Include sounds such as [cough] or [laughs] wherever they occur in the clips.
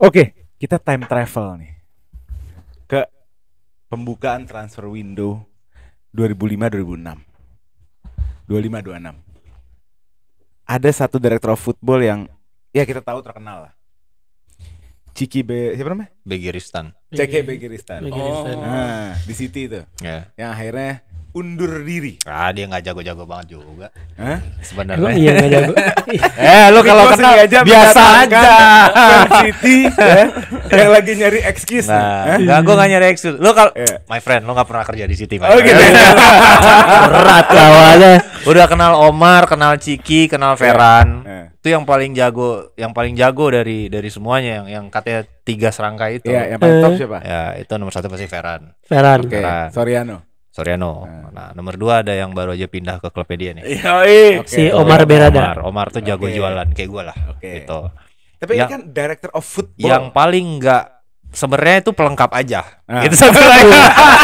Oke, kita time travel nih ke pembukaan transfer window 2005-2006. 25-26. Ada satu direktur football yang ya kita tahu terkenal lah. Ciki Be siapa namanya? Begiristan. Ciki Begiristan. Begiristan. Oh. Nah, di City itu. Yeah. Yang akhirnya undur diri. Ah, dia nggak jago-jago banget juga. Hah? Sebenarnya. Emang iya nggak jago. [laughs] eh, lo kalau kenal aja biasa kan, [laughs] aja. City ya, yang lagi nyari excuse. Nah, enggak gua nggak nyari excuse. Lo kalau yeah. my friend, lo nggak pernah kerja di City, Oke. Oh, gitu. [laughs] Berat lawannya. Udah kenal Omar, kenal Ciki, kenal Veran. Iya. Yeah. Yeah. Itu yang paling jago, yang paling jago dari dari semuanya yang yang katanya tiga serangka itu. Iya, yeah, yang paling eh. top siapa? Ya, itu nomor satu pasti Veran. Veran. Okay. Soriano. Soriano. Nah. nah, nomor dua ada yang baru aja pindah ke klubnya dia nih. Iya, Okay. Si Omar Berada. Omar, Omar tuh jago okay. jualan kayak gue lah. Okay. Gitu. Tapi yang, ini kan director of football. Yang paling nggak sebenarnya itu pelengkap aja. Nah. Itu satu lagi.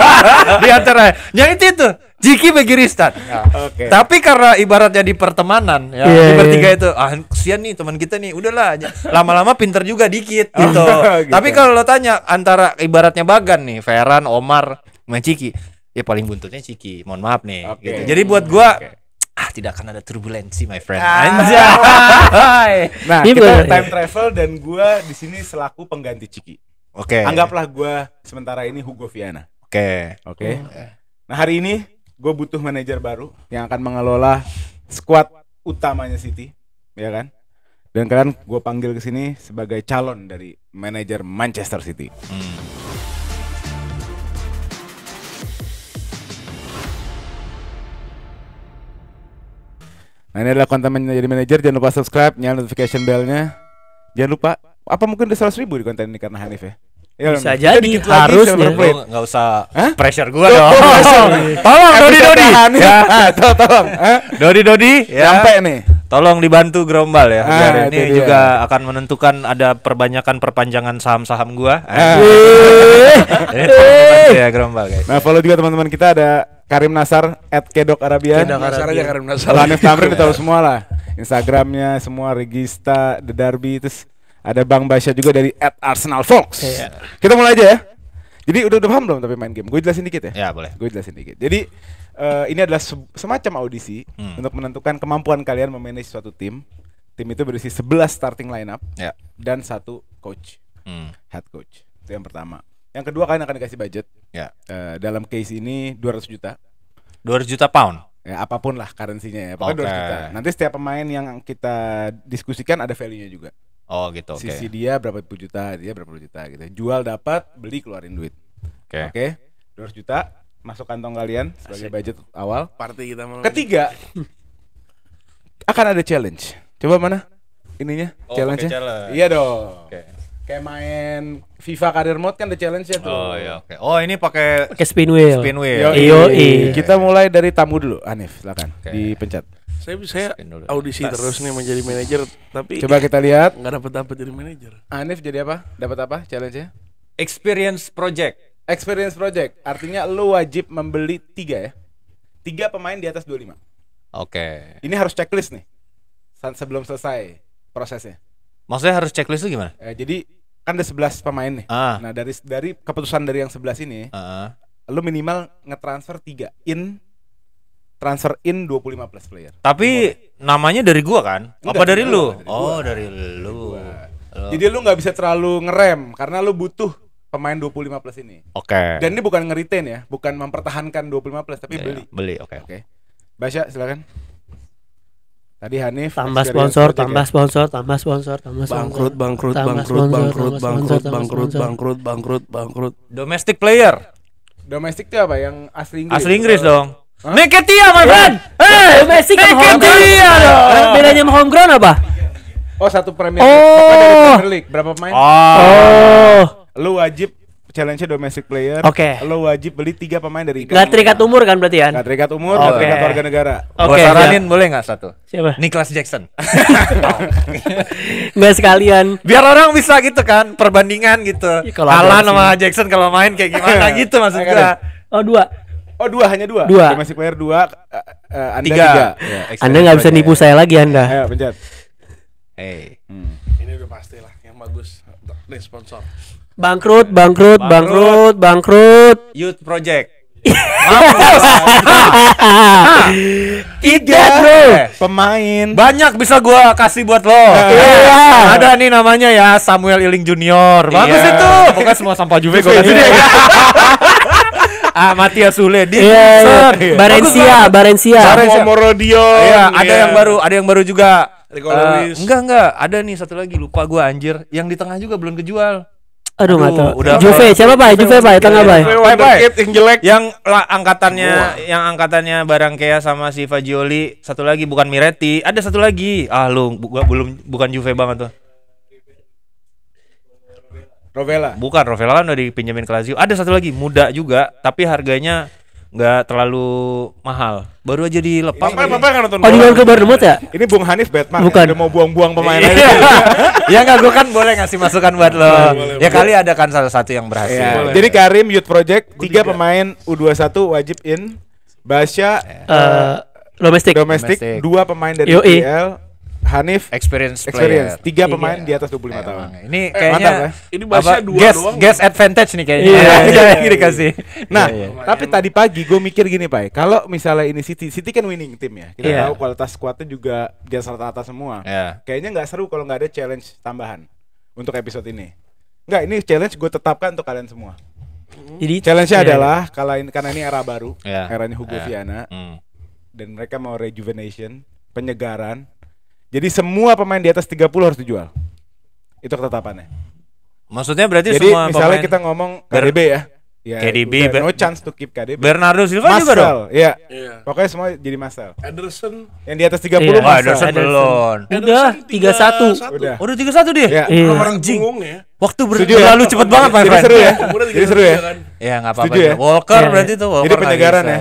[laughs] di antara yang itu itu Jiki Begiristan. Nah, okay. Tapi karena ibaratnya di pertemanan ya, yeah, di iya, bertiga iya. itu ah kesian nih teman kita nih. Udahlah lama-lama pinter juga dikit oh, gitu. [laughs] gitu. Tapi ya. kalau lo tanya antara ibaratnya Bagan nih, Feran, Omar, Maciki ya paling buntutnya Ciki mohon maaf nih okay. gitu jadi buat gue okay ah tidak akan ada turbulensi my friend ah. anjay nah kita bener. time travel dan gue di sini selaku pengganti Ciki oke okay. anggaplah gue sementara ini Hugo Viana oke okay. oke okay. nah hari ini gue butuh manajer baru yang akan mengelola squad utamanya City ya kan dan kalian gue panggil ke sini sebagai calon dari manajer Manchester City hmm. Nah ini adalah konten menjadi manajer Jangan lupa subscribe, nyalain notification bellnya Jangan lupa Apa mungkin udah 100 ribu di konten ini karena Hanif ya? Ya, bisa jadi harus nggak usah Hah? pressure gua dong. [laughs] tolong Dodi Dodi. [laughs] Ya, [laughs] tolong. Dodi Dodi ya. sampai nih. Tolong dibantu gerombal ya. Ah, Biar ini juga akan menentukan ada perbanyakan perpanjangan saham-saham gua. Ah. ya gerombal guys. Nah, follow juga teman-teman kita ada Karim Nasar at Kedok Arabia. Kedok Arabia. aja Karim Nasar. Lanif Tamrin iya. tahu semua lah. Instagramnya semua Regista, The Derby, terus ada Bang Basya juga dari at Arsenal Fox. Iya. Kita mulai aja ya. Jadi udah udah paham belum tapi main game? Gue jelasin dikit ya. Ya boleh. Gue jelasin dikit. Jadi uh, ini adalah semacam audisi hmm. untuk menentukan kemampuan kalian memanage suatu tim. Tim itu berisi 11 starting lineup ya. dan satu coach, hmm. head coach. Itu yang pertama. Yang kedua kalian akan dikasih budget. Ya. Uh, dalam case ini 200 juta. 200 juta pound. Ya, apapun lah currency-nya ya, pokoknya okay. 200 juta. Nanti setiap pemain yang kita diskusikan ada value-nya juga. Oh gitu. Okay. Sisi dia berapa puluh juta, dia berapa puluh juta gitu. Jual dapat, beli keluarin duit. Oke. Okay. Oke. Okay? 200 juta masuk kantong kalian sebagai Asik. budget awal. Party kita malam. Ketiga akan ada challenge. Coba mana? Ininya oh, challenge-nya? Iya dong. Okay kayak main FIFA Career Mode kan the challenge ya tuh. Oh iya oke. Okay. Oh ini pakai pakai spin wheel. Spin wheel. Yo, Kita mulai dari tamu dulu. Anif silakan okay. dipencet. Saya saya audisi Tas. terus nih menjadi manajer tapi Coba kita lihat. Enggak dapat dapat jadi manajer. Anif jadi apa? Dapat apa challenge-nya? Experience Project. Experience Project. Artinya lu wajib membeli tiga ya. Tiga pemain di atas 25. Oke. Okay. Ini harus checklist nih. Sebelum selesai prosesnya. Maksudnya harus checklist itu gimana? Eh, jadi kan ada 11 pemain nih. Ah. Nah, dari dari keputusan dari yang 11 ini, ah. lu minimal transfer 3 in transfer in 25 plus player. Tapi Boleh. namanya dari gua kan? Enggak, Apa dari lu? Dari oh, gua. dari lu. Oh. Jadi lu nggak bisa terlalu ngerem karena lu butuh pemain 25 plus ini. Oke. Okay. Dan ini bukan ngeritain ya, bukan mempertahankan 25 plus tapi yeah, beli. Iya. Beli, oke. Okay. Oke. Okay. Basya silakan. Tadi Hanif tambah sponsor, ya? tambah sponsor, tambah sponsor, tambah sponsor. Bangkrut, bangkrut, bangkrut, bangkrut, bangkrut, bangkrut, bangkrut, bangkrut, bangkrut. Domestic player. Domestic itu apa? Yang asli Inggris. Asli Inggris dong. Meketia, my friend. Eh, domestic sama homegrown. dong. Eh, bedanya sama homegrown apa? Oh, satu Premier League. Oh. Dari Premier League. Berapa pemain? Ah. Oh. Lu wajib challenge domestic player. Oke. Okay. Lo wajib beli tiga pemain dari Gak terikat umur kan berarti ya? Gak terikat umur, oh, gak terikat warga negara. Oke. Okay, saranin siap. boleh nggak satu? Siapa? Nicholas Jackson. [laughs] Gak sekalian. Biar orang bisa gitu kan perbandingan gitu. Iya, Kalah Alan sama Jackson kalau main kayak gimana [laughs] gitu maksudnya? Oh dua. Oh dua hanya dua. Dua. Domestic player dua. Uh, uh, anda tiga. tiga. Yeah, iya, anda nggak bisa nipu saya lagi anda. Ayo pencet. Hey. Hmm. Ini udah pasti lah yang bagus. Nih sponsor. Bangkrut, bangkrut, bangkrut, bangkrut. Youth Project. [laughs] Tiga bro eh, Pemain Banyak bisa gue kasih buat lo iya. Iya. Ada nih namanya ya Samuel Iling Junior iya. Bagus itu Pokoknya semua sampah Juve gue kasih dia [laughs] ah Matias Sule di yeah, yeah. Barensia, Barensia, Barensia. Morodio. Iya, ada yang baru, ada yang baru juga. Uh, enggak enggak, ada nih satu lagi lupa gua anjir, yang di tengah juga belum kejual. Aduh nggak tahu. Udah Juve ya? siapa pak? Juve pak, tengah pak. Yang jelek. Yang lah angkatannya, Wah. yang angkatannya kayak sama si Fagioli. Satu lagi bukan Miretti. Ada satu lagi. Ah lu, gua belum bukan Juve banget tuh. Rovella. Bukan Rovella kan udah dipinjemin ke Lazio. Ada satu lagi muda juga, tapi harganya nggak terlalu mahal. Baru aja dilepas. ini, papa kan nonton. Oh, di baru ke ya? Ini Bung Hanif Batman. Bukan. Ya? Udah mau buang-buang pemain iya. aja. [laughs] ya enggak, gua kan boleh ngasih masukan buat lo. Boleh, ya boleh. kali ada kan salah satu yang berhasil. Ya. Boleh. Jadi Karim Youth Project, tiga, pemain U21 wajib in. Basya uh, eh, domestik. domestik. Domestik, dua pemain dari UPL, Hanif experience, experience. Tiga iya. pemain iya. di atas 25 eh, tahun. Ini eh, kayaknya mantap, ya. ini bahasa apa, dua guess, doang. Guess advantage nih kayaknya. Iya, [laughs] yeah, yeah, iya, dikasih. Nah, yeah, yeah. tapi tadi pagi gue mikir gini, Pak. Kalau misalnya ini City, City kan winning team ya. Kita yeah. tahu kualitas skuadnya juga di atas rata-rata semua. Yeah. Kayaknya nggak seru kalau nggak ada challenge tambahan untuk episode ini. Enggak, ini challenge gue tetapkan untuk kalian semua. Jadi hmm. challenge-nya yeah. adalah kalain karena ini era baru, yeah. eranya Hugo yeah. Viana. Mm. Dan mereka mau rejuvenation, penyegaran, jadi semua pemain di atas 30 harus dijual. Itu ketetapannya. Maksudnya berarti Jadi, semua misalnya kita ngomong KDB ya. Ya, KDB no chance to keep KDB. Bernardo Silva masal, juga dong. Ya, Yeah. Pokoknya semua jadi masal. Anderson yang di atas 30 yeah. masal. Ederson belum. Udah 31. Udah. Udah 31 dia. Yeah. Iya. Orang jing. ya. Waktu ber Setuju ya? berlalu ya? cepet banget Pak ya? Jadi seru ya. Iya, ya? Iya. jadi seru ya. Iya enggak apa-apa. Ya? Walker yeah. berarti tuh Walker. Jadi penyegaran ya.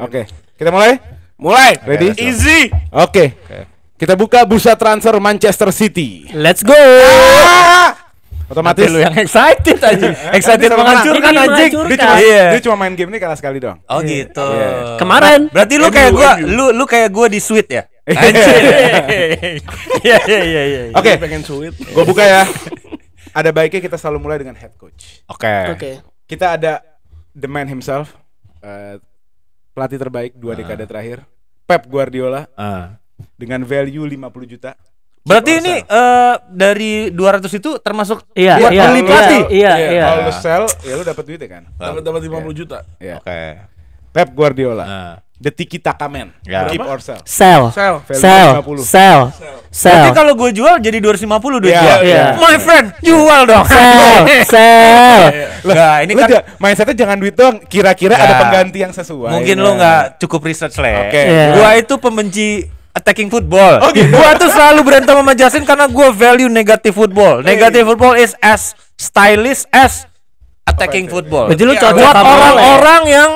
Oke. Kita mulai? Mulai. Ready? Iya, Easy. Oke. Okay. Kita buka busa transfer Manchester City. Let's go. Ah! Otomatis Nanti lu yang excited aja. [laughs] excited menghancurkan anjing. Dia cuma yeah. dia cuma main game ini kalah sekali doang. Oh gitu. Yeah. Kemarin. Berarti lu kayak gua lu lu kayak gua di suite ya? Iya [laughs] iya, iya, iya, iya iya Oke. Pengen suite. Gua buka ya. Ada baiknya kita selalu mulai dengan head coach. Oke. Okay. Oke. Okay. Kita ada the man himself. Uh, pelatih terbaik dua uh. dekade terakhir. Pep Guardiola. Uh dengan value 50 juta. Berarti ini uh, dari 200 itu termasuk iya, buat iya, beli iya, pelatih. Iya, iya. iya. Kalau lu sell, ya lu dapat duit ya kan? Dapat dapat 50 juta. Iya. Yeah. Oke. Okay. Pep Guardiola. Nah. The Tiki Taka Man. Yeah. Keep or sell. Sell. Sell. Sell. 50. Sell. Sell. Sell. Berarti kalau gue jual jadi 250 duit yeah. yeah. yeah. My friend, jual dong. Sell. [laughs] sell. Iya. nah, ini lu kan mindsetnya jangan duit dong. Kira-kira yeah. ada nah, pengganti yang sesuai. Mungkin nah. lo nggak cukup research lah. Ya. Oke. Okay. Iya. Yeah. Gua itu pembenci attacking football. Okay. Oh, gitu. Gua tuh selalu berantem sama Justin karena gua value negative football. Iya, negative iya. football is as stylish as attacking football. Jadi lu iya. cocok buat orang-orang ya? yang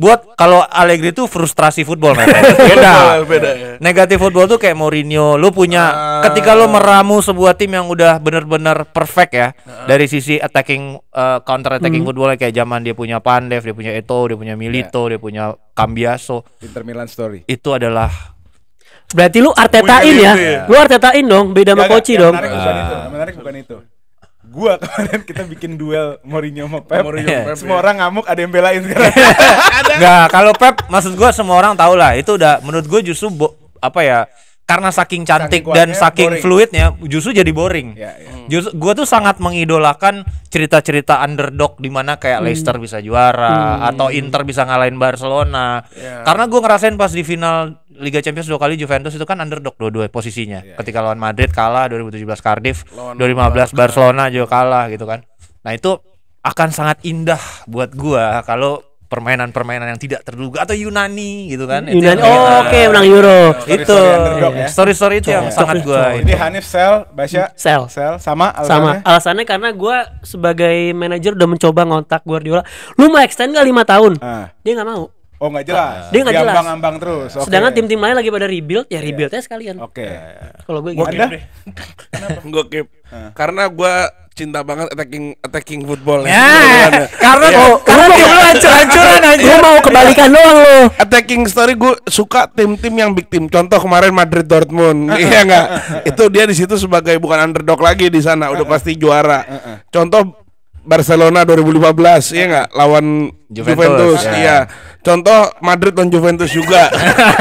buat kalau Allegri itu frustrasi football man. [laughs] beda. beda ya. Negatif football tuh kayak Mourinho, lu punya uh, ketika lu meramu sebuah tim yang udah bener-bener perfect ya uh, dari sisi attacking uh, counter attacking uh, hmm. football kayak zaman dia punya Pandev, dia punya Eto, dia punya Milito, yeah. dia punya Cambiaso. Inter Milan story. Itu adalah Berarti lu artetain ya. Gitu ya. Lu artetain dong, beda sama Koci dong. Ah. Menarik bukan itu. Gua kemarin kita bikin duel Mourinho sama Pep. Mourinho Pep semua iya. orang ngamuk, ada yang belain sekarang. Enggak, [laughs] kalau Pep maksud gua semua orang tahu lah. Itu udah menurut gua justru apa ya? karena saking cantik saking dan saking boring. fluidnya justru jadi boring. yeah. Ya. Hmm. Justru gue tuh sangat mengidolakan cerita-cerita underdog di mana kayak hmm. Leicester bisa juara hmm. atau Inter bisa ngalahin Barcelona. Yeah. Karena gue ngerasain pas di final Liga Champions dua kali Juventus itu kan underdog dua-dua posisinya. Yeah, ya. Ketika lawan Madrid kalah 2017 Cardiff, lawan 2015 Barcelona juga kalah gitu kan. Nah itu akan sangat indah buat gue kalau permainan-permainan yang tidak terduga atau Yunani gitu kan Yunani oh oke okay, menang Euro story, itu story ya. story, itu yang sangat gue ini Hanif Sel Basya Sel Sel sama alasannya. sama alasannya karena gue sebagai manajer udah mencoba ngontak Guardiola lu mau extend gak lima tahun ah. dia nggak mau Oh nggak jelas. Dia nggak jelas. Ambang-ambang terus. Okay. Sedangkan tim-tim lain lagi pada rebuild, ya rebuildnya yeah. sekalian. Oke. Okay. Kalau gue gitu. Gue Gue keep. Karena gue cinta banget attacking attacking football ya. karena ya. karena tim lu hancur-hancuran aja. Gue mau kebalikan iya. doang lo. Attacking story gue suka tim-tim yang big team. Contoh kemarin Madrid Dortmund. iya enggak? Itu dia di situ sebagai bukan underdog lagi di sana, udah pasti juara. Contoh Barcelona 2015 iya enggak lawan Juventus, Juventus ya. iya contoh Madrid dan Juventus juga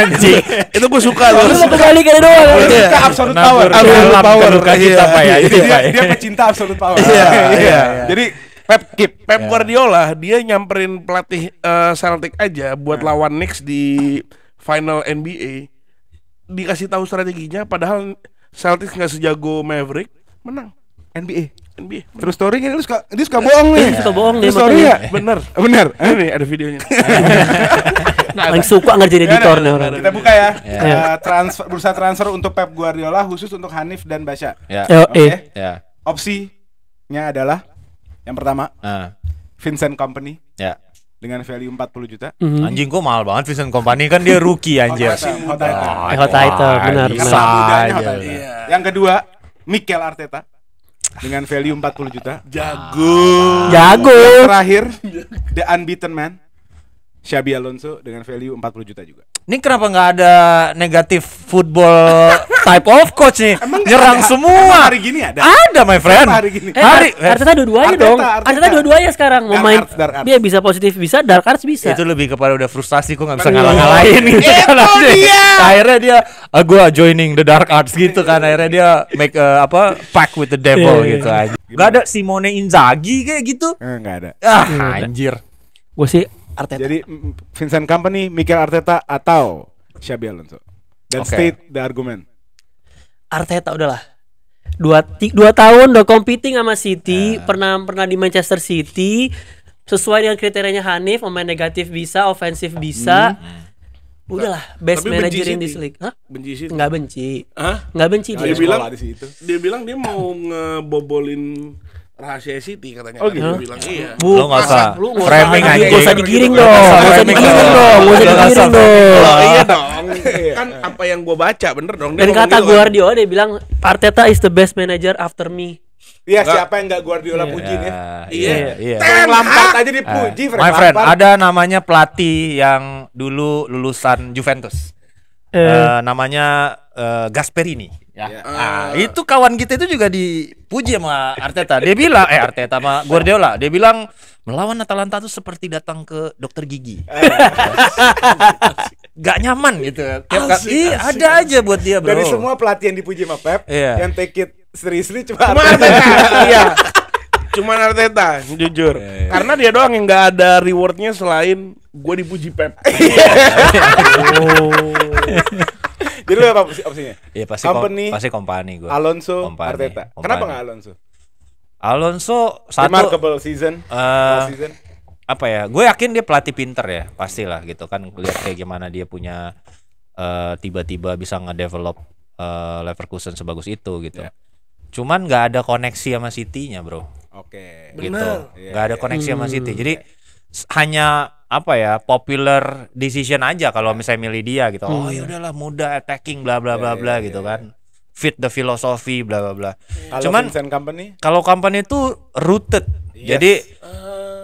[laughs] itu gue suka loh lu kali kali doang iya. suka absolute power iya, absolute power kita iya. pak ya dia, ya. dia pecinta absolute power iya iya jadi Pep Kip, Pep Guardiola dia nyamperin pelatih uh, Celtic aja buat lawan Knicks di final NBA dikasih tahu strateginya padahal Celtics nggak sejago Maverick menang NBA NBA. Terus story kan ini lu suka iya. dia suka bohong nih. suka bohong nih. Story ya? Iya. Bener. Bener. Ini ada videonya. [laughs] nah, Paling suka ngerjain iya, editor nih orang. Kita buka ya. Uh, transfer bursa transfer untuk Pep Guardiola khusus untuk Hanif dan Basya. Ya. Oke. Ya. Opsinya adalah yang pertama, uh. Vincent Company. Ya. Dengan value 40 juta. Mm-hmm. Anjing kok mahal banget Vincent Company kan dia rookie anjir. hot title, hot title, ah, benar. Yang kedua, Mikel Arteta dengan value 40 juta. Jago. Jago. Yang terakhir The Unbeaten Man Xabi Alonso dengan value 40 juta juga. Ini kenapa nggak ada negatif football [laughs] type of coach nih? Emang Nyerang ada, semua. Emang hari gini ada. Ada my friend. Emang hari gini. Eh, hari eh. Arteta dua-duanya dong. Arteta, Arteta dua-duanya sekarang mau main. Arts, arts. Dia bisa positif bisa, dark arts bisa. Itu lebih kepada udah frustasi kok nggak bisa ngalah-ngalahin gitu kan. Dia. Akhirnya dia uh, gua joining the dark arts gitu kan. Akhirnya dia make uh, apa pack with the devil yeah, iya, gitu aja. Iya. Gak ada Simone Inzaghi kayak gitu. Enggak eh, ada. Ah, anjir. Gue sih Arteta. Jadi Vincent Company, Mikel Arteta atau Xabi Alonso. Dan okay. state the argument. Arteta udahlah. Dua, dua tahun udah competing sama City, uh. pernah pernah di Manchester City, sesuai dengan kriterianya Hanif, pemain negatif bisa, ofensif bisa. Hmm. hmm. Udahlah, best Tapi manager in this league. Hah? Benci sih. Enggak benci. Hah? Enggak benci dia. Dia bilang, dia bilang dia mau ngebobolin rahasia city katanya. Oh gitu. Huh? bilang iya. lu usah. framing aja. gak usah digiring dong. gak usah digiring dong. gak usah digiring dong. Oh, iya kan dong. kan apa yang gue baca bener dong. Dan kata gitu kan. Guardiola dia bilang Arteta is the best manager after me. Iya siapa yang gak Guardiola iya, puji nih? Iya. Iya. iya. Lampard aja dipuji. Uh, my friend, ada namanya pelatih yang dulu lulusan Juventus. Uh, namanya uh, Gasperini. Ya. Yeah. nah, itu kawan kita itu juga dipuji sama Arteta. Dia bilang eh Arteta sama Guardiola, dia bilang melawan Atalanta itu seperti datang ke dokter gigi. [laughs] Gak nyaman gitu. Tiap asik, asik, ada aja buat dia, Bro. Dari semua pelatih yang dipuji sama Pep, yeah. yang take it seriously cuma Arteta. [laughs] Iya. Cuma Arteta, jujur. Yeah, yeah. Karena dia doang yang nggak ada rewardnya selain gue dipuji Pep. Iya. [laughs] oh. Jadi lu apa opsinya? Iya pasti company, kom pasti company gue. Alonso, company. Arteta. Company. Kenapa nggak Alonso? Alonso satu remarkable season. Uh, season. Apa ya? Gue yakin dia pelatih pinter ya, pastilah gitu kan. Lihat kayak gimana dia punya eh, tiba-tiba uh, tiba bisa ngedevelop uh, Leverkusen sebagus itu gitu. Yeah. Cuman nggak ada koneksi sama City-nya, Bro. Oke. Okay. Gitu. Bener. Gak ada iya, koneksi sama iya. City. Hmm. Jadi hanya apa ya popular decision aja kalau misalnya milih dia gitu hmm. oh ya udahlah muda attacking bla bla iya, bla iya, bla iya, gitu kan fit the philosophy bla bla bla cuman company kalau company itu rooted yes. jadi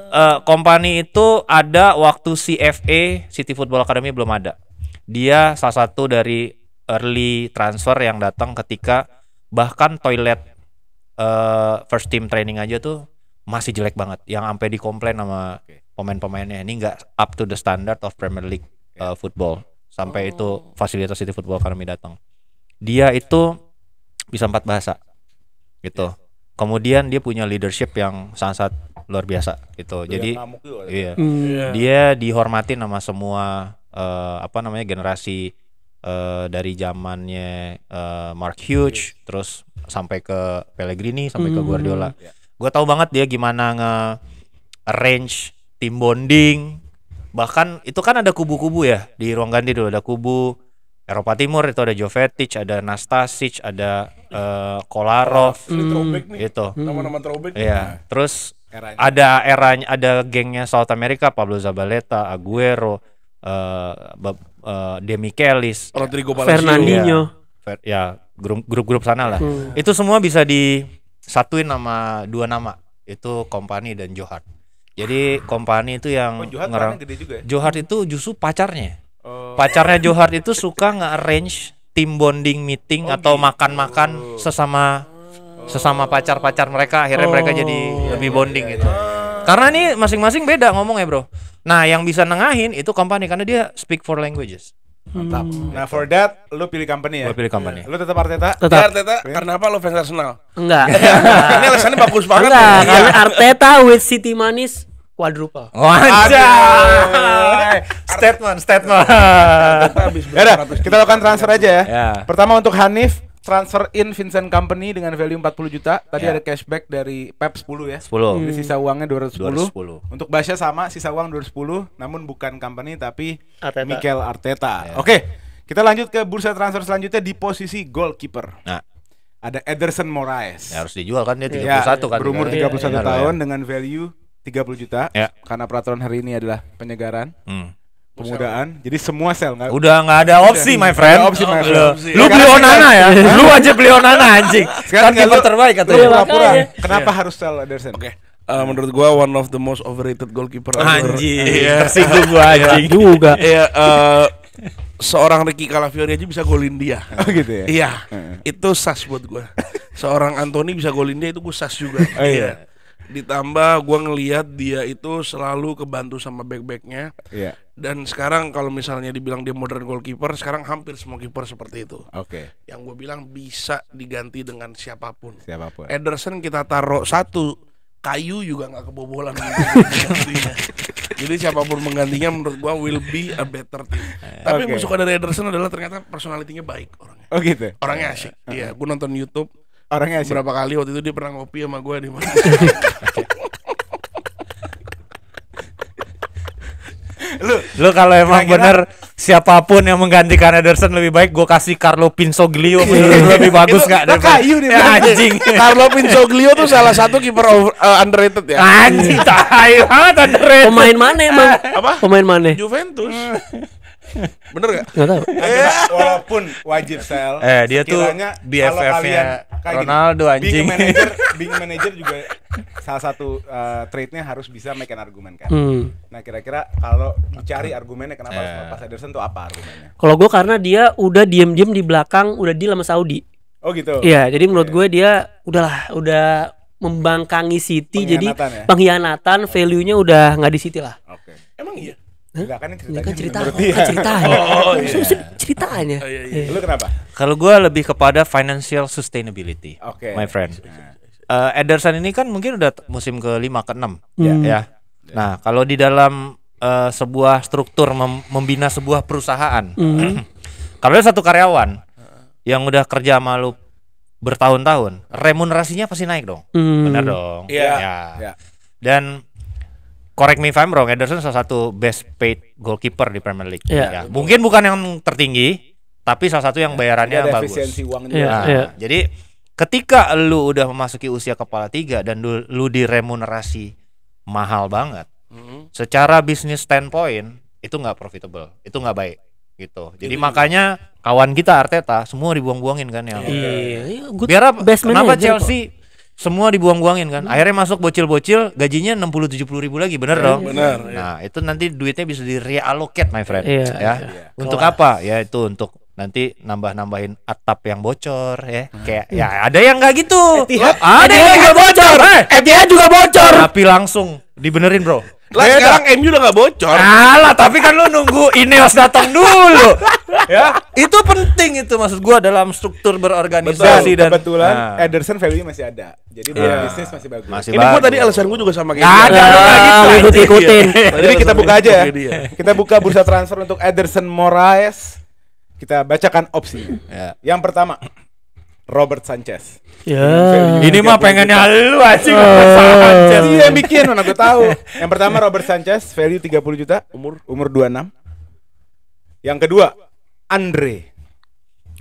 uh, company itu ada waktu CFA City Football Academy belum ada dia salah satu dari early transfer yang datang ketika bahkan toilet uh, first team training aja tuh masih jelek banget yang sampai dikomplain sama okay pemain-pemainnya ini nggak up to the standard of Premier League iya. uh, football sampai oh. itu fasilitas City Football Academy datang dia itu bisa empat bahasa gitu iya. kemudian dia punya leadership yang sangat luar biasa gitu dia jadi iya hmm. yeah. dia dihormati sama semua uh, apa namanya generasi uh, dari zamannya uh, Mark Hughes yes. terus sampai ke Pellegrini sampai mm. ke hmm. Guardiola yeah. gue tau banget dia gimana nge arrange tim bonding bahkan itu kan ada kubu-kubu ya di ruang ganti dulu ada kubu Eropa Timur itu ada Jovetic, ada Nastasic, ada uh, Kolarov, hmm. gitu. Nama-nama Trobek. ya nah, Terus eranya. ada eranya ada gengnya South America, Pablo Zabaleta, Aguero, uh, eh, uh, eh, Demichelis, Rodrigo iya. Fernandinho. Ya, ya grup-grup sana lah. Hmm. Itu semua bisa disatuin nama dua nama, itu Kompani dan Johar. Jadi kompany itu yang oh, Johar ngerang. Gede juga ya? Johar itu justru pacarnya. Oh. Pacarnya Johar itu suka nge-arrange tim bonding meeting oh, atau gitu. makan-makan gitu. sesama oh. sesama pacar-pacar mereka akhirnya oh. mereka jadi yeah, lebih iya, bonding yeah, gitu. yeah. Karena ini masing-masing beda ngomong ya, Bro. Nah, yang bisa nengahin itu kompany karena dia speak for languages. Mantap. Hmm. Nah for that lu pilih company ya. Lu pilih company. Lu tetap Arteta. Tetap. Ya, Arteta Pilih. Iya. karena apa lu fans Arsenal? Enggak. [laughs] Ini alasannya bagus banget. Enggak, ya. karena Arteta with City Manis quadruple. Wajah. Oh, statement, statement. Ya udah, kita lakukan transfer ya. aja ya. ya. Pertama untuk Hanif, transfer in Vincent Company dengan value 40 juta. Tadi yeah. ada cashback dari Pep 10 ya. 10. Hmm. Jadi sisa hmm. uangnya 210. 210. Untuk Basya sama sisa uang 210 namun bukan company tapi Arteta. Mikel Arteta. Yeah. Oke. Okay, kita lanjut ke bursa transfer selanjutnya di posisi goalkeeper. Nah. Ada Ederson Moraes. Ya, harus dijual kan dia 31 ya, kan. Berumur 31 ya, iya. tahun ya. dengan value 30 juta. Ya. Karena peraturan hari ini adalah penyegaran. Hmm pemudaan. Jadi semua sel nggak. Udah nggak ada opsi, my friend. Ada opsi, my friend. Lu, lu beli Onana ya? lu aja beli Onana anjing. Sekarang kita terbaik katanya. ya. pura kenapa Kenapa harus sel Ederson? Oke. Uh, menurut gua one of the most overrated goalkeeper ever. Anjing. Yeah. [laughs] Tersinggung gua iya. anjing juga. Iya, uh, seorang Ricky Calafiori aja bisa golin dia. [laughs] Oh gitu ya. Iya. Itu sas buat gua. Seorang Anthony bisa golin dia itu gua sas juga. Oh, iya. Ditambah gua ngelihat dia itu selalu kebantu sama back-backnya. Iya dan sekarang kalau misalnya dibilang dia modern goalkeeper, sekarang hampir semua kiper seperti itu. Oke. Okay. Yang gue bilang bisa diganti dengan siapapun. Siapapun. Ederson kita taruh satu, kayu juga nggak kebobolan. Gitu. [laughs] Jadi siapapun menggantinya menurut gue will be a better team. Tapi yang yang suka dari Ederson adalah ternyata personalitinya baik orangnya. Oh gitu. Ya? Orangnya asik. Iya, uh -huh. gue nonton YouTube. Orangnya asik. Berapa kali waktu itu dia pernah ngopi sama gue di mana. [laughs] lu lu kalau emang kira -kira... bener siapapun yang menggantikan Ederson lebih baik gue kasih Carlo Pinsoglio iya. lebih bagus nggak dari kayu nih ya, anjing Carlo Pinsoglio tuh salah satu kiper uh, underrated ya anjing tahu banget underrated pemain mana emang apa pemain mana Juventus [laughs] Bener gak? Gak tau Walaupun wajib sel Eh dia tuh BFF-nya ya. Ronaldo gini, anjing Being manager, being manager juga salah satu uh, trade-nya harus bisa make an argument kan hmm. Nah kira-kira kalau mencari argumennya kenapa eh. harus melepas Ederson tuh apa argumennya? Kalau gue karena dia udah diem-diem di belakang udah di lama Saudi Oh gitu? Iya jadi menurut gue dia udahlah udah membangkangi City jadi ya? pengkhianatan value-nya udah nggak di City lah Oke okay. Emang iya? Enggak kan ceritanya. kan cerita, kan ceritanya. Oh, ya? [laughs] oh, oh, iya. ceritanya. Oh, iya, iya, Lu kenapa? Kalau gue lebih kepada financial sustainability. Oke. My friend. Uh, Ederson ini kan mungkin udah musim ke-5 ke-6 hmm. ya. Iya ya. Nah, kalau di dalam uh, sebuah struktur mem membina sebuah perusahaan. Mm. [clears throat] kalau ada satu karyawan yang udah kerja sama lu bertahun-tahun, remunerasinya pasti naik dong. Mm. Benar dong. Iya. Ya. Dan correct me if I'm wrong, Ederson salah satu best paid goalkeeper di Premier League. Yeah. Ya. Iya. Mungkin bukan yang tertinggi, tapi salah satu yang iya. bayarannya yang bagus. Yeah, iya, nah, yeah. Jadi ketika lu udah memasuki usia kepala tiga dan lu, lu diremunerasi mahal banget, mm-hmm. secara bisnis standpoint itu nggak profitable, itu nggak baik gitu. Jadi, Jadi makanya kawan kita Arteta semua dibuang-buangin kan ya. Iya. Biar apa? Kenapa Chelsea? semua dibuang-buangin kan. Hmm. Akhirnya masuk bocil-bocil gajinya 60 70 ribu lagi, bener yeah, dong? Iya, bener. Iya. Nah, yeah. itu nanti duitnya bisa di reallocate my friend. Yeah. Ya. Yeah. Untuk Kelas. apa? Ya itu untuk nanti nambah-nambahin atap yang bocor ya. Hmm. Kayak ya ada yang nggak gitu. Etihad. Ada Etihad yang juga bocor. Eh, juga bocor. Tapi langsung dibenerin, Bro. Lah Beda. sekarang MU udah gak bocor. Alah, tapi kan lu nunggu Ineos datang dulu. ya, itu penting itu maksud gua dalam struktur berorganisasi Betul. dan kebetulan nah. Ederson value-nya masih ada. Jadi yeah. bisnis masih bagus. Masih Ini bagus. gua tadi alasan gua juga sama kayak gitu. Ada, ada gitu, ikutin. Gitu. Jadi kita buka aja ya. Gitu. Kita buka bursa transfer untuk Ederson Moraes. Kita bacakan opsi. Yeah. Yang pertama, Robert Sanchez. Ya. Yeah. Ini mah pengennya lu aja Robert [laughs] Sanchez. Iya bikin mana gue tahu. Yang pertama Robert Sanchez value 30 juta umur umur 26. Yang kedua Andre.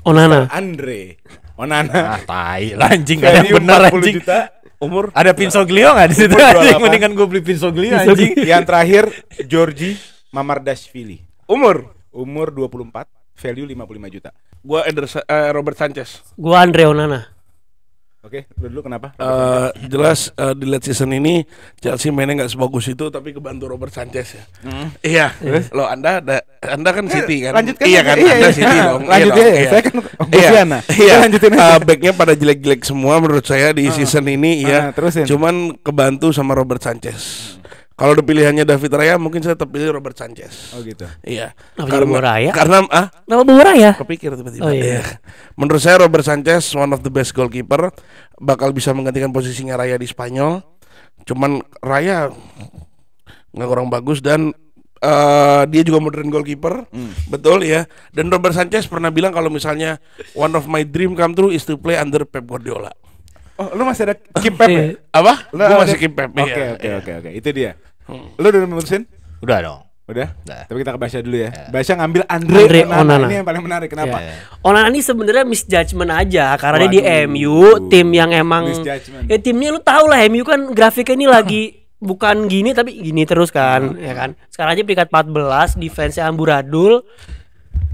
Onana. Andre. Onana. Ah, tai anjing kan? yang benar anjing. Juta. Umur ada Pinsoglio enggak di situ anjing? Mendingan gue beli Pinsoglio anjing. Yang terakhir Georgi Mamardashvili. Umur umur 24 value 55 juta. Gua Eder, uh, eh, Robert Sanchez. Gua Andre Onana. Oke, okay, dulu kenapa? Uh, jelas uh, eh, di late season ini Chelsea mainnya nggak sebagus itu, tapi kebantu Robert Sanchez ya. Hmm. Iya, yes. Iya. lo Anda da, Anda kan City kan? Lanjutkan iya kan, iya, Anda iya, City [laughs] iya. dong. Lanjutin, iya, iya. saya kan iya. [laughs] iya. lanjutin. Uh, backnya pada jelek-jelek semua menurut saya di uh, season ini, uh, iya. Ah, terusin. Cuman kebantu sama Robert Sanchez. Hmm kalau pilihannya David Raya, mungkin saya tetap pilih Robert Sanchez. Oh gitu. Iya. Nama karena Raya? Karena ah? Nama Raya? Kepikir tiba-tiba. Oh, iya. Ya. Menurut saya Robert Sanchez one of the best goalkeeper, bakal bisa menggantikan posisinya Raya di Spanyol. Cuman Raya nggak kurang bagus dan uh, dia juga modern goalkeeper. Hmm. Betul ya. Dan Robert Sanchez pernah bilang kalau misalnya one of my dream come true is to play under Pep Guardiola. Oh, lu masih ada keep pep? Iya. Ya? Apa? Lu gua masih keep pep. Iya, oke, oke, iya. oke, oke. Itu dia. Hmm. Lu udah memutusin? Udah dong. Udah? Nah. Tapi kita ke Basya dulu ya. Yeah. Basya ngambil Andre, Andre Onana. Ini yang paling menarik. Kenapa? Yeah, yeah. Onana ini sebenarnya misjudgment aja karena Waduh. dia di MU, tim yang emang ya timnya lu tau lah MU kan grafiknya ini lagi [laughs] bukan gini tapi gini terus kan, ya kan. Sekarang aja peringkat 14, defense nya amburadul.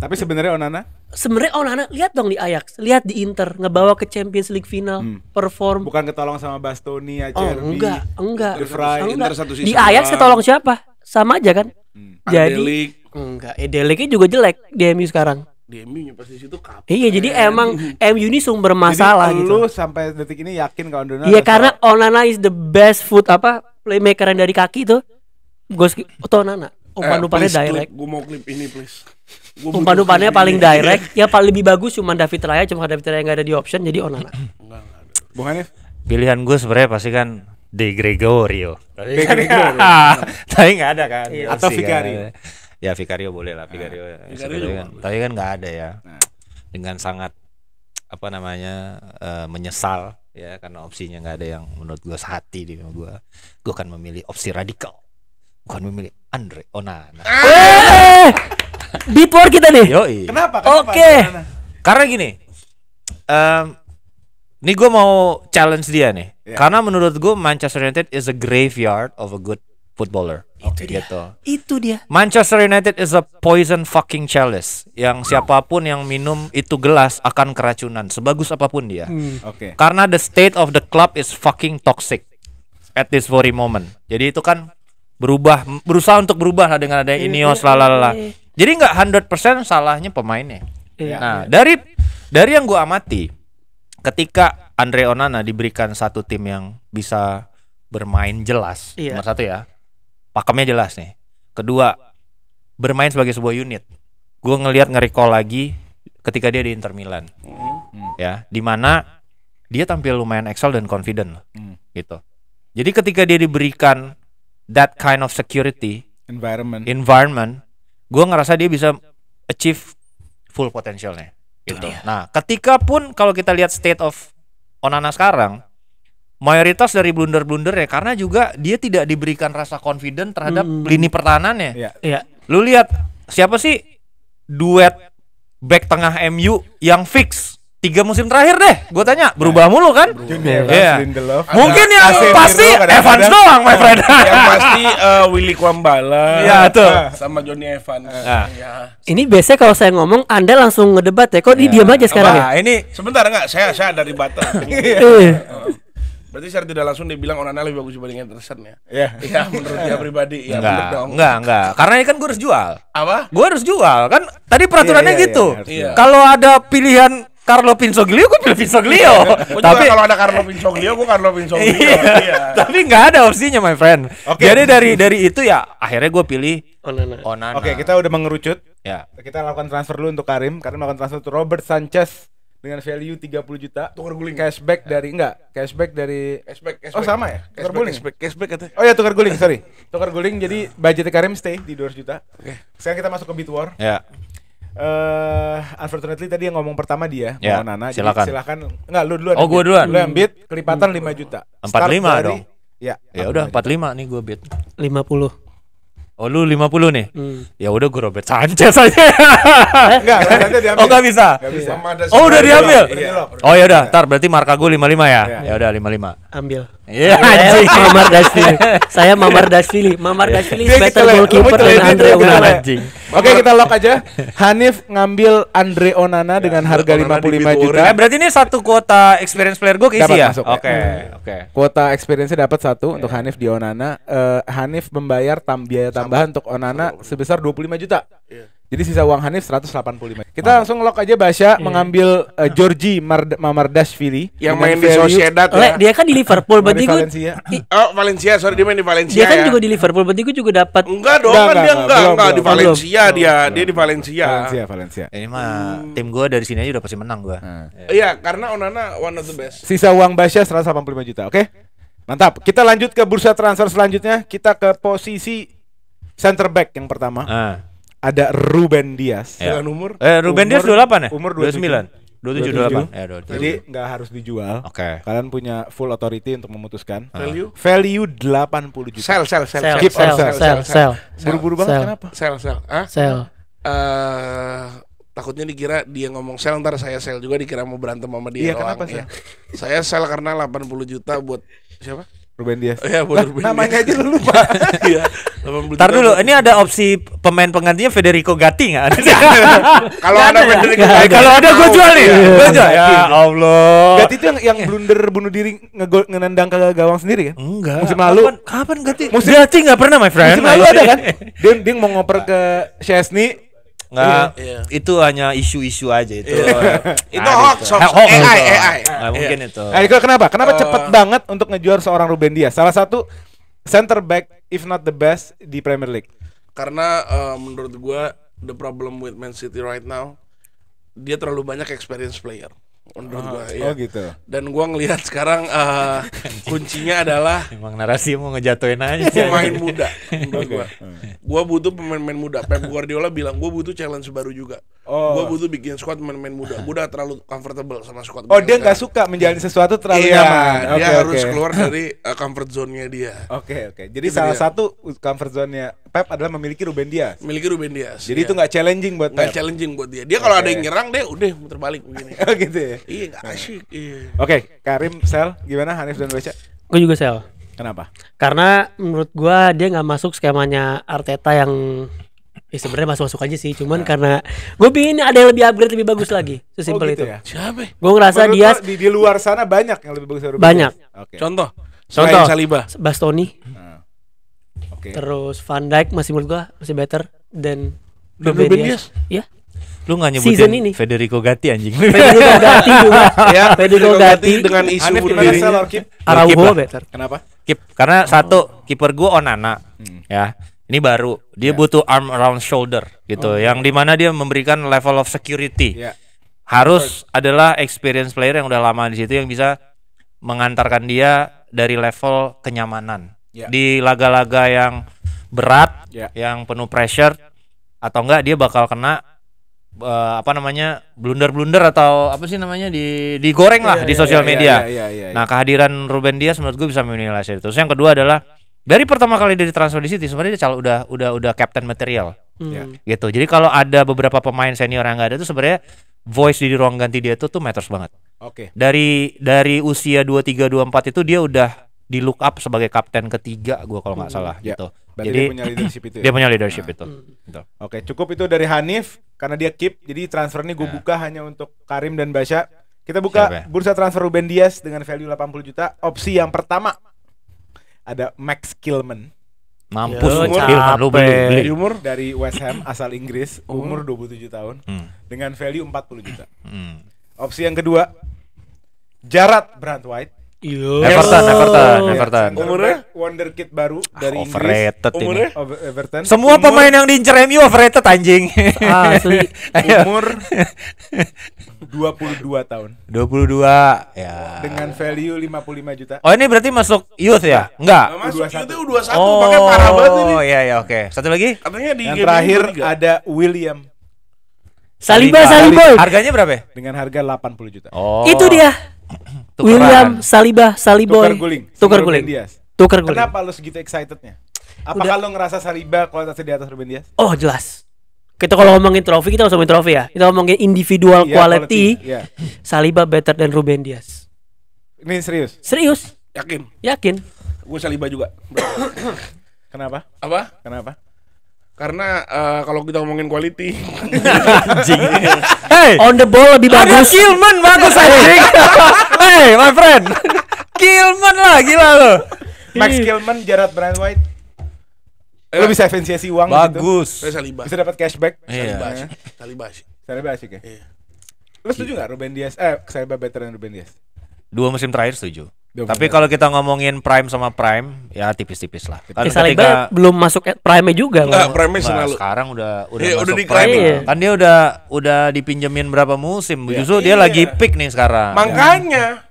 Tapi sebenarnya Onana sebenarnya oh anak lihat dong di Ajax, lihat di Inter ngebawa ke Champions League final, hmm. perform. Bukan ketolong sama Bastoni, Acerbi. Ya, oh, enggak, enggak. Fry, enggak. Inter satu Di Ajax ketolong siapa? Sama aja kan? Hmm. Jadi Adelik. enggak, eh Deliknya juga jelek di MU sekarang. Di MU nya pasti situ kapten. Iya, jadi emang [laughs] MU ini sumber masalah jadi, gitu. Lu sampai detik ini yakin kalau Donald? Iya, karena Onana is the best foot apa playmaker yang dari kaki tuh. Gue Onana umpan-umpannya oh, eh, direct. Gue mau klip ini please. Umpan-umpannya paling ini. Iya. direct. ya paling lebih bagus cuma David Raya, cuma David Raya nggak ada di option jadi Onana. Enggak, enggak Bukan ya? Pilihan gue sebenarnya pasti kan De Gregorio. De Gregorio. [laughs] Tapi nggak ada kan. Iya. Atau Vicario. Kan. Ya Vicario boleh lah nah, Vicario. Vicario kan. Tapi kan nggak ada ya. Nah. Dengan sangat apa namanya uh, menyesal ya karena opsinya nggak ada yang menurut gue sehati di gue gue akan memilih opsi radikal bukan memilih Andre Onana. Oh, eh, kita nih. Yoi. Kenapa? Kenapa? Oke. Okay. Karena gini, um, nih gue mau challenge dia nih. Yeah. Karena menurut gue Manchester United is a graveyard of a good footballer. Itu dia. Gitu. Itu dia. Manchester United is a poison fucking chalice. Yang siapapun yang minum itu gelas akan keracunan sebagus apapun dia. Hmm. Oke. Okay. Karena the state of the club is fucking toxic at this very moment. Jadi itu kan berubah berusaha untuk berubah lah dengan ada iya, Ineos iya, lalala. Iya, Jadi nggak 100% salahnya pemainnya. Iya. Nah, dari dari yang gua amati ketika Andre Onana diberikan satu tim yang bisa bermain jelas. Iya. Nomor satu ya. Pakemnya jelas nih. Kedua, bermain sebagai sebuah unit. gua ngelihat ngeri lagi ketika dia di Inter Milan. Hmm. ya Ya, mana dia tampil lumayan excel dan confident mm. gitu. Jadi ketika dia diberikan that kind of security environment environment gue ngerasa dia bisa achieve full potentialnya gitu nah ketika pun kalau kita lihat state of Onana sekarang mayoritas dari blunder-blunder ya karena juga dia tidak diberikan rasa confident terhadap hmm. lini pertahanannya iya. Yeah. lu lihat siapa sih duet back tengah MU yang fix tiga musim terakhir deh gue tanya berubah nah, mulu kan Iya. Yeah. mungkin yang AC pasti Evans doang my friend yang [laughs] pasti uh, Willy Kwambala ya tuh ah, sama Johnny Evans nah. ya. ini biasanya kalau saya ngomong anda langsung ngedebat ya kok ini iya. diam aja sekarang ya ini sebentar enggak saya saya dari Batam [laughs] iya. oh. Berarti saya tidak langsung dibilang Onana lebih bagus dibanding Anderson ya? Iya. ya menurut dia pribadi. Ya, enggak, dong. enggak, enggak. Karena ini kan gue harus jual. Apa? Gue harus jual kan. Tadi peraturannya iya, gitu. iya, Kalau ada pilihan Carlo Pinsoglio gue pilih Pinsoglio. Iya, iya. tapi kalau ada Carlo Pinsoglio gue Carlo Pinsoglio. iya. Tapi nggak ada opsinya my friend. Okay. Jadi dari dari itu ya akhirnya gue pilih Onana. Onana. Oke, okay, kita udah mengerucut. Ya. Kita lakukan transfer dulu untuk Karim. Karim melakukan transfer untuk Robert Sanchez dengan value 30 juta. Tukar guling. Cashback dari enggak? Cashback dari cashback, cashback. Oh, sama ya? Tukar cashback, guling. Cashback, cashback katanya. Oh ya, tukar guling, sorry. Tukar guling jadi budget Karim stay di 200 juta. Oke. Okay. Sekarang kita masuk ke Bitwar. Ya. Uh, unfortunately tadi yang ngomong pertama dia, ya, Nana. Silakan. Jadi silakan. Enggak, lu duluan. Oh, gue duluan. Lu yang bid, kelipatan lima juta. Empat lima dong. Ya. Ya udah Empat lima nih gue beat. puluh. Oh lu lima puluh nih? Hmm. Ya udah gue Robert Sanchez aja. Eh, enggak, Oh enggak bisa. Gak bisa. Oh udah diambil. Iya. Oh ya udah, tar berarti marka gue lima ya. Iya. Ya udah lima lima ambil. Iya, yeah, anjing. [laughs] Mamar Dasili. Saya Mamar Dasili. Mamar Dasili yeah. better goalkeeper dari Andre Onana. Oke, kita lock aja. Hanif ngambil Andre Onana ya, dengan harga Onana 55 juta. Eh, berarti ini satu kuota experience player gue keisi ya? Oke, hmm. oke. Okay. Okay. Kuota experience dapat satu yeah. untuk Hanif di Onana. Uh, Hanif membayar tam biaya tambahan Sama. untuk Onana sebesar 25 juta. Yeah. Jadi sisa uang Hanif 185. Kita langsung lock aja Basya yeah. mengambil uh, eh, Georgi Mard Mamardashvili yang main di Sociedad. Ya. dia kan di Liverpool berarti gue Valencia. [laughs] Oh, Valencia, sorry dia main di Valencia. Dia kan ya. juga di Liverpool berarti gue juga dapat. Enggak dong, enggak, kan enggak, dia enggak, enggak, enggak, enggak di Valencia dia, dia di Valencia. Valencia, Valencia. Ini mah hmm. tim gue dari sini aja udah pasti menang gue. Nah. Iya. iya, karena Onana one of the best. Sisa uang Basya 185 juta, oke? Okay? Mantap. Kita lanjut ke bursa transfer selanjutnya. Kita ke posisi center back yang pertama. Uh ada Ruben Dias ya. dengan umur eh, Ruben umur, Dias 28 ya? Umur 29. 27 28. 27. Ya, 27. Jadi nggak harus dijual. Oke. Okay. Kalian punya full authority untuk memutuskan. Ah. Value? Value 80 juta. Sell, sell, sell. Keep sell, sell, sell. sell. Buru-buru banget sell. kenapa? Sell, sell. Hah? Sell. Uh, takutnya dikira dia ngomong sell ntar saya sell juga dikira mau berantem sama dia iya, doang. kenapa ya. saya sell karena 80 juta buat siapa Ruben Dias. Oh, iya, buat Ruben namanya Dias. aja lu lupa. [laughs] Iya. [laughs] Tar dulu, ini ada opsi pemain penggantinya Federico Gatti enggak? [laughs] Ya? Kalau ada Federico Gatti. Kalau ada gue jual nih. Iya, gue jual. Ya Allah. Gatti itu yang yang eh. blunder bunuh diri ngenendang ke gawang sendiri kan? Enggak. Musim lalu. Kapan, kapan Gatti? Musim Gatti enggak pernah my friend. Musim lalu ada kan? Dia dia mau ngoper ke Chesney Nggak, yeah. Iya. itu hanya isu-isu aja itu. Iya. Nah, itu gitu. hoax, hoax, hoax, AI, AI. Nggak iya. mungkin itu. Nah, kenapa? Kenapa uh, cepet banget untuk ngejuar seorang Ruben Dias? Salah satu center back, if not the best di Premier League. Karena uh, menurut gue the problem with Man City right now, dia terlalu banyak experience player menurut ah, iya. oh, gua oh, ya. gitu. Dan gua ngelihat sekarang uh, [laughs] kuncinya adalah emang narasi mau ngejatuhin aja pemain muda [laughs] menurut gua. Gua butuh pemain-pemain muda. Pep Guardiola bilang gua butuh challenge baru juga. Oh. Gua butuh bikin squad pemain-pemain muda. Gua udah terlalu comfortable sama squad. Oh, dia nggak suka menjalani iya. sesuatu terlalu iya, nyaman. Dia okay, harus okay. keluar dari uh, [laughs] comfort zone-nya dia. Oke, okay, oke. Okay. Jadi Itu salah dia. satu comfort zone-nya Pep adalah memiliki Ruben Dias. Memiliki Ruben Dias. Jadi iya. itu nggak challenging buat gak challenging buat dia. Dia kalau okay. ada yang nyerang deh udah muter balik begini. [laughs] oh gitu ya. Iya, gak asyik. Iya. Oke, okay, Karim Sel gimana Hanif dan Wecha? Gue juga Sel. Kenapa? Karena menurut gue dia nggak masuk skemanya Arteta yang Ya eh, sebenarnya masuk masuk aja sih, cuman nah. karena gue pingin ada yang lebih upgrade lebih bagus lagi, sesimpel oh, gitu itu. Ya? Siapa? Gue ngerasa dia di, di luar sana banyak yang lebih bagus dari Banyak. Okay. Contoh, contoh Saliba, Bastoni. Nah. Okay. Terus Van Dijk masih menurut gua masih better than Ruben Dias. Ya. Lu gak nyebutin ini. Federico Gatti anjing. Federico Gatti juga. [laughs] ya, Federico Gatti dengan isu bunuh diri. Araujo better. Kenapa? Kip, karena oh. satu kiper gua Onana. Hmm. Ya. Ini baru. Dia yeah. butuh arm around shoulder gitu. Oh. Yang dimana dia memberikan level of security. Yeah. Harus Sorry. adalah experience player yang udah lama di situ yang bisa mengantarkan dia dari level kenyamanan yeah. di laga-laga yang berat, yeah. yang penuh pressure atau enggak dia bakal kena uh, apa namanya blunder-blunder atau apa sih namanya di digoreng lah yeah, di ya, sosial ya, ya, media. Nah kehadiran Ruben Dias menurut gue bisa menilai itu. Terus yang kedua adalah dari pertama kali dia ditransfer di City sebenarnya dia udah udah udah captain material hmm. gitu. Jadi kalau ada beberapa pemain senior yang nggak ada itu sebenarnya voice di ruang ganti dia itu tuh matters banget. Oke. Okay. Dari dari usia dua tiga dua empat itu dia udah di look up sebagai kapten ketiga gue kalau nggak hmm, salah yeah. gitu. Berarti jadi dia punya leadership itu. Ya? [laughs] Dia punya leadership nah. itu. Hmm. Gitu. Oke, cukup itu dari Hanif karena dia keep. Jadi transfer ini gue yeah. buka hanya untuk Karim dan Basya. Kita buka Siapa? Ya? bursa transfer Ruben Dias dengan value 80 juta. Opsi yang pertama ada Max Kilman. Mampus Yo, ya, Kilman lu beli, beli. Dari umur dari West Ham asal Inggris, oh. umur 27 tahun hmm. dengan value 40 juta. Hmm. Opsi yang kedua Jarat Brand White Yo. Iya. Everton, Everton, iya. Everton. Umurnya wonderkid baru ah, dari ah, overrated Inggris. Umurnya ini. Everton. Semua umur, pemain yang diincer MU overrated anjing. Ah, asli. [laughs] umur 22 tahun. 22 ya. Dengan value 55 juta. Oh, ini berarti masuk youth ya? Enggak. Masuk 21 youth 21 oh, pakai parah banget ini. Oh, iya ya oke. Okay. Satu lagi? Katanya di yang terakhir ada William. Saliba, Saliba. Saliba. Harganya berapa? Dengan harga 80 juta. Oh. Itu dia. [clears throat] Tukeran. William Saliba Saliboy. Tukar guling. Tukar guling. Tukar guling. Kenapa lu segitu excitednya? Apa kalau lu ngerasa Saliba kualitasnya di atas Ruben Dias? Oh, jelas. Kita kalau ngomongin trofi kita harus ngomongin trofi ya. Kita ngomongin individual yeah, quality. quality. Yeah. Saliba better than Ruben Dias. Ini serius. Serius. Yakin. Yakin. Gue Saliba juga. Kenapa? Apa? Kenapa? Karena uh, kalau kita ngomongin quality anjing. hey, on the ball lebih bagus. Ada Kilman bagus anjing. [laughs] hey, my friend. Kilman lah gila lo. Max Kilman, Jared White eh, Lo bisa efisiensi uang bagus. gitu. Bagus. Eh, Saliba. Bisa dapat cashback. Saliba. Saliba asik. Saliba sih ya. Iya. Lo setuju nggak Ruben Dias? Eh, Saliba better than Ruben Dias? Dua musim terakhir setuju. Ya, Tapi kalau kita ngomongin Prime sama Prime, ya tipis-tipis lah. Kan eh, ketika belum masuk Prime juga Enggak, Prime selalu. Sekarang udah iya, udah masuk udah di Prime. Iya. Kan dia udah udah dipinjemin berapa musim. Ya, Justru iya. dia lagi pick nih sekarang. Makanya.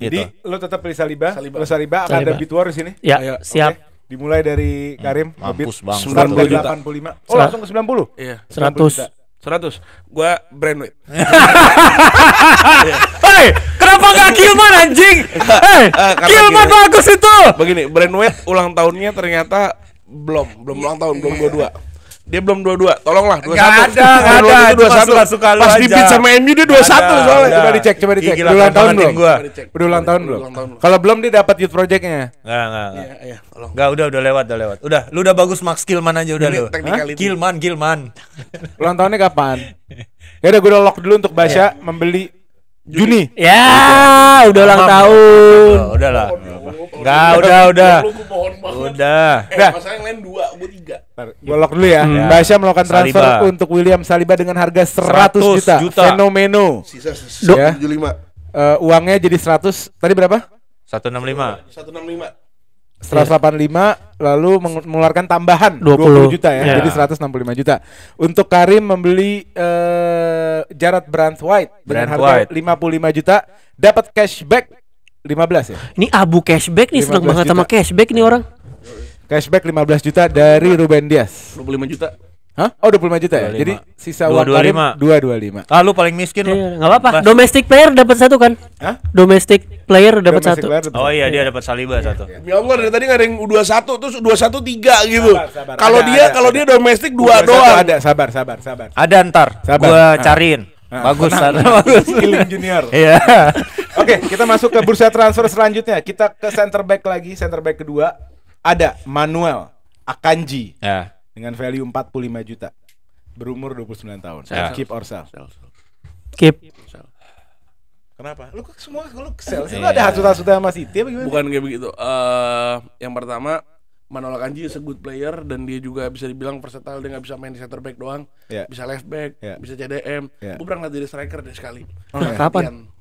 Ya. Gitu. Jadi lo tetap pilih Saliba. Saliba. Lo Saliba, akan ada Bitwar di sini. Ya, Ayo, iya, siap. Okay. Dimulai dari hmm. Karim, Mampus bang. 95. Oh langsung ke 90? Iya. 100. 90 100 Gua brand Brandwidth [laughs] Hei Kenapa gak Kilman anjing Hei eh, Kilman bagus itu Begini brand Brandwidth ulang tahunnya ternyata Belum Belum ulang tahun Belum iya. dua-dua dia belum dua-dua, tolonglah dua satu ada nggak ada Dua satu. suka, suka pas dipit sama MU dia dua satu soalnya coba dicek coba dicek Gila, ulang tahun belum gua. udah ulang tahun belum kalau belum dia dapat youth projectnya iya, Nggak, nggak. Iya, nggak, iya, nggak udah udah lewat udah lewat udah lu udah bagus Max Kilman aja udah lu Kilman Kilman ulang tahunnya kapan [laughs] ya udah gue udah lock dulu untuk Basya membeli Juni. Ya, Juni. udah ulang tahun. Oh, udah lah. Enggak, udah, udah. Udah. Udah. Udah. Eh, udah. Masa yang lain dua, gue tiga. Golok dulu ya. Hmm. Basya melakukan transfer Saliba. untuk William Saliba dengan harga 100, 100 juta. juta. Fenomeno. Sisa 75. Ya. Uh, uangnya jadi 100. Tadi berapa? 165. 165. 185 yeah. lalu mengeluarkan tambahan 20, 20 juta ya, yeah. jadi 165 juta. Untuk Karim membeli uh, eh, Jarat Brand White dengan Brand harga White. 55 juta, dapat cashback 15 ya. Ini abu cashback nih senang banget juta. sama cashback nih orang. Cashback 15 juta dari Ruben Dias. 25 juta. Hah? Oh 25 juta 25. ya? Jadi sisa uang dua 225 Ah lu paling miskin lu iya, gak apa-apa Domestic player dapat satu kan? Hah? Domestic player dapat satu player Oh iya dia dapat Saliba iya, satu iya, Ya Allah dari tadi gak ada yang U21 terus U21 tiga gitu Kalau dia kalau dia domestik dua doang Ada sabar sabar sabar Ada ntar sabar. Gua nah. cariin Nah, bagus, nah. bagus. [laughs] Killing junior. Iya. Oke, kita masuk ke bursa transfer selanjutnya. Kita ke center back lagi, center back kedua. Ada Manuel Akanji. Ya dengan value 45 juta berumur 29 tahun. Sell. Keep or sell. sell. Keep. Sell. Kenapa? Lu semua lu sell. Lu yeah. ada hasut-hasut sama City apa gimana? Bukan kayak begitu. Uh, yang pertama Manolak Anji is good player dan dia juga bisa dibilang versatile dia nggak bisa main di center back doang yeah. bisa left back yeah. bisa CDM yeah. gue pernah ngeliat striker deh sekali oh, nah, kapan?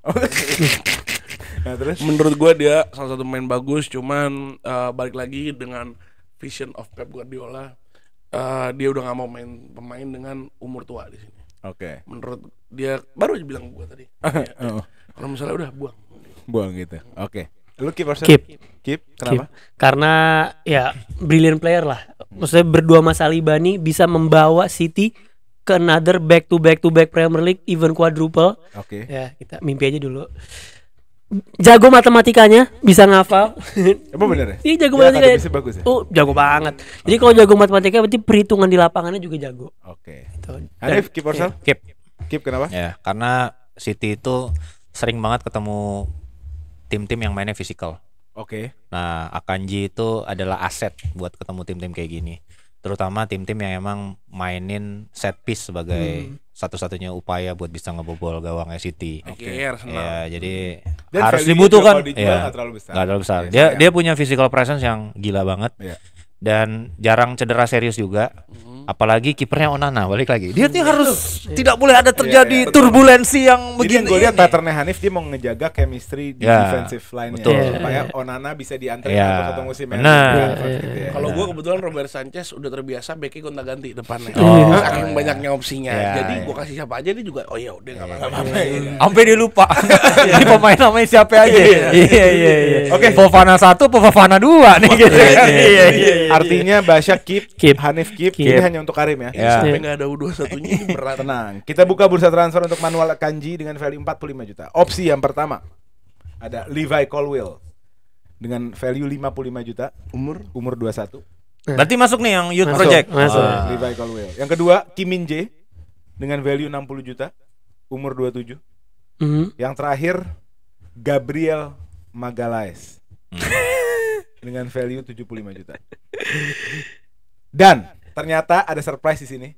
[laughs] nah, terus? menurut gue dia salah satu main bagus cuman uh, balik lagi dengan vision of Pep Guardiola Eh, dia udah nggak mau main pemain dengan umur tua di sini. Oke. Okay. Menurut dia baru aja bilang gua tadi. [laughs] Iya. oh. Kalau misalnya udah buang. Buang gitu. Oke. Okay. Lu keep keep. Keep. Keep. Kenapa? Keep. Karena ya brilliant player lah. Maksudnya berdua Mas Alibani bisa membawa City ke another back to back to back Premier League even quadruple. Oke. Okay. Ya, kita mimpi aja dulu jago matematikanya, bisa ngafal. Emang [laughs] bener ya? Iya jago ya, matematikanya. Bisa bagus ya? Oh, jago banget. Jadi kalau jago matematika berarti perhitungan di lapangannya juga jago. Oke. Okay. Gitu. Arif, keep yourself. Yeah. Keep. Keep kenapa? Ya, karena City itu sering banget ketemu tim-tim yang mainnya physical Oke. Okay. Nah, Akanji itu adalah aset buat ketemu tim-tim kayak gini. Terutama tim-tim yang emang mainin set piece sebagai hmm satu-satunya upaya buat bisa ngebobol gawang City. Oke, okay. Ya, jadi hmm. Dan harus dibutuhkan. Ya, gak terlalu besar. Gak terlalu besar. Iya, dia iya. dia punya physical presence yang gila banget. Yeah. Dan jarang cedera serius juga. Mm -hmm apalagi kipernya Onana balik lagi dia tuh iya, harus iya. tidak boleh ada iya, terjadi yeah, yeah, turbulensi yang begini gue lihat patternnya Hanif dia mau ngejaga chemistry di yeah. defensive line betul. Yeah. supaya Onana bisa diantar yeah. untuk ketemu si nah. gitu kalau gue kebetulan Robert Sanchez udah terbiasa beki gonta ganti depannya oh. saking banyaknya opsinya yeah, jadi ya. gue kasih siapa aja dia juga oh ya udah nggak apa-apa sampai dia lupa ini pemain namanya siapa aja iya iya iya oke Fofana satu Fofana dua nih gitu kan. iya iya artinya Basya keep keep Hanif keep, keep hanya untuk Karim ya. Ya. Sampai iya. nggak ada U21 ini berat. Tenang. Kita buka bursa transfer untuk Manuel Kanji dengan value 45 juta. Opsi yang pertama ada Levi Colwell dengan value 55 juta. Umur umur 21. Eh. Berarti masuk nih yang youth masuk, project. Masuk. Ah. Levi Colwell. Yang kedua Kim Min Jae dengan value 60 juta. Umur 27. Mm -hmm. Yang terakhir Gabriel Magalaes Mm. [laughs] dengan value 75 juta. Dan Ternyata ada surprise di sini.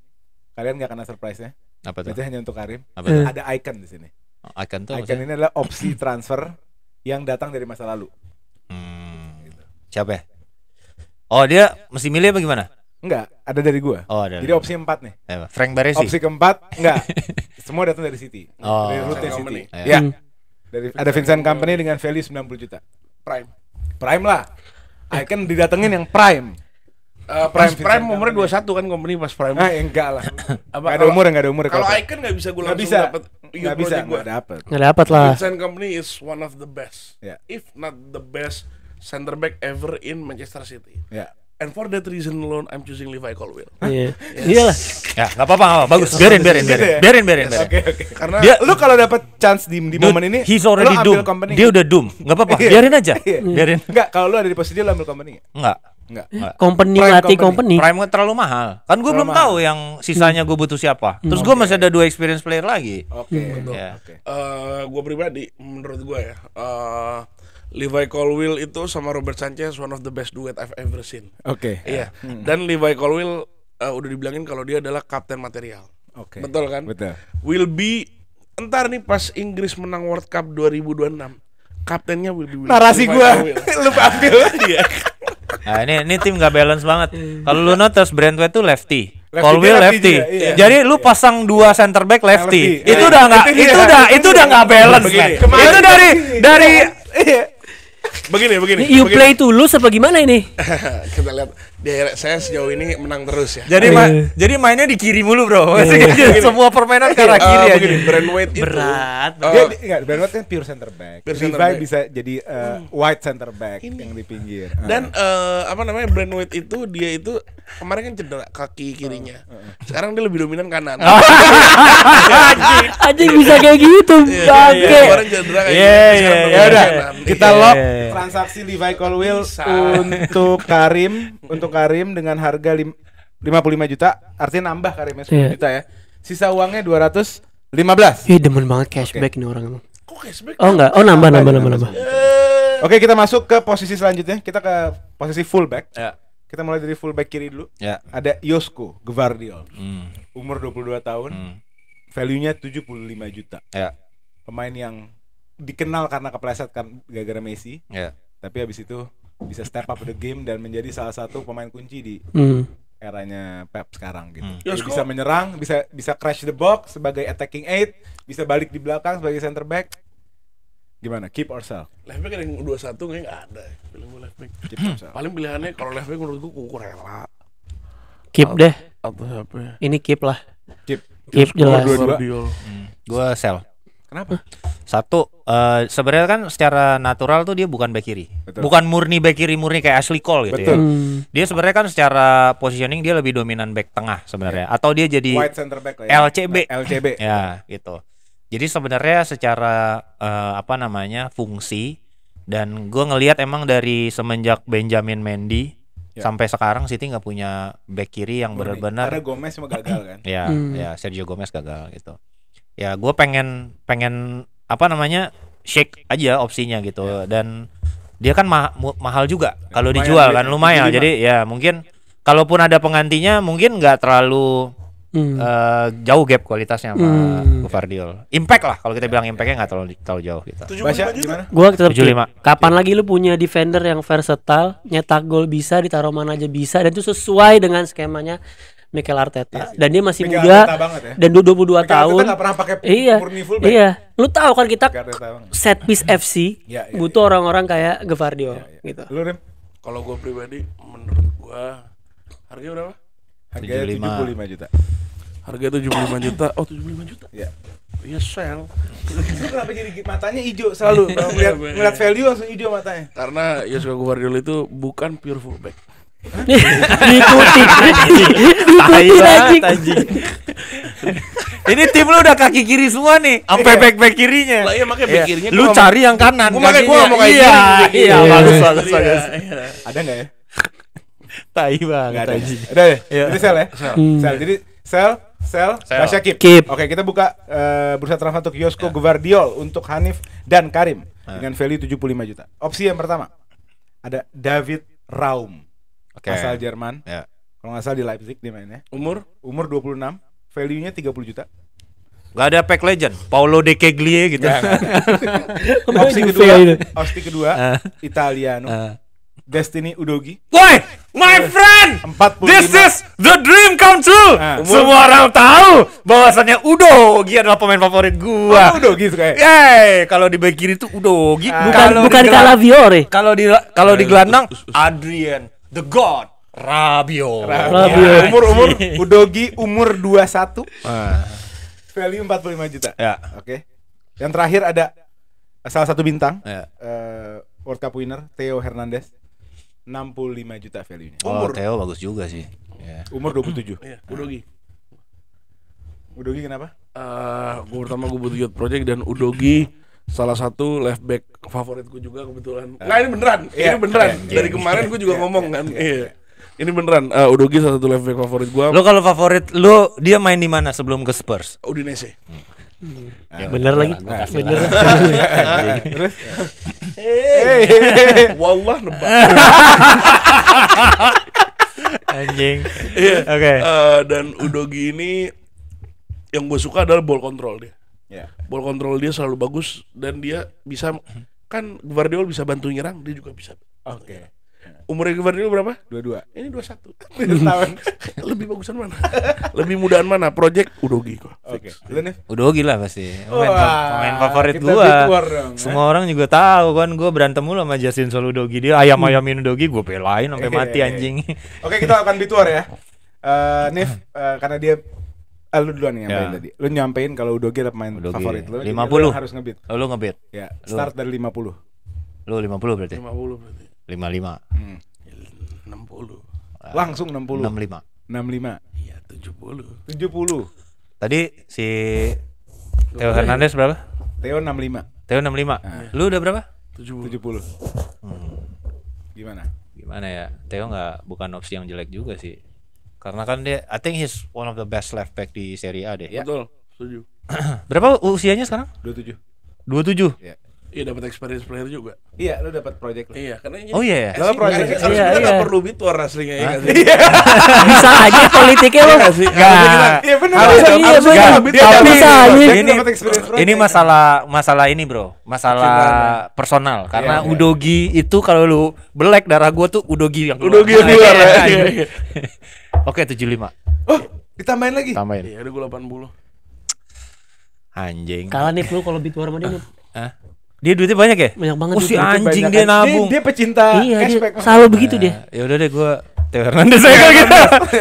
Kalian gak kena surprise ya? Apa Itu hanya untuk Karim. Apa tuh? Ada icon di sini. Oh, icon tuh. Icon ini adalah opsi transfer yang datang dari masa lalu. Hmm. Gitu. Siapa? Ya? Oh, dia mesti milih apa gimana? Enggak, ada dari gua. Oh, ada. Jadi opsi empat nih. Frank Baresi. Opsi keempat enggak. [laughs] Semua datang dari City. Oh, dari Rute City. Ya. ya. Dari ada Vincent Company dengan value 90 juta. Prime. Prime lah. Icon didatengin yang prime. Uh, Prime, pas Prime umurnya dua satu kan company pas Prime. Ah, enggak lah. Apa, gak ada umur, enggak ada umur. Kalau Icon nggak bisa gue langsung dapat. Nggak iya, bisa, nggak dapat. Nggak dapat lah. Vincent Company is one of the best, yeah. if not the best center back ever in Manchester City. Yeah. And for that reason alone, I'm choosing Levi Colwill. Iya. [laughs] iya, lah. Ya, nggak apa-apa, bagus. Biarin, biarin, biarin, biarin, biarin. Oke, oke. Karena dia, lu kalau dapat chance di, di momen ini, he's already doomed. Dia udah doom. Nggak apa-apa, iya. biarin aja. Biarin. Nggak, kalau lu ada di posisi dia, lu ambil company. Nggak. Enggak. Eh, company Prime mati company. company. Prime terlalu mahal. Kan gue belum mahal. tahu yang sisanya gue butuh siapa. Hmm. Terus gue okay. masih ada dua experience player lagi. Oke. Okay. Hmm. Yeah. Okay. Uh, eh, gue pribadi menurut gue ya. Uh, Levi Colwill itu sama Robert Sanchez one of the best duet I've ever seen. Oke. Okay. Iya. Hmm. Dan Levi Colwill uh, udah dibilangin kalau dia adalah kapten material. Oke. Okay. Betul kan? Betul. Will be entar nih pas Inggris menang World Cup 2026 kaptennya Willy Willy. Narasi gue [laughs] lupa ambil. Iya. Nah, ini ini tim gak balance banget. Kalau lu terus Brentwood tuh lefty. lefty lefty. lefty. Iya. Jadi lu pasang dua center back lefty. lefty. Itu iya. udah nggak itu, udah itu udah nggak balance kan. Itu dari dari iya. begini begini. You begini. play to lose apa gimana ini? [laughs] Kita lihat daerah saya sejauh ini menang terus ya. Jadi iya. ma jadi mainnya di kiri mulu, Bro. Iya. semua permainan ke arah eh, kiri uh, begini, Brand White itu berat. Uh, eh, dia enggak Brand kan pure center back. Pure center back. bisa jadi uh, wide center back ini. yang di pinggir. Dan uh, apa namanya Brand White itu dia itu kemarin kan cedera kaki kirinya. Sekarang dia lebih dominan kanan. Ah. Anjing bisa kayak gitu. Oke. Iya, kemarin cedera kayak gitu. Ya udah. Kita lock transaksi Levi Colwill untuk Karim untuk Karim dengan harga lim 55 juta, artinya nambah Karim 10 ya, yeah. Iya. juta ya. Sisa uangnya 215. Ih, demen banget cashback okay. nih orang. Kok cashback? Oh enggak, oh nambah ya? nambah nambah nambah. Eh. Oke, okay, kita masuk ke posisi selanjutnya. Kita ke posisi fullback. Yeah. Kita mulai dari fullback kiri dulu. Yeah. Ada Yosko Gvardiol. Mm. Umur 22 tahun. Mm. Value-nya 75 juta. Yeah. Pemain yang dikenal karena kepleset kan gara-gara Messi. Yeah. Tapi habis itu bisa step up the game dan menjadi salah satu pemain kunci di mm. eranya Pep sekarang gitu. Mm. Yes, ya, bisa menyerang, bisa bisa crash the box sebagai attacking eight, bisa balik di belakang sebagai center back. Gimana? Keep ourselves. Left back yang 21 satu nggak ada. Pilih ya, left back. Keep Paling pilihannya kalau left back menurut gua kukur rela. Keep Al deh. Atau siapa ya? Ini keep lah. Keep. Keep, keep jelas. Gue hmm. sell Kenapa? Satu, uh, sebenarnya kan secara natural tuh dia bukan back kiri. Betul. Bukan murni back kiri murni kayak Ashley Cole gitu ya. Betul. ya. Dia sebenarnya kan secara positioning dia lebih dominan back tengah sebenarnya yeah. atau dia jadi White center back ya. LCB. LCB. [laughs] ya, gitu. Jadi sebenarnya secara uh, apa namanya? fungsi dan gue ngelihat emang dari semenjak Benjamin Mendy Ya. Sampai sekarang City nggak punya back kiri yang benar-benar. Karena Gomez cuma gagal kan. [clears throat] ya, hmm. ya Sergio Gomez gagal gitu ya gue pengen pengen apa namanya shake aja opsinya gitu yeah. dan dia kan ma mahal juga kan, ya, kalau dijual kan lumayan jadi ya mungkin kalaupun ada penggantinya mungkin nggak terlalu hmm. uh, jauh gap kualitasnya sama hmm. impact lah kalau kita bilang impactnya nggak terlalu terlalu jauh gitu gue gimana? gua tetap 75 kapan lagi lu punya defender yang versatile nyetak gol bisa ditaruh mana aja bisa dan itu sesuai dengan skemanya Mikel Arteta iya dan dia masih Mikel muda ya. dan 22 Mikel tahun. Arteta gak pernah pakai iya. Fullback. Iya. Lu tahu kan kita set piece [laughs] FC ya, ya, butuh iya. orang-orang ya. kayak Gevardio ya, ya. gitu. Lu Rem? Kalau gua pribadi menurut gua harga berapa? Harga 75, 75 juta. Harga 75 juta. Oh, 75 juta. Iya. Iya sel. kenapa jadi matanya hijau selalu? melihat, [laughs] iya, melihat value langsung hijau matanya. Karena Joshua Guardiola itu bukan pure fullback Diikuti. Diikuti lagi Ini tim lu udah kaki kiri semua nih. Sampai iya. back back kirinya. Lah iya makanya back iya. kirinya. Lu cari yang kanan. Gua makanya gua mau kayak iya, iya, iya bagus bagus bagus. Ada nggak? ya? Tai banget ada. Udah ya. Itu ya? sel ya. Sel. Hmm. Jadi sel Sel, Dasya Kip. Kip. Oke, kita buka uh, bursa transfer untuk Yosko yeah. Gvardiol untuk Hanif dan Karim nah. dengan value 75 juta. Opsi yang pertama ada David Raum okay. asal Jerman. Yeah. Kalau nggak salah di Leipzig dia mainnya. Umur? Umur 26, value-nya 30 juta. Gak ada pack legend, Paulo De Keglie gitu. Gak, [laughs] opsi kedua, opsi kedua, uh. Italiano. Uh. Destiny Udogi. Woi, my iya. friend. 45. This is the dream come true. Nah, Semua orang tahu bahwasannya Udogi adalah pemain favorit gua. Oh, Udogi suka. Yeay, ya? kalau di back itu Udogi. Ah, bukan bukan Calavio, Kalau di kalau di eh, gelandang Adrian the god Rabio. Rabio. Rabio. Iya. Umur umur [laughs] Udogi umur 21. Ah. Value 45 juta. Ya. Oke. Okay. Yang terakhir ada salah satu bintang. Ya. Uh, World Cup winner Theo Hernandez. 65 juta value-nya. Oh, umur. Theo bagus juga sih. Yeah. Umur 27. Iya, Udogi. Udogi kenapa? Uh, eh, gua pertama gua butuh project dan Udogi salah satu left back favorit gue juga kebetulan. Uh, nah ini beneran, yeah, ini iya, beneran. Yeah, yeah, Dari kemarin gue juga iya, ngomong iya, kan. Iya. Ini beneran. Uh, Udogi salah satu left back favorit gue. Lo kalau favorit lo dia main di mana sebelum ke Spurs? Udinese. Hmm. Hmm. Ya, bener lagi. Nah, bener. [laughs] Terus. Wallah nebak. [laughs] Anjing. Oke. Ah, dan Udogi ini yang gue suka adalah ball control dia Yeah. Ball control dia selalu bagus dan dia bisa kan Guardiola bisa bantu nyerang, dia juga bisa. Oke. Okay. Umurnya Guardiola berapa? 22. Ini 21. Tahun. [laughs] Lebih bagusan mana? Lebih mudahan mana? Project Udogi kok. Oke. Okay. Udogi lah pasti. Pemain, pemain favorit gua. Eh. Semua eh? orang juga tahu kan gue berantem mulu sama Justin Sol Udogi. Dia ayam-ayamin hmm. Udogi gua pelain sampai iya, mati iya, iya. anjing. Oke, okay, kita akan bituar ya. Uh, Nif, uh, karena dia Eh, lu duluan yang nyampein Ya. tadi. Lu nyampein kalau Udogi adalah pemain Udogi. favorit lu. jadi 50. Lu harus ngebit. Oh, lu ngebit Ya, Lu- start dari 50. Lu 50 berarti. 50 berarti. 55. Hmm. 60. Langsung 60. 65. 65. Iya, 70. 70. Tadi si Teo Hernandez berapa? Theo 65. Teo 65. nah. Lu udah berapa? 70. 70. hmm. Gimana? Gimana ya? Teo nggak bukan opsi yang jelek juga sih. Karena kan dia I think he's one of the best left back di Serie A deh. Ya. Betul, setuju. [clears throat] Berapa usianya sekarang? 27. 27. Iya. Iya dapat experience player juga. Iya, lu dapat project lu. Iya, karena Oh iya. Yeah. Dapat project. Iya, iya. enggak iya, iya. perlu bitwar aslinya ya kan. [laughs] Bisa aja politiknya lu. Enggak. Iya benar. Iya benar. Bisa aja. Ini ini masalah masalah ini, Bro. Masalah personal karena Udogi itu kalau lu belek darah gua tuh Udogi yang Udogi yang nah, keluar. [laughs] Oke, okay, 75. Oh, ditambahin lagi? Tambahin. Iya, udah gue 80. Anjing. Kalah nih lu kalau bit war sama dia. Hah? Eh, eh. Dia duitnya banyak ya? Banyak banget. Oh, si anjing dia nabung. Dia, dia pecinta iya, cashback. Dia, selalu begitu nah. dia. Ya udah deh gue Teo Hernandez saya kalau ya. gitu.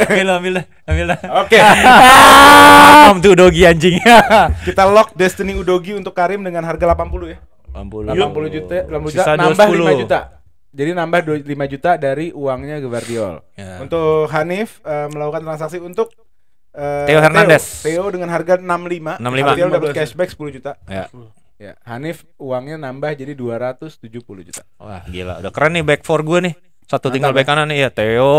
Ambil ambil dah, ambil dah. Oke. Mam ah. tuh Udogi anjing. [laughs] Kita lock Destiny Udogi untuk Karim dengan harga 80 ya. 80. 80 juta, 80 juta nambah 5 juta. Jadi nambah 25 juta dari uangnya Gvardiol. Ya. Untuk Hanif uh, melakukan transaksi untuk uh, Theo Hernandez. Theo, Theo dengan harga 65. 65. Gvardiol dapat cashback 10 juta. Ya. Ya, Hanif uangnya nambah jadi 270 juta. Wah, gila. Udah keren nih back for gue nih. Satu Mantap tinggal back ya? kanan nih ya Theo,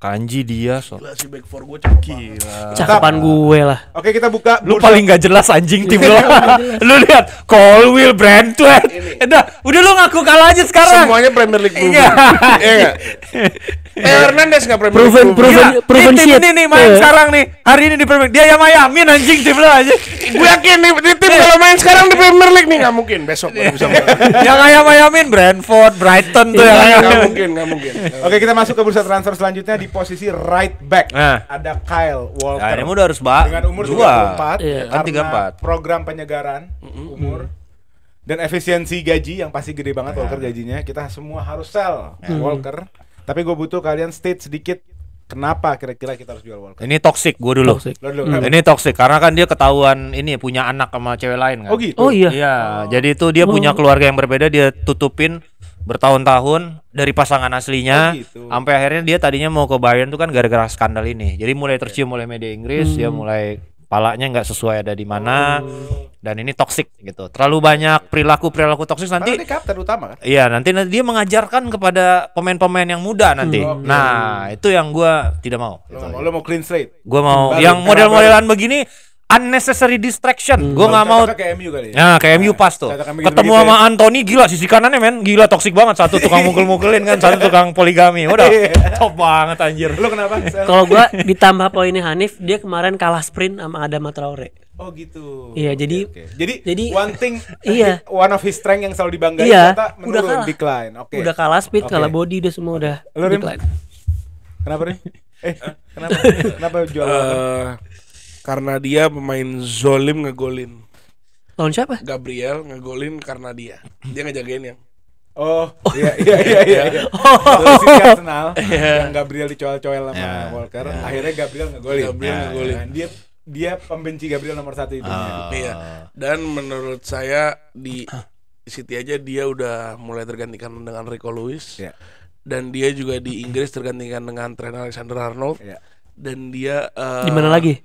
Kanji dia so. Gila si back four gue cakep Cakepan gue lah. Oke kita buka. Lu bursa. paling gak jelas anjing tim lu. Iya. [laughs] lu lihat Colwell Brentwood. Udah, udah lu ngaku kalah aja sekarang. Semuanya Premier League Iya. [laughs] Theo eh, Hernandez nggak Premier Proven, proven, Gila, proven ini tim ini nih main yeah. sekarang nih hari ini di Premier League. Dia yang Miami anjing tim lo aja. Gue yakin nih di tim kalau main sekarang di Premier League nih nggak mungkin besok baru bisa main. [laughs] yang ayam ayamin Brentford, Brighton tuh yang ayam. Nggak mungkin, nggak mungkin. Oke kita masuk ke bursa transfer selanjutnya di posisi right back nah. ada Kyle Walker. Nah, ini udah harus bak dengan umur dua empat, iya, kan tiga empat. Program penyegaran mm -hmm. umur dan efisiensi gaji yang pasti gede banget yeah. Walker gajinya kita semua harus sell yeah. Mm. Walker tapi gue butuh kalian state sedikit Kenapa kira-kira kita harus jual Walker. Ini toxic gue dulu. Toxic. dulu hmm. Ini toxic karena kan dia ketahuan ini punya anak sama cewek lain kan. Oh gitu. Oh iya. Iya, oh. jadi itu dia oh. punya keluarga yang berbeda dia tutupin bertahun-tahun dari pasangan aslinya oh gitu. sampai akhirnya dia tadinya mau ke Bayern tuh kan gara-gara skandal ini. Jadi mulai tercium oleh media Inggris, hmm. dia mulai palanya nggak sesuai ada di mana dan ini toksik gitu terlalu banyak perilaku perilaku toksik nanti ini kapten utama kan iya nanti, dia mengajarkan kepada pemain-pemain yang muda nanti hmm, nah itu yang gue tidak mau lo, gitu. lo mau clean slate gue mau Balik, yang model-modelan begini unnecessary distraction. Hmm. Gue nggak mau. Kayak MU kali. Ya? Nah, kayak MU nah, pas tuh. Gitu, Ketemu gitu sama ya. Anthony gila sisi kanannya men, gila toksik banget. Satu tukang mukul-mukulin kan, satu tukang poligami. Udah iya. top banget anjir. Lu kenapa? Kalau gue ditambah poinnya Hanif, dia kemarin kalah sprint sama Adam Traore. Oh gitu. Iya, jadi okay. jadi jadi one thing iya. one of his strength yang selalu dibanggain iya, ternyata udah kalah. decline. Oke. Okay. Udah kalah speed, okay. kalah body udah semua udah Lu, decline. Kenapa nih? [laughs] Eh, kenapa? kenapa jual? Uh, karena dia pemain zolim ngegolin. Lawan siapa? Gabriel ngegolin karena dia. Dia ngejagain yang Oh, oh. iya iya iya iya. iya. [laughs] Oh. Arsenal [laughs] iya. yang Gabriel dicoel-coel sama yeah. Walker, yeah. akhirnya Gabriel ngegolin. Gabriel yeah. ngegolin. Yeah. Dia dia pembenci Gabriel nomor satu itu. Uh. Iya. Dan menurut saya di City aja dia udah mulai tergantikan dengan Rico Lewis. Yeah. Dan dia juga di Inggris tergantikan dengan tren Alexander Arnold. Yeah dan dia uh, di mana lagi?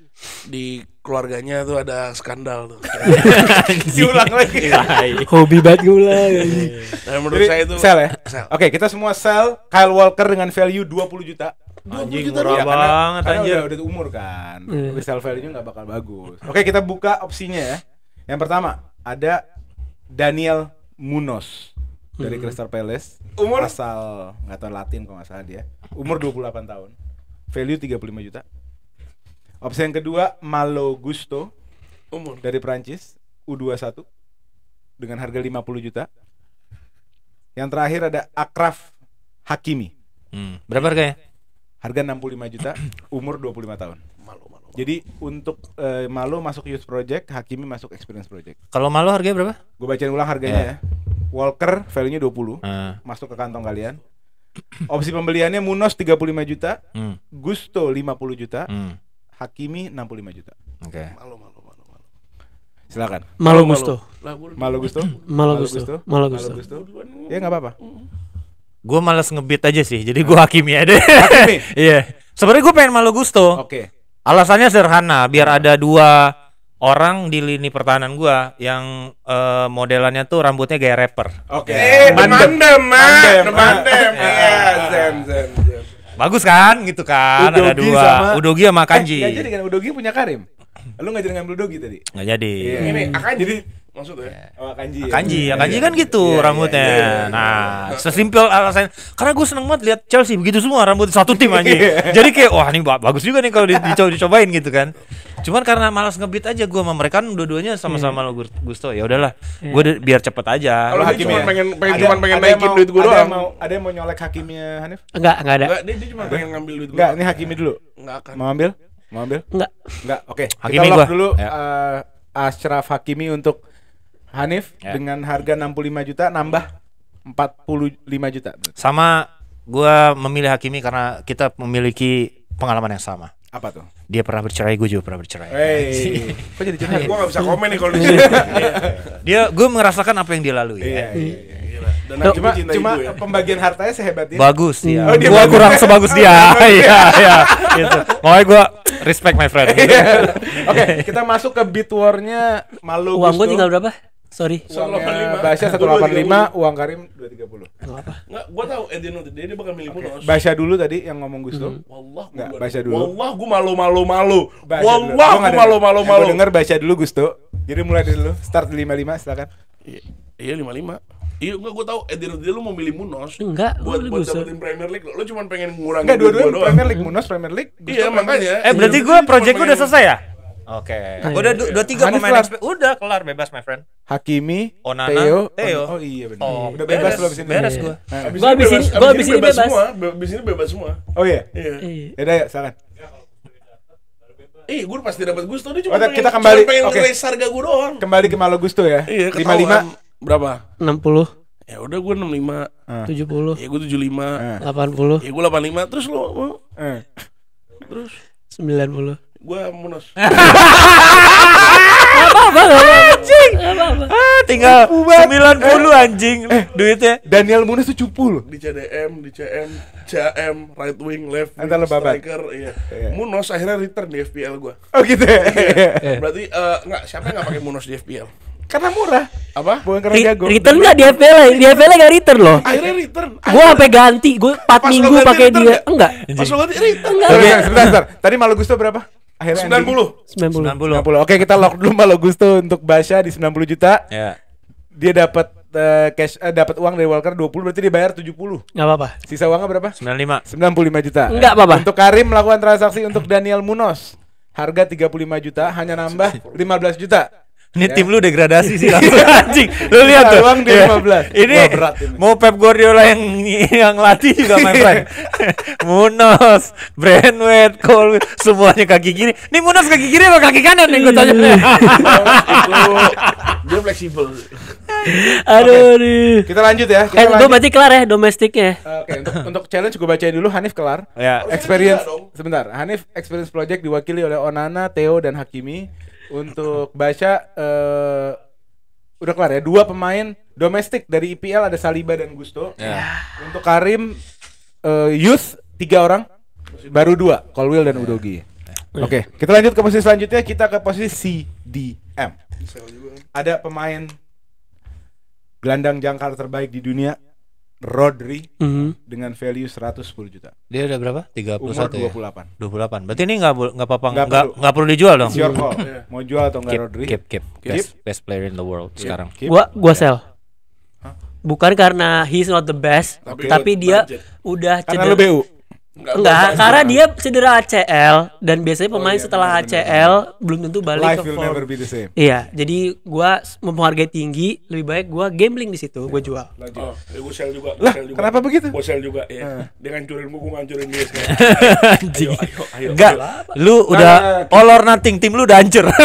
Di keluarganya tuh ada skandal tuh. [laughs] Diulang lagi. Iya. Hobi banget gue ulang. [laughs] Iya. Dan menurut Jadi, saya itu sel ya. Sel. Oke, okay, kita semua sel Kyle Walker dengan value 20 juta. anjing juta murah ya, banget karena, Karena udah, udah umur kan. Iya. Tapi sel value-nya nggak bakal bagus. Oke, okay, kita buka opsinya ya. Yang pertama ada Daniel Munoz dari hmm. Crystal Palace. Umur asal nggak tau Latin kalau nggak salah dia. Umur 28 tahun value 35 juta. Opsi yang kedua Malo Gusto umur dari Prancis U21 dengan harga 50 juta. Yang terakhir ada Akraf Hakimi. Hmm. Berapa harganya? Harga 65 juta, [clears throat] umur 25 tahun. Malo, malo, Malo, Jadi untuk uh, Malo masuk Youth Project, Hakimi masuk Experience Project. Kalau Malo harganya berapa? Gue bacain ulang harganya yeah. ya. Walker value-nya 20. Uh. Eh. Masuk ke kantong kalian. Opsi pembeliannya Munos 35 juta, hmm. Gusto 50 juta, hmm. Hakimi 65 juta. Oke. Okay. Malu malu malu malu. Silakan. Malu Gusto. Malu Gusto. Malu Gusto. Malu Gusto. Ya nggak apa-apa. Gue malas ngebit aja sih, jadi gue Hakimi aja. deh. Hakimi. [laughs] Iya. yeah. Sebenarnya gue pengen Malu Gusto. Oke. Okay. Alasannya sederhana, biar ada dua orang di lini pertahanan gua yang uh, modelannya tuh rambutnya gaya rapper. Oke, okay. Eh, mandem, mandem, mandem, mandem, zen, zen, zen. Bagus kan, gitu kan? Udogi ada dua. Sama... Udogi sama eh, Kanji. Eh, gak jadi kan Udogi punya Karim. Lu gak jadi ngambil Udogi tadi? Gak jadi. Yeah. Ini akan jadi maksudnya yeah. Oh, kanji kanji ya, kanji iya, iya. kan gitu yeah, iya, rambutnya yeah, yeah, yeah, nah sesimpel alasan karena gue seneng banget lihat Chelsea begitu semua rambut satu tim aja jadi kayak wah ini bagus juga nih kalau dicobain gitu kan Cuman karena malas ngebit aja gue sama mereka kan dua-duanya sama-sama yeah. lo Gusto. Ya udahlah, Yeah. Iya. gue biar cepet aja. Kalau gitu. Hakim cuma ya. Iya. pengen pengen cuma pengen naikin duit gue doang. Mau, ada yang mau nyolek Hakimnya Hanif? Enggak, enggak ada. Enggak, dia, dia cuma pengen ngambil duit gue. Enggak, ini hakimnya dulu. Enggak akan. Mau ambil? Mau ambil? Enggak. Enggak, oke. Okay. Hakimi gua. dulu uh, Ashraf Hakimi untuk Hanif ya. dengan harga 65 juta nambah 45 juta. Sama gua memilih Hakimi karena kita memiliki pengalaman yang sama. Apa tuh? Dia pernah bercerai, gue juga pernah bercerai. Hey. [laughs] Kok jadi cerai? Gue gak bisa [laughs] komen nih kalau di iya. sini. dia, gue merasakan apa yang dia lalui. Ya. Iya, iya, iya. iya. Dan Duh, cuma cuma ya. pembagian hartanya sehebat dia Bagus dia. Oh, dia gua bagus. kurang sebagus dia. [laughs] Iya, iya. Gitu. Makanya gua respect my friend. Iya. Oke, okay, kita masuk ke bit war-nya Malu Uang gua tinggal berapa? Sorry. Uangnya Basya 185, uang Karim 230. Enggak apa. Enggak, gua tahu at the end of the day dia bakal milih okay. Munos. Basya dulu tadi yang ngomong Gus hmm. Wallah gua Basya dulu. Wallah gua malu-malu malu. Wallah gua malu-malu malu. Gua denger Basya dulu Gusto. Jadi mulai dari dulu, start 55 silakan. Iya, iya 55. Iya, enggak gua tau. edino dia lu mau milih Munos. Enggak, buat, buat dapetin Premier League. Lo cuma pengen ngurangin. Enggak, dua-duanya Premier League, Munos Premier League. Iya, makanya. Eh, berarti iya, gua project gua udah selesai ya? Oke. Okay. Iya, nah, Udah iya, iya. dua tiga Hanif pemain kelar. udah kelar bebas my friend. Hakimi, Onana, Teo. Teo. Oh, oh iya benar. Oh, udah bebas lo belum sini. Beres iya. gua. Nah, gua abis ini gua abis ini bebas. Semua, abis ini bebas semua. Oh iya. Iya. Ya udah ya, silakan. Eh, gue pasti dapat Gusto nih cuma Oh, kita kembali cuma pengen okay. harga gue doang. Kembali ke Malo Gusto ya. Iya, 55 berapa? 60 ya udah gue 65 ah. tujuh puluh ya gue 75 ah. delapan puluh ya gue 85 terus lo mau eh. terus 90 gue munas [laughs] anjing ah, tinggal sembilan puluh eh. anjing eh, duitnya Daniel Munas tuh cupu loh di CDM di CM CM right wing left wing, striker iya. Yeah. Munos akhirnya return di FPL gue oh gitu ya yeah. Iya. berarti uh, nggak siapa yang nggak pakai Munos di FPL karena murah apa bukan karena Re jago return nggak di FPL di FPL nggak return loh akhirnya return gue sampai ganti gue 4 minggu pakai dia ya? enggak pas lo ganti return enggak tadi malu gusto berapa akhirnya 90 90 90, 90. oke kita lock dulu Mbak Logusto untuk Basya di 90 juta ya. dia dapat uh, cash uh, dapat uang dari Walker 20 berarti dibayar 70 Enggak apa-apa sisa uangnya berapa 95 95 juta nggak apa-apa untuk Karim melakukan transaksi untuk Daniel Munoz harga 35 juta hanya nambah 15 juta ini yeah. tim lu degradasi sih langsung [laughs] anjing. Lu iya, lihat tuh. Ruang di yeah. 15. Ini, berat ini mau Pep Guardiola yang yang latih juga main [laughs] [laughs] Munoz, Munos, Brandwet, Cole, semuanya kaki kiri. Nih Munos kaki kiri apa kaki kanan nih gue tanya. Iya. Dia fleksibel. Aduh, okay. Kita lanjut ya. Kita eh, gue berarti kelar ya domestiknya. Oke, okay, untuk, untuk challenge gue bacain dulu Hanif kelar. Ya. Yeah. Oh, iya, experience sebentar. Hanif experience project diwakili oleh Onana, Theo dan Hakimi untuk Basya uh, eh, udah kelar ya dua pemain domestik dari IPL ada Saliba dan Gusto. Yeah. Ya. Untuk Karim uh, Youth tiga orang baru dua Colwill dan Udogi. Ya. Oke, okay, kita lanjut ke posisi selanjutnya kita ke posisi CDM. Ada pemain gelandang jangkar terbaik di dunia Rodri mm -hmm. dengan value 110 juta. Dia ada berapa? 31 Umur 28. Ya? 28. Berarti ini nggak nggak apa-apa nggak perlu. perlu dijual dong. Sure call. Mau jual atau enggak Rodri? Keep, keep, keep. Best, best player in the world keep. sekarang. Keep. Gua gua sell. Huh? Bukan karena he's not the best, tapi, tapi dia budget. udah cedera. Karena lu BU. Enggak, Enggak karena dia cedera ACL dan biasanya oh, pemain oh, iya, setelah bener, ACL bener. belum tentu balik Life ke will form. Never be the same. Iya, jadi gua mempunyai harga tinggi, lebih baik gua gambling di situ, gua jual. Oh, eh, gua sell juga, lah, sell juga. Kenapa begitu? Gua sell juga ya. Uh. Dengan ngancurin gua, gua ngancurin dia sekarang. [laughs] ayo, ayo, ayo. Enggak. Lu udah nah, all nah, nah. or nothing, tim lu udah hancur. [laughs]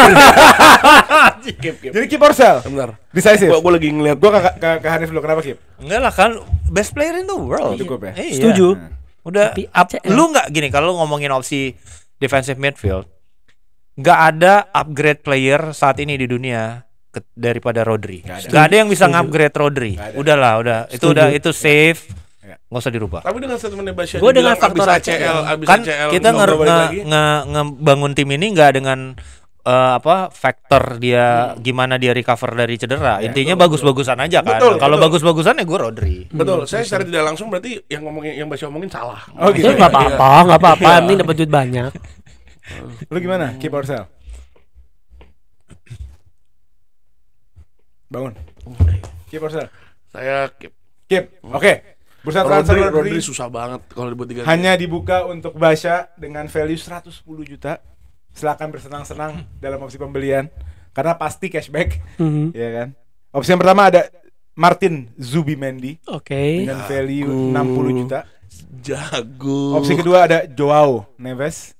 keep, keep. Jadi keep or sell. Benar. Decisive. Gua, gua lagi ngeliat gua ke, ke, ke Hanif dulu, kenapa Kip? Enggak lah kan best player in the world. Cukup ya. Eh, Setuju. Iya. Udah up, lu eh. nggak gini kalau ngomongin opsi defensive midfield, nggak ada upgrade player saat ini di dunia ke, daripada Rodri. Gak ada, gak ada yang bisa ngupgrade Rodri. Udahlah, udah Studio. itu udah itu safe. Nggak usah dirubah. Tapi dengan statementnya Basya Gue dengan faktor ACL, ACL, ya. kan ACL, kita nge, nge, nge, ngebangun tim ini nggak dengan uh, apa faktor dia hmm. gimana dia recover dari cedera. Ya, Intinya bagus-bagusan aja kan. Kalau bagus-bagusan ya gue Rodri. Hmm. Betul. Hmm. Saya secara tidak langsung berarti yang ngomongin yang Basya ngomongin salah. Oh gitu. nggak apa-apa, iya. nggak apa-apa. Iya. ini dapat duit banyak. Lu gimana? Keep ourselves. Bangun. Keep ourselves. Saya keep. Keep. Oke. Okay. Bursa transfer Rodri, Rodri, Rodri susah banget kalau dibuat tiga. Hanya dibuka untuk Basya dengan value 110 juta silakan bersenang-senang [laughs] dalam opsi pembelian karena pasti cashback mm-hmm. [laughs] ya kan opsi yang pertama ada Martin Zubi Mendy okay. dengan value Jago. 60 juta Jago Opsi kedua ada Joao Neves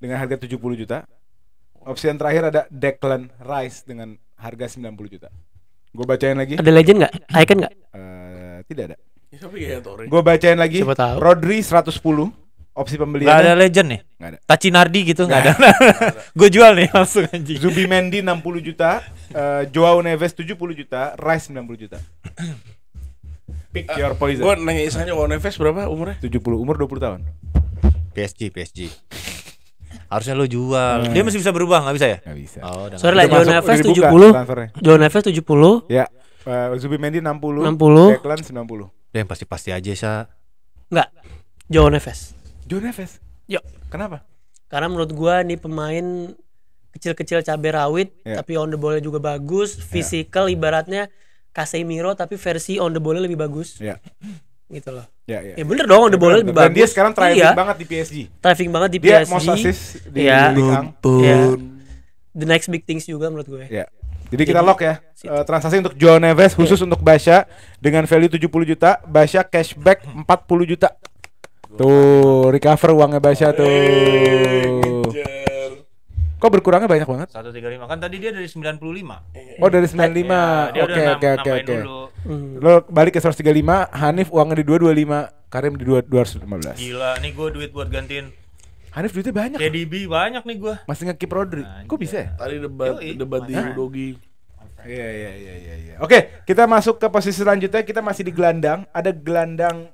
dengan harga 70 juta Opsi yang terakhir ada Declan Rice dengan harga 90 juta Gue bacain lagi Ada legend nggak? Icon nggak? Uh, tidak ada ya, Gue bacain lagi Rodri 110 Opsi pembelian ada legend nih Nggak ada. Taci Nardi gitu nggak ada. [laughs] Gue jual nih langsung anjing. Zubi Mendy 60 juta, uh, Joao Neves 70 juta, Rice 90 juta. Pick uh, your poison. Gue nanya isanya Joao Neves berapa umurnya? 70, umur 20 tahun. PSG, PSG. Harusnya lo jual. Hmm. Dia masih bisa berubah nggak bisa ya? Nggak bisa. Oh, Sorry lah. Joao Neves 70, Joao Neves 70. Ya. Uh, Zubi Mendy 60, 60. Declan 90. yang pasti pasti aja, sih. Enggak. Joao Neves. Joao Neves. Yuk. Kenapa? Karena menurut gua nih pemain kecil-kecil cabai rawit yeah. tapi on the ball juga bagus, iya. fisikal yeah. ibaratnya Casemiro tapi versi on the ball lebih bagus. Yeah. Gitu loh. Iya, iya, ya, ya. ya bener dong, on the ball lebih bagus. Dan dia sekarang thriving iya. banget di PSG. Thriving banget di dia PSG. Dia most assist di ya. Yeah. The next big things juga menurut gue. Ya. Jadi kita lock ya. Uh, transaksi untuk Joao Neves khusus yeah. untuk Basya dengan value 70 juta, Basya cashback 40 juta. Tuh, recover uangnya Basya tuh. Kok berkurangnya banyak banget? 135 kan tadi dia dari 95. Oh, dari 95. lima, iya, oke oke oke oke. Hmm. Lo balik ke 135, Hanif uangnya di 225, Karim di 215. Gila, nih gue duit buat gantiin Hanif duitnya banyak. KDB banyak nih gue, Masih ngekip Rodri. Nah, Kok bisa ya? Iya. Tadi debat debat di Dogi. Iya iya iya iya iya. Oke, kita masuk ke posisi selanjutnya. Kita masih di gelandang. Ada gelandang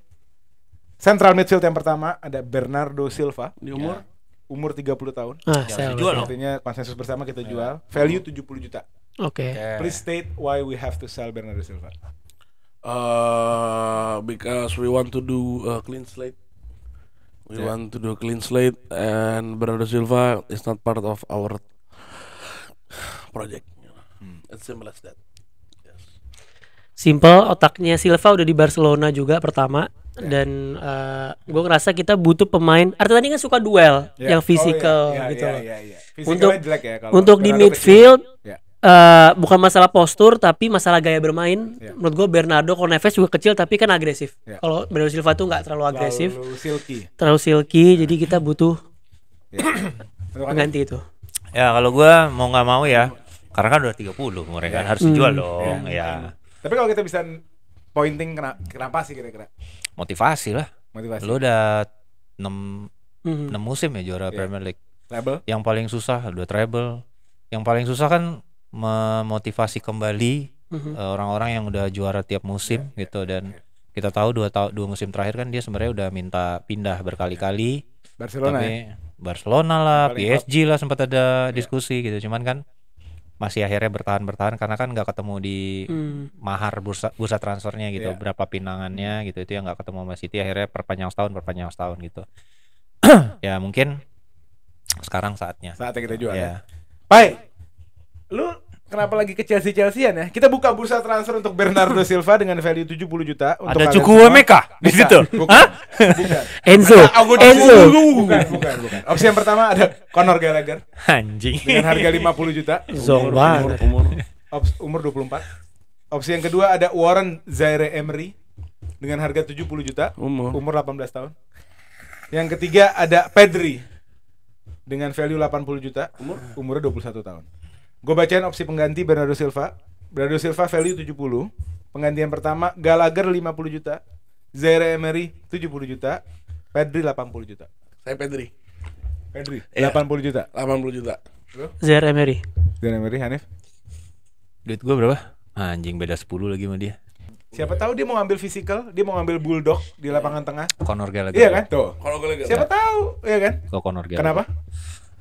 Central midfield yang pertama ada Bernardo Silva di umur ya. umur 30 tahun. Ah, ya, jual Artinya konsensus bersama kita ya. jual. Value 70 juta. Oke. Okay. okay. Please state why we have to sell Bernardo Silva. Uh, because we want to do a clean slate. We yeah. want to do a clean slate and Bernardo Silva is not part of our project. Hmm. It's simple as that. Yes. Simple otaknya Silva udah di Barcelona juga pertama dan uh, eh, gue ngerasa kita butuh pemain. Artinya tadi kan suka duel yeah. yang oh, fisikal oh, yeah, yeah, gitu. Yeah, yeah, yeah. Untuk ya kalau untuk di midfield uh, bukan masalah postur tapi masalah gaya bermain. Yeah. Menurut gue Bernardo Neves juga kecil tapi kan agresif. Yeah. Kalau Bernardo Silva tuh nggak terlalu agresif. Terlalu silky. Terlalu silky. Yeah. Jadi kita butuh yeah. Ya. pengganti itu. Ya kalau gue mau nggak mau ya karena kan udah tiga puluh, mereka yeah. harus dijual hmm. dong yeah. ya. Tapi kalau kita bisa pointing kenapa, sih kira-kira? Motivasi lah. Motivasi. Lu udah 6 mm 6 musim ya juara yeah. Premier League. Treble. Yang paling susah udah treble. Yang paling susah kan memotivasi kembali mm-hmm. orang-orang yang udah juara tiap musim yeah, iya. gitu dan yeah. kita tahu dua tahun dua musim terakhir kan dia sebenarnya udah minta pindah berkali-kali. Barcelona. Tapi, ya? Barcelona lah, paling PSG up. lah sempat ada yeah. diskusi gitu. Cuman kan masih akhirnya bertahan bertahan karena kan nggak ketemu di hmm. mahar bursa bursa transfernya gitu yeah. berapa pinangannya hmm. gitu itu yang nggak ketemu sama City akhirnya perpanjang setahun perpanjang setahun gitu [clears throat] ya mungkin sekarang saatnya saatnya kita jual ya, ya. Pai lu kenapa lagi ke Chelsea Chelseaan ya? Kita buka bursa transfer untuk Bernardo [laughs] Silva dengan value 70 juta untuk Ada cukup Meka di situ. Bukan. bukan. Enzo. Enzo. Bukan, bukan, bukan. Opsi yang pertama ada Conor Gallagher. Anjing. Dengan harga 50 juta. [laughs] Zomba. Umur, umur, umur, umur 24. Opsi yang kedua ada Warren Zaire Emery dengan harga 70 juta, umur umur 18 tahun. Yang ketiga ada Pedri dengan value 80 juta, umur umurnya 21 tahun. Gue bacain opsi pengganti Bernardo Silva. Bernardo Silva value 70. Penggantian pertama Gallagher 50 juta. Zaire Emery 70 juta. Pedri 80 juta. Saya Pedri. Pedri yeah. Iya. 80 juta. 80 juta. Zaire Emery. Zaire Emery Hanif. Duit gue berapa? Ah, anjing beda 10 lagi sama dia. Siapa tahu dia mau ambil physical, dia mau ambil bulldog di lapangan tengah. Conor Gallagher. Iya kan? Tuh. Conor Gallagher. Siapa tahu, iya kan? Ke Conor Gallagher. Kenapa?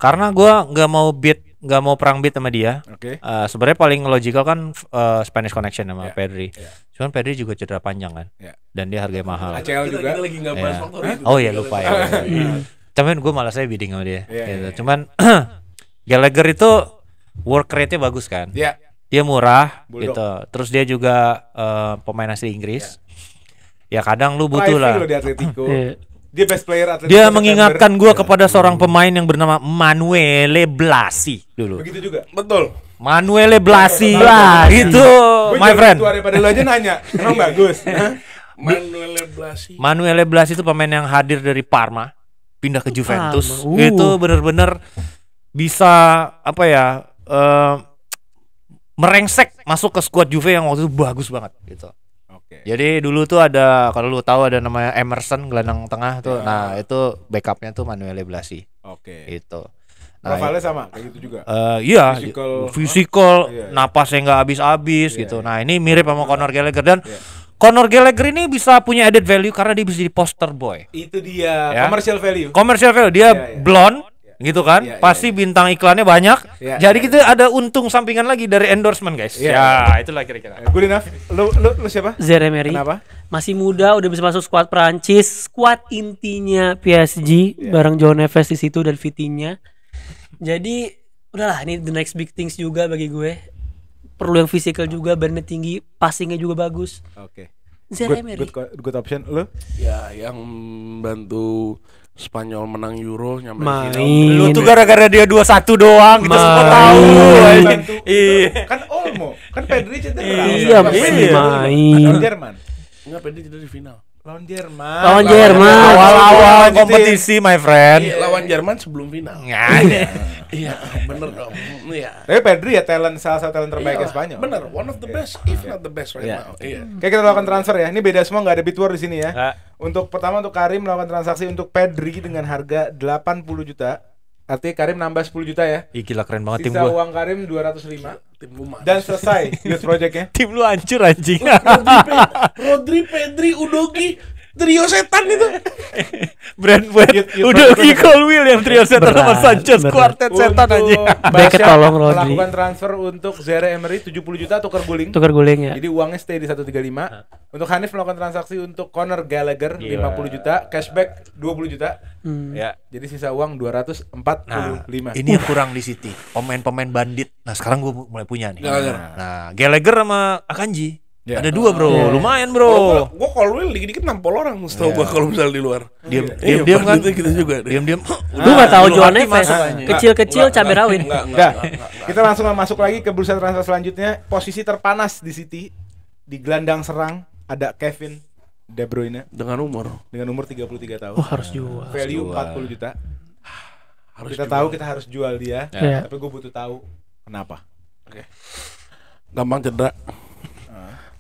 Karena gua nggak mau beat nggak mau perang beat sama dia. Oke. Okay. Uh, eh, Sebenarnya paling logical kan uh, Spanish Connection sama yeah. Pedri. Yeah. Cuman Pedri juga cedera panjang kan. Yeah. Dan dia harganya mahal. ACL juga. Kita lagi iya. Oh iya lupa ya. Cuman [laughs] iya. gue malah saya bidding sama dia. Yeah, gitu. yeah, iya. Cuman [clears throat] Gallagher itu work rate-nya bagus kan. Iya. Yeah. Dia murah Bulldog. gitu. Terus dia juga uh, pemain asli Inggris. Yeah. Ya kadang lu butuh lah. lah. Di Atletico. [laughs] Dia best player atlet Dia mengingatkan gue kepada seorang pemain yang bernama Manuele Blasi dulu. Begitu juga. Betul. Manuele Blasi Blasi itu my friend. Itu pada lu aja nanya. Emang bagus. [laughs] Manuele Blasi. Manuele Blasi itu pemain yang hadir dari Parma pindah ke Juventus. uh. Itu benar-benar bisa apa ya? Uh, merengsek masuk ke skuad Juve yang waktu itu bagus banget gitu. Jadi dulu tuh ada kalau lu tahu ada namanya Emerson gelandang tengah tuh. Yeah. Nah, itu backupnya tuh Manuel Blasi. Oke. Okay. Itu. Nah, Profilnya sama kayak gitu juga. Uh, iya, physical, physical huh? iya, iya. napasnya nggak habis-habis iya, gitu. Iya. Nah, ini mirip sama Conor Gallagher dan iya. Conor Gallagher ini bisa punya added value karena dia bisa jadi poster boy. Itu dia, ya? commercial value. Commercial value, dia iya, blonde yeah. gitu kan yeah, iya, pasti yeah, yeah. bintang iklannya banyak yeah, iya, jadi yeah, kita yeah. ada untung sampingan lagi dari endorsement guys yeah. ya itulah kira-kira eh, good enough lu lu, lu siapa Zeremery kenapa masih muda udah bisa masuk skuad Prancis skuad intinya PSG yeah. bareng John Neves di situ dan Vitinya jadi udahlah ini the next big things juga bagi gue perlu yang fisikal juga bandnya tinggi passingnya juga bagus oke okay. Good, good, good option lo Ya, yang bantu Spanyol menang Euro nyampe Main. final. Lu tuh gara-gara dia 2-1 doang, kita semua tahu. Iya. iya. Kan Olmo, kan Pedri cedera. Iya, kan Main. Kan Jerman. Enggak Pedri cedera di final lawan Jerman. Lawan Jerman. Awal-awal kompetisi, my friend. Iya, lawan Jerman sebelum final. Iya. [laughs] iya, bener dong. Iya. Tapi Pedri ya talent salah satu talent terbaik Iyalah, Spanyol. Bener, one of the iya. best, if not the best right iya. now. Iya. Kayak kita lakukan transfer ya. Ini beda semua nggak ada bid war di sini ya. Untuk pertama untuk Karim melakukan transaksi untuk Pedri dengan harga 80 juta Artinya Karim nambah 10 juta ya. Ih gila keren banget Sisa tim gua. uang Karim 205. Tim lu Dan selesai youth [laughs] projectnya. tim lu hancur anjing. Rodri, Rodri, Pedri, Udogi, trio setan itu [laughs] brand brand udah Eagle Will yang trio setan sama Sanchez berat. quartet setan aja Beckett tolong Rodri melakukan transfer untuk Zere Emery 70 juta tukar guling tukar guling ya jadi uangnya stay di 135 lima. untuk Hanif melakukan transaksi untuk Connor Gallagher lima 50 juta cashback 20 juta hmm. ya jadi sisa uang 245 lima. Nah, ini yang kurang di City pemain-pemain bandit nah sekarang gue mulai punya nih nah, nah Gallagher sama Akanji Ya. Ada dua bro, ya. lumayan bro. Gue kalau lu dikit-dikit nampol orang, setahu ya. gue kalau misal di luar. Diam, iya. diam, diam iya, kan kita gitu juga. Diam, diam. Lu nggak tahu Joannya kecil-kecil cabai rawit. Kita langsung masuk lagi ke bursa transfer selanjutnya. Posisi terpanas di City, di gelandang serang ada Kevin De Bruyne dengan umur dengan umur tiga puluh tiga tahun. Oh, harus jual. Value empat puluh juta. Harus kita jual. tahu kita harus jual dia, ya. tapi gue butuh tahu kenapa. Oke. Okay. Gampang cedera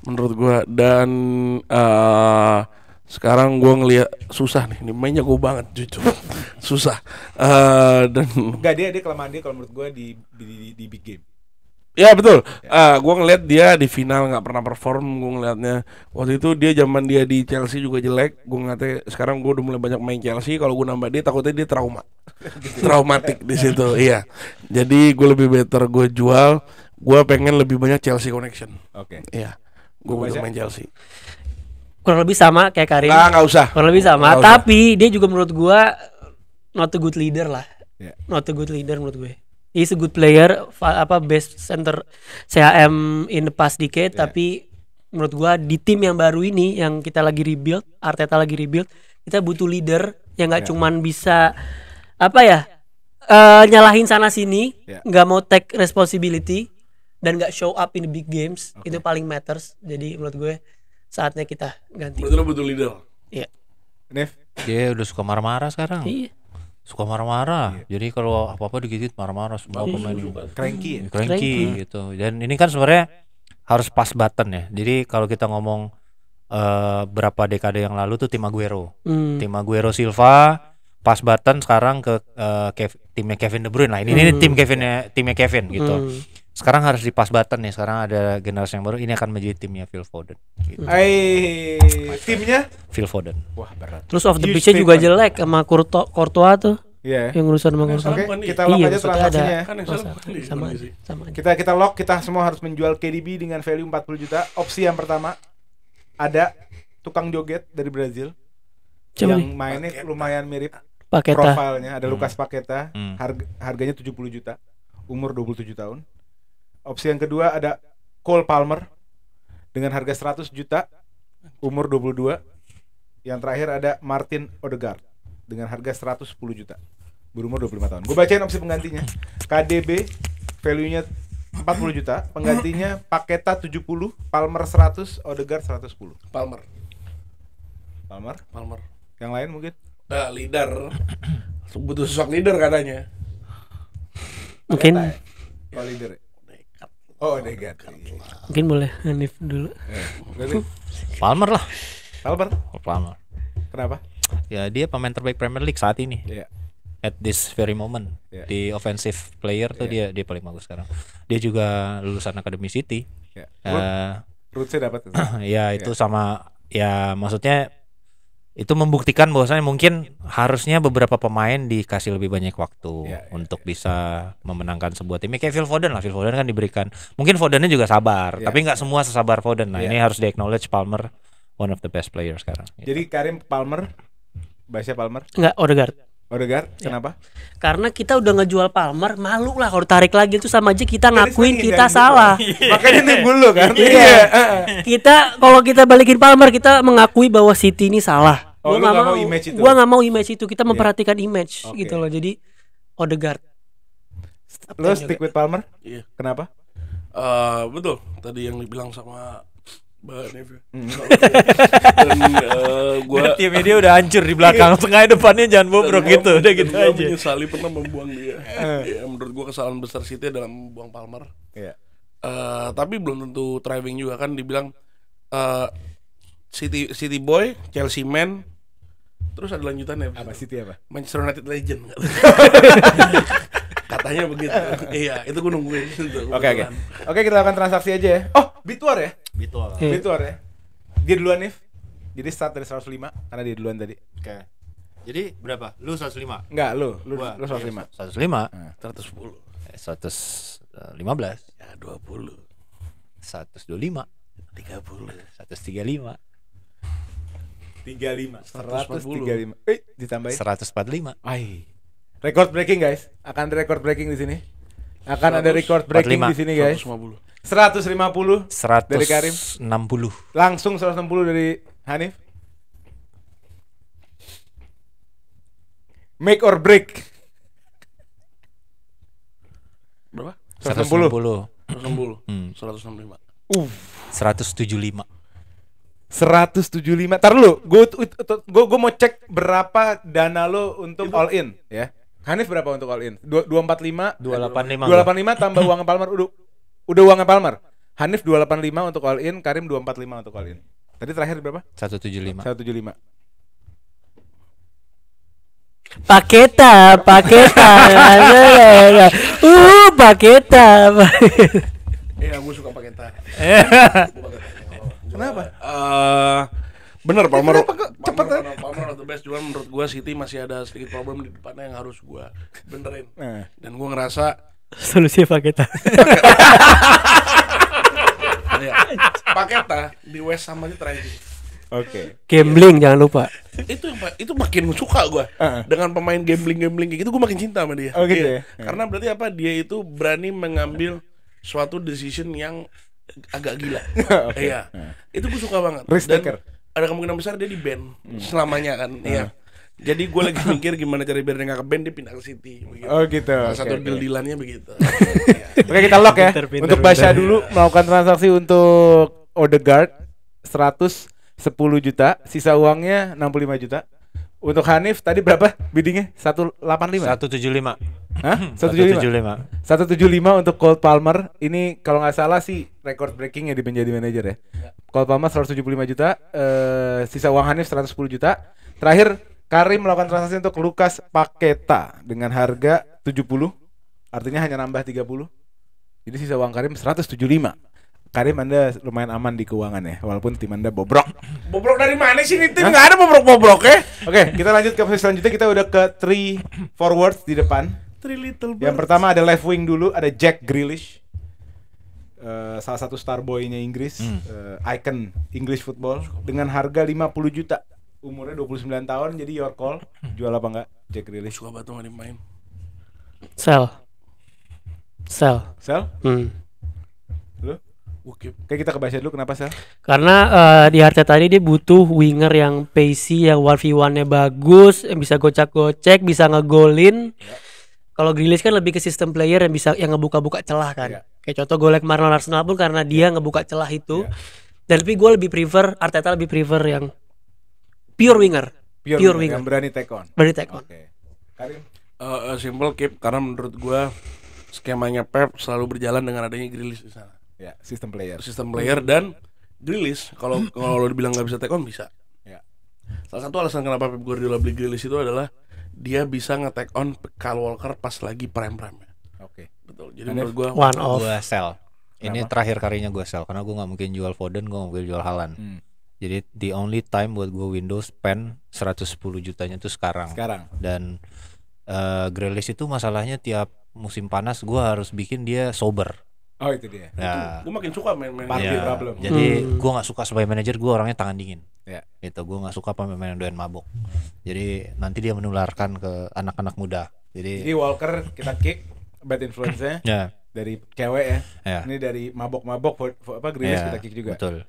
menurut gue dan uh, sekarang gue ngeliat susah nih, ini mainnya gue banget jujur [laughs] susah uh, dan nggak dia dia kelemahan dia kalau menurut gue di, di di big game Ya betul. Ya. Uh, eh, gue ngeliat dia di final nggak pernah perform. Gue ngeliatnya waktu itu dia zaman dia di Chelsea juga jelek. Gue ngeliatnya sekarang gue udah mulai banyak main Chelsea. Kalau gue nambah dia takutnya dia trauma, [laughs] traumatik di situ. iya. Jadi gue lebih better gue jual. Gue pengen lebih banyak Chelsea connection. Oke. Okay. Iya. Gue belum main Chelsea. Kurang lebih sama kayak Karim. Nah, nggak usah. Kurang lebih sama. gak tapi usah. dia juga menurut gue not a good leader lah. Yeah. Not a good leader menurut gue. He's a good player, apa best center CAM in the past decade, yeah. tapi menurut gue di tim yang baru ini yang kita lagi rebuild, Arteta lagi rebuild, kita butuh leader yang nggak yeah. cuman bisa apa ya uh, nyalahin sana sini, ya. nggak yeah. Gak mau take responsibility, dan gak show up in the big games okay. itu paling matters jadi menurut gue saatnya kita ganti betul-betul butuh leader iya Nef dia udah suka marah-marah sekarang iya suka marah-marah. Iya. Jadi kalau apa-apa digigit marah-marah semua iya. pemain cranky, ya? cranky gitu. Dan ini kan sebenarnya harus pas button ya. Jadi kalau kita ngomong uh, berapa dekade yang lalu tuh tim Aguero. Hmm. Tim Aguero Silva pas button sekarang ke uh, Kev, timnya Kevin De Bruyne lah. Ini, hmm. ini tim Kevinnya timnya Kevin gitu. Hmm sekarang harus dipas button nih ya, sekarang ada generasi yang baru ini akan menjadi timnya Phil Foden gitu. timnya Phil Foden wah berat terus off the pitch juga jelek sama Kurto Kortoa tuh Iya. Yeah. Yang urusan sama Courtois. Oke, okay, kita lock iya, aja transaksinya. Ya. Kan sama, sama, sama, iya, Kita kita lock, kita semua harus menjual KDB dengan value 40 juta. Opsi yang pertama ada tukang joget dari Brazil. Cuma yang nih. mainnya lumayan mirip Paketa. profilnya ada Lukas Paketa. Hmm. hmm. Harga, harganya 70 juta. Umur 27 tahun Opsi yang kedua ada Cole Palmer dengan harga 100 juta, umur 22. Yang terakhir ada Martin Odegaard dengan harga 110 juta, berumur 25 tahun. Gue bacain opsi penggantinya. KDB value-nya 40 juta, penggantinya Paketa 70, Palmer 100, Odegaard 110. Palmer. Palmer? Palmer. Yang lain mungkin? Nah, leader. Butuh sosok leader katanya. Mungkin. Paketa, iya, ya. leader. Oh negatif. Mungkin boleh Hanif dulu. Eh, Palmer lah. Palmer. Palmer. Kenapa? Ya dia pemain terbaik Premier League saat ini. Yeah. At this very moment yeah. di offensive player tuh yeah. dia dia paling bagus sekarang. Dia juga lulusan Academy City. Yeah. Uh, Root, Root dapat. [clears throat] Ya, ya itu yeah. sama ya maksudnya itu membuktikan bahwasanya mungkin harusnya beberapa pemain dikasih lebih banyak waktu ya, ya, untuk ya. bisa memenangkan sebuah tim. Ya, kayak Phil Foden lah, Phil Foden kan diberikan. Mungkin Fodennya juga sabar, ya. tapi nggak semua sesabar Foden. Nah ya. ini harus di acknowledge Palmer one of the best players sekarang. Jadi gitu. Karim Palmer, Basya Palmer? Nggak Odegaard. Odegaard, ya. kenapa? Karena kita udah ngejual Palmer, malu lah kalau tarik lagi itu sama aja kita ngakuin kita gitu. salah. [laughs] Makanya ini kan. Iya. iya eh, eh. kita kalau kita balikin Palmer, kita mengakui bahwa City ini salah. Oh, gua nggak mau, mau image itu. Gua nggak mau image itu. Kita iya. memperhatikan image okay. gitu loh. Jadi Odegaard. Lo stick with Palmer? Iya. Kenapa? Uh, betul. Tadi yang dibilang sama banget hmm. ya Dan uh, gua tim dia udah hancur di belakang, [laughs] tengah depannya jangan bobrok gitu, udah gitu aja. Gue menyesali pernah membuang dia. ya, menurut gue kesalahan besar City dalam membuang Palmer. Yeah. Iya. Uh, tapi belum tentu thriving juga kan dibilang uh, City City boy, Chelsea man, terus ada lanjutannya. Apa City apa? Manchester United legend. [laughs] katanya begitu [laughs] iya itu gue nungguin oke oke oke kita lakukan transaksi aja ya oh Bitwar ya Bitwar hmm. Iya. Bitwar ya dia duluan nih jadi start dari 105 karena dia duluan tadi oke jadi berapa lu 105 enggak lu lu, Gua, lu 105 105 110 eh, 115 ya 20 125 30 135 35 135. eh ditambahin 145 Ai. Record breaking guys. Akan ada record breaking di sini. Akan 100, ada record breaking 45, di sini guys. 150. 150. 100 dari Karim. 60. Langsung 160 dari Hanif. Make or break. Berapa? 160. 160. 160. 165. Uff. 175. 175. Ntar lu, gue gue mau cek berapa dana lo untuk all in ya. Hanif berapa untuk all in? Dua 285 empat lima. Dua delapan lima. Dua delapan lima tambah uang Palmer. Udah udah uang Palmer. Hanif dua delapan lima untuk all in. Karim dua empat lima untuk all in. Tadi terakhir berapa? Satu tujuh lima. Satu tujuh lima. Paketa, paketa, [laughs] uh, paketa. Iya, gue [laughs] suka paketa. Kenapa? Eh, uh, Bener Palmer. Cepat ya. Palmer the best cuman menurut gua City masih ada sedikit problem di depannya yang harus gua benerin. Eh. Dan gua ngerasa solusi Paketa. ya. Paketa di West sama di terakhir. Oke. Okay. Gambling yeah. jangan lupa. itu yang itu makin suka gua. Uh-uh. Dengan pemain gambling-gambling kayak gitu gua makin cinta sama dia. oke, Okay, yeah. yeah. Karena berarti apa dia itu berani mengambil suatu decision yang agak gila. [laughs] okay. Iya. Itu gue suka banget. Risk taker ada kemungkinan besar dia di band hmm. selamanya kan eh. iya uh. jadi gue lagi mikir gimana cari biar dia gak ke band dia pindah ke city begitu. oh gitu nah, satu okay. deal dealannya begitu [laughs] oke kita lock ya pinter, pinter, untuk Basya dulu melakukan transaksi untuk Odegaard 110 juta sisa uangnya 65 juta untuk Hanif tadi berapa biddingnya 185 175 Hmm, tujuh lima satu tujuh lima untuk Cole Palmer. Ini kalau nggak salah sih record breaking ya di menjadi manajer ya. ya. Cole Palmer lima juta, eh sisa uang Hanif sepuluh juta. Terakhir Karim melakukan transaksi untuk Lukas Paketa dengan harga tujuh puluh Artinya hanya nambah tiga puluh Jadi sisa uang Karim seratus tujuh lima Karim Anda lumayan aman di keuangan ya, walaupun tim Anda bobrok. bobrok dari mana sih ini tim? Nggak ada bobrok-bobrok ya. Oke, kita lanjut ke posisi selanjutnya. Kita udah ke three forwards di depan. Three Little Birds. Yang pertama ada left wing dulu, ada Jack Grealish. Uh, salah satu star boy-nya Inggris, hmm. uh, icon English football dengan harga 50 juta. Umurnya 29 tahun jadi your call. Hmm. Jual apa enggak Jack Grealish? Suka batu sama main. Sell. Sell. Sell? Hmm. Oke. okay. kita ke bahasa dulu kenapa sel? Karena uh, di Harta tadi dia butuh winger yang pacey, yang 1v1-nya bagus, yang bisa gocak-gocek, bisa ngegolin. Yeah kalau Grealish kan lebih ke sistem player yang bisa yang ngebuka-buka celah kan. Yeah. Kayak contoh golek Marlon Arsenal pun karena dia yeah. ngebuka celah itu. Yeah. Dan tapi gue lebih prefer Arteta lebih prefer yang pure winger. Pure, pure winger, Yang berani take on. Berani take on. Okay. Karim. Uh, simple keep karena menurut gue skemanya Pep selalu berjalan dengan adanya Grealish di sana. Ya, yeah, sistem player. Sistem player dan Grealish kalau kalau lo dibilang nggak bisa take on bisa. Ya. Yeah. Salah satu alasan kenapa Pep Guardiola beli Grealish itu adalah dia bisa ngetek on Kyle Walker pas lagi prime-prime. Ya. Oke. Okay. Betul. Jadi ini menurut gua one off. Gua sell. Kenapa? Ini terakhir karinya gue sell karena gue nggak mungkin jual Foden, gue nggak mungkin jual Halan. Hmm. Jadi the only time buat gue Windows spend 110 jutanya itu sekarang. Sekarang. Dan uh, Grealish itu masalahnya tiap musim panas gue harus bikin dia sober. Oh itu dia. Nah, gue makin suka main main party ya, problem. Jadi hmm. gue nggak suka sebagai manajer gue orangnya tangan dingin. Ya. Itu gue nggak suka pemain yang doyan mabok. Jadi nanti dia menularkan ke anak-anak muda. Jadi, jadi Walker kita kick bad influence-nya. [clears throat] ya. Dari cewek ya. ya. Ini dari mabok-mabok apa Grilis ya, kita kick juga. Betul.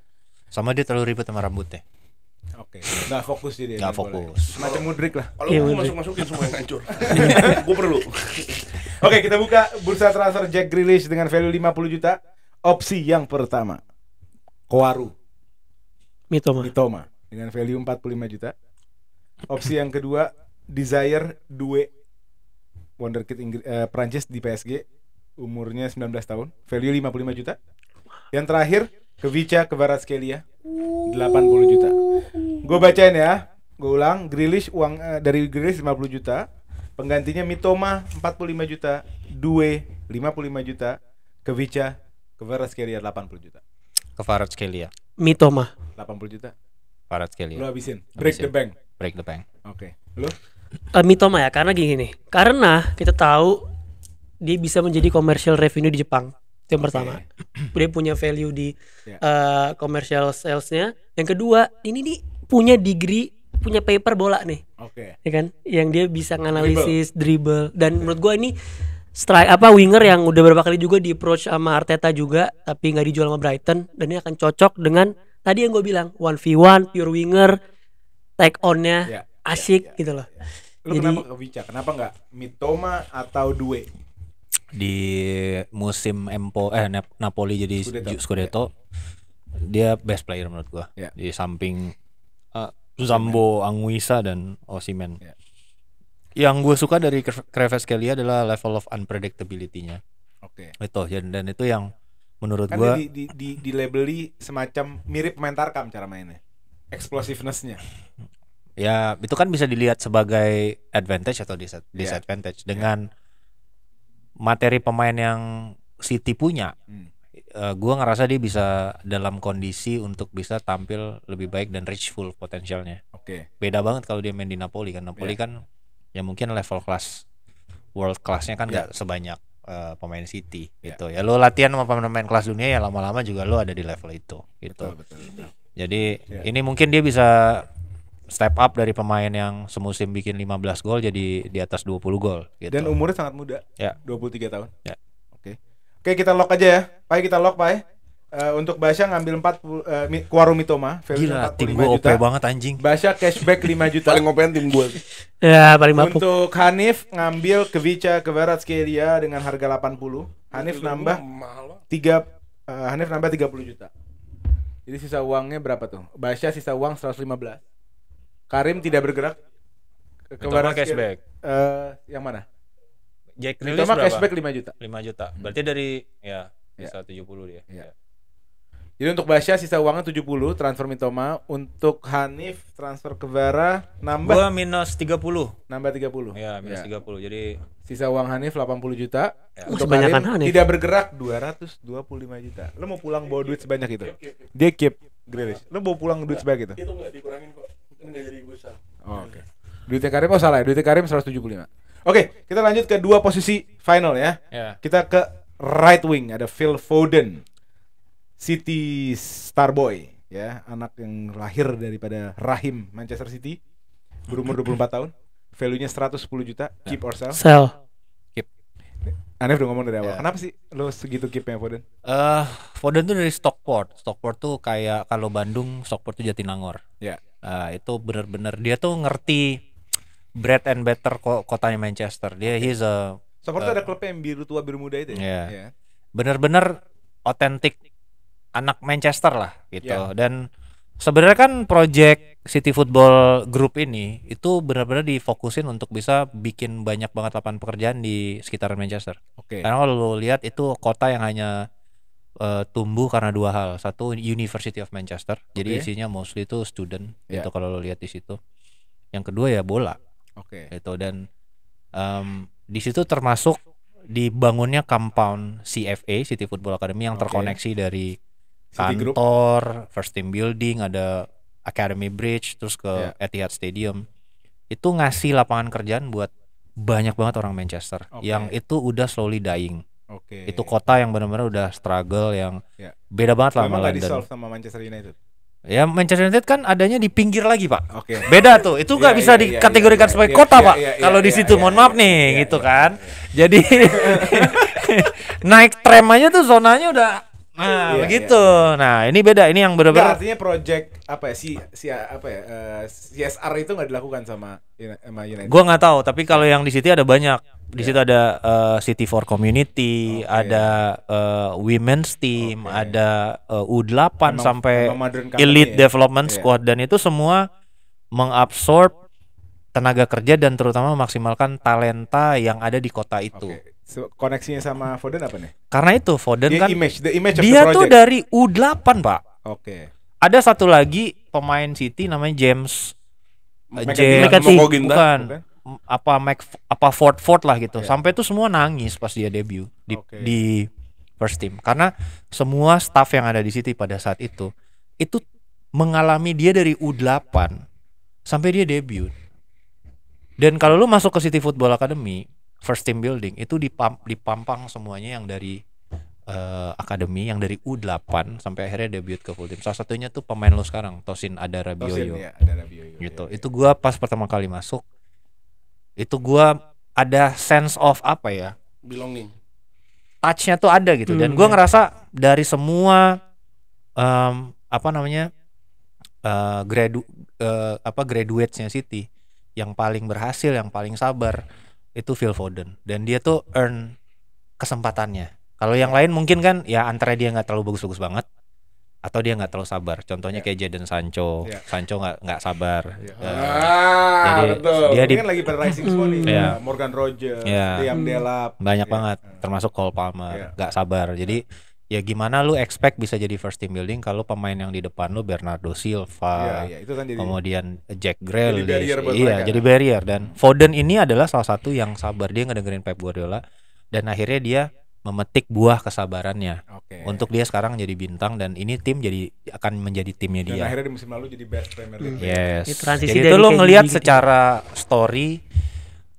Sama dia terlalu ribet sama rambutnya. Oke, okay. nggak fokus jadi. Nggak ya. fokus. Macam mudrik lah. Iya, Kalau ya, gue masuk masukin semua yang hancur, [laughs] gue perlu. Oke, kita buka bursa transfer Jack Grealish dengan value 50 juta. Opsi yang pertama. Kowaru. Mitoma. Mitoma dengan value 45 juta. Opsi yang kedua, Desire Due wonderkid Inggris eh, Prancis di PSG, umurnya 19 tahun, value 55 juta. Yang terakhir, Kevica ke Kvaratskhelia 80 juta. Gue bacain ya. Gue ulang, Grealish uang uh, dari Grealish 50 juta, Penggantinya Mitoma 45 juta, Due 55 juta, Kevica, Kelia 80 juta. Kelia. Mitoma 80 juta. Kelia. Lu habisin. Break habisin. the bank. Break the bank. Oke. Okay. Lu? Uh, Mitoma ya, karena gini Karena kita tahu dia bisa menjadi commercial revenue di Jepang. Itu yang okay. pertama. dia punya value di yeah. Ya. uh, commercial salesnya. Yang kedua, ini nih punya degree punya paper bola nih. Oke. Okay. Ya kan? Yang dia bisa nganalisis dribble, dribble. dan okay. menurut gua ini strike apa winger yang udah berapa kali juga di approach sama Arteta juga tapi nggak dijual sama Brighton dan ini akan cocok dengan tadi yang gue bilang one v one pure winger take onnya yeah, ya, asik yeah, yeah, gitu loh. Yeah. Ya. Lu Jadi, kenapa ke Vica? Kenapa nggak Mitoma atau Due? Di musim Empo eh Napoli jadi Scudetto, Scudetto yeah. dia best player menurut gua. Yeah. Di samping uh, Zambo, Anguissa dan Osimen. Yeah. Yang gue suka dari Kelly adalah level of unpredictability-nya. Oke. Okay. Itu dan, dan itu yang menurut kan gue di, di, di, di labeli semacam mirip mentar kam cara mainnya. Explosiveness-nya. Ya, itu kan bisa dilihat sebagai advantage atau ya. disadvantage yeah. dengan yeah. materi pemain yang City punya. Hmm uh, eh, gue ngerasa dia bisa dalam kondisi untuk bisa tampil lebih baik dan reach full potensialnya. Oke. Okay. Beda banget kalau dia main di Napoli kan. Napoli yeah. kan ya mungkin level kelas world classnya kan ya. nggak yeah. sebanyak uh, pemain City yeah. gitu. Ya lo latihan sama pemain pemain kelas dunia ya lama-lama juga lo ada di level itu gitu. Betul, betul, betul. Jadi yeah. ini mungkin dia bisa step up dari pemain yang semusim bikin 15 gol jadi di atas 20 gol gitu. Dan umurnya sangat muda. Ya. 23 tahun. Ya. Oke, kita lock aja ya. Pai kita lock, Pai. Uh, eh, untuk Basya ngambil 40 uh, Kuaru Mitoma Gila tim gue OP banget anjing Basya cashback 5 juta Paling op tim gue Ya paling mampu Untuk Hanif ngambil Kevica Kevaratskelia dengan harga 80 eh, Hanif nambah 3 uh, Hanif nambah 30 juta Jadi sisa uangnya berapa tuh? Basya sisa uang 115 Karim tidak bergerak Kevaratskelia cashback uh, Yang mana? Jack Itu mah cashback 5 juta. 5 juta. Hmm. Berarti hmm. dari ya bisa yeah. 70 dia. Yeah. Yeah. Jadi untuk Basya sisa uangnya 70 transfer Mitoma, untuk Hanif transfer ke Bara nambah gua minus 30. Nambah 30. Iya, minus ya. 30. Jadi sisa uang Hanif 80 juta. Ya. Untuk Hanif, kan, Hanif tidak bergerak 225 juta. Lo mau pulang bawa duit sebanyak itu? Dia keep Grealish. Lo mau pulang duit sebanyak itu? Itu enggak dikurangin kok. Enggak jadi bursa. Oh, Oke. Okay. Duitnya Karim oh salah ya. Duitnya Karim 175. Oke, kita lanjut ke dua posisi final ya. Yeah. Kita ke right wing ada Phil Foden. City Starboy ya, anak yang lahir daripada rahim Manchester City. Berumur 24 tahun. Value-nya 110 juta. Ya. Keep or sell? Sell. Keep. Aneh udah ngomong dari awal. Yeah. Kenapa sih lo segitu keepnya Foden? Eh, uh, Foden tuh dari Stockport. Stockport tuh kayak kalau Bandung, Stockport tuh Jatinangor. Ya. Yeah. Uh, itu benar-benar dia tuh ngerti bread and better ko kotanya Manchester. Dia okay. he's a Seperti uh, ada klubnya yang biru tua biru muda itu ya. Yeah. yeah. Bener-bener otentik anak Manchester lah gitu. Yeah. Dan sebenarnya kan project City Football Group ini itu benar-benar difokusin untuk bisa bikin banyak banget lapangan pekerjaan di sekitaran Manchester. Oke. Okay. Karena kalau lo lihat itu kota yang hanya uh, tumbuh karena dua hal. Satu University of Manchester. Okay. Jadi isinya mostly itu student. Yeah. Itu kalau lo lihat di situ. Yang kedua ya bola. Oke. Okay. Itu dan um, di situ termasuk dibangunnya compound CFA City Football Academy yang okay. terkoneksi dari kantor, First Team Building, ada Academy Bridge, terus ke yeah. Etihad Stadium. Itu ngasih lapangan kerjaan buat banyak banget orang Manchester okay. yang itu udah slowly dying. Oke. Okay. Itu kota yang benar-benar udah struggle yang yeah. beda banget lah sama London. sama Manchester United. Ya Manchester United kan adanya di pinggir lagi pak. Oke. Okay. Beda tuh, itu nggak yeah, bisa yeah, iya, iya, dikategorikan yeah, sebagai yeah, kota yeah, pak. Yeah, yeah, Kalau yeah, di iya, situ, yeah, mohon maaf nih, yeah, gitu yeah. kan. Yeah. Jadi [laughs] naik tram aja tuh zonanya udah Nah, iya, iya. begitu. Iya, Nah, ini beda. Ini yang benar-benar artinya project apa ya si si apa ya uh, eh, CSR itu nggak dilakukan sama sama United. Gua nggak tahu, tapi kalau iya. yang di City ada banyak. Di yeah. situ ada uh, City for Community, okay. ada uh, Women's Team, okay. ada uh, U8 emang, sampai emang Elite ya. Development yeah. Squad dan itu semua mengabsorb tenaga kerja dan terutama memaksimalkan talenta yang ada di kota itu. Okay koneksinya sama Foden apa nih? Karena itu Foden dia kan image, the image dia the tuh dari U8 pak. Oke. Okay. Ada satu lagi pemain City namanya James Mac James bukan, okay. apa Mac apa Ford Ford lah gitu. Yeah. Sampai itu semua nangis pas dia debut di, okay. di first team karena semua staff yang ada di City pada saat itu itu mengalami dia dari U8 sampai dia debut. Dan kalau lu masuk ke City Football Academy, first team building itu dipamp dipampang semuanya yang dari uh, akademi yang dari U8 sampai akhirnya debut ke full team. Salah satunya tuh pemain lo sekarang Tosin Adara Bioyo. Tosin, ya, Adara Gitu. Ya, ya. Itu iya. gua pas pertama kali masuk itu gua ada sense of apa ya? Belonging. Touchnya tuh ada gitu hmm. dan gua iya. ngerasa dari semua um, apa namanya? Uh, gradu uh, apa graduatesnya City yang paling berhasil, yang paling sabar itu Phil Foden dan dia tuh earn kesempatannya. Kalau yang lain mungkin kan ya antara dia nggak terlalu bagus-bagus banget atau dia nggak terlalu sabar. Contohnya yeah. kayak Jadon Sancho, yeah. Sancho nggak nggak sabar. Yeah. Uh, ya. ah, jadi betul. dia di, lagi pada rising semua nih. Yeah. Morgan Rogers, yeah. Liam Delap, banyak yeah. banget. Termasuk Cole Palmer ya. nggak yeah. sabar. Jadi yeah ya gimana lu expect bisa jadi first team building kalau pemain yang di depan lu Bernardo Silva, ya, ya. Itu kan jadi, kemudian Jack Grealish, jadi iya jadi kan? barrier dan Foden ini adalah salah satu yang sabar dia ngedengerin Pep Guardiola dan akhirnya dia memetik buah kesabarannya okay. untuk dia sekarang jadi bintang dan ini tim jadi akan menjadi timnya dan dia. akhirnya di musim lalu jadi best Premier League. Yes. Ini transisi jadi itu lo ngelihat secara story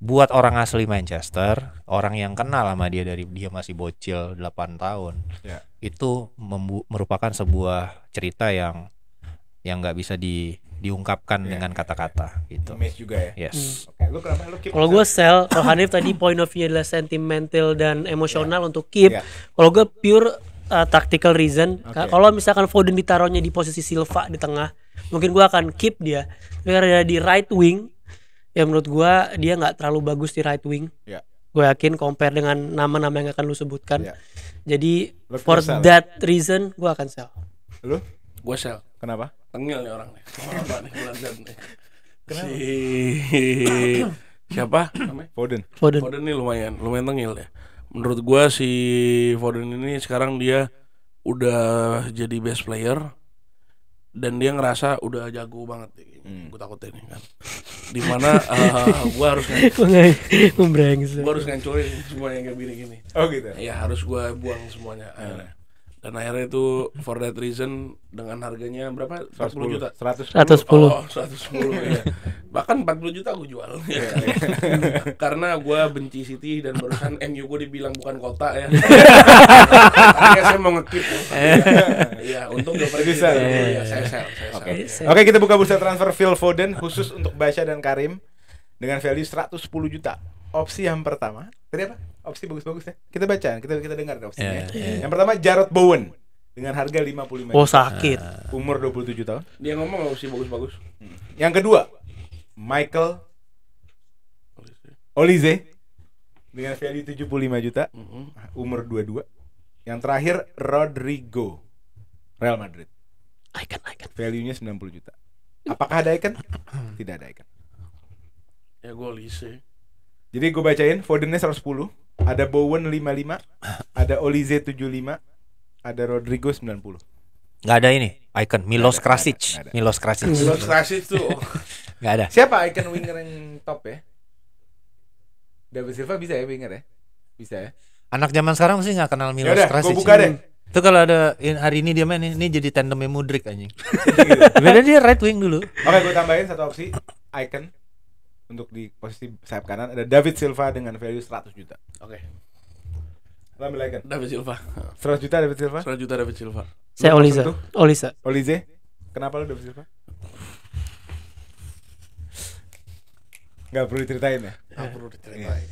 buat orang asli Manchester, orang yang kenal sama dia dari dia masih bocil 8 tahun, yeah. itu merupakan sebuah cerita yang yang nggak bisa di diungkapkan yeah. dengan ya, ya. kata-kata gitu. Image juga ya. Yes. Hmm. Okay. Kalau gue sel, kalau Hanif tadi point of view adalah sentimental dan emosional yeah. untuk keep. Yeah. Kalau gue pure uh, tactical reason. Okay. Uh, kalau misalkan Foden ditaruhnya di posisi Silva di tengah, mungkin gue akan keep dia. Tapi karena dia di right wing, ya menurut gue dia nggak terlalu bagus di right wing yeah. gue yakin compare dengan nama-nama yang akan lu sebutkan yeah. jadi Look for sell. Ya? that reason gue akan sell lu gua sell kenapa tengil nih orang nih kenapa si [coughs] siapa Foden Foden Foden nih lumayan lumayan tengil ya menurut gue si Foden ini sekarang dia udah jadi best player dan dia ngerasa udah jago banget gitu. hmm. gue takut ini kan dimana uh, [laughs] eh, gue harus gue harus ngancurin semua yang kayak gini gini oh gitu ya harus gue buang semuanya hmm. akhirnya dan akhirnya itu for that reason dengan harganya berapa 40 juta 110 110 oh, 110 ya bahkan 40 juta aku jual ya. [laughs] karena gue benci City dan barusan MU gue dibilang bukan kota ya Akhirnya saya mau ngekip ya. ya untung gue pergi bisa iya, iya, saya sel oke oke kita buka bursa transfer Phil Foden khusus untuk Basya dan Karim dengan value 110 juta opsi yang pertama tadi apa opsi bagus-bagus ya Kita baca, kita kita dengar opsinya. Yeah, yeah. Iya, iya. Yang pertama Jarrod Bowen dengan harga 55. Oh, sakit. Uh. Umur 27 tahun. Dia ngomong opsi bagus-bagus. Hmm. Yang kedua, Michael Olize dengan value 75 juta, mm-hmm. umur 22. Yang terakhir Rodrigo Real Madrid. Icon, icon. Value-nya 90 juta. Apakah ada icon? Tidak ada icon. Ya gue Olize. Jadi gue bacain, Fodennya 110, ada Bowen 55, ada Olize 75, ada Rodrigo 90. Gak ada ini, icon Milos Krasic. Milos Krasic. Milos Krasic tuh. [laughs] gak ada. Siapa icon winger yang top ya? David Silva bisa ya winger ya? Bisa ya? Anak zaman sekarang sih gak kenal Milos Yaudah, Krasic. buka deh. Hmm. Itu kalau ada hari ini dia main ini jadi tandemnya Mudrik anjing. [laughs] Gitu. Beda dia right wing dulu. Oke, gue tambahin satu opsi. Icon untuk di posisi sayap kanan ada David Silva dengan value 100 juta. Oke. Okay. Ramil Lagan. David Silva. 100 juta David Silva. 100 juta David Silva. Saya lu Oliza. Oliza. Olize. Kenapa lu David Silva? Gak perlu diceritain ya? Gak perlu diceritain. Yeah.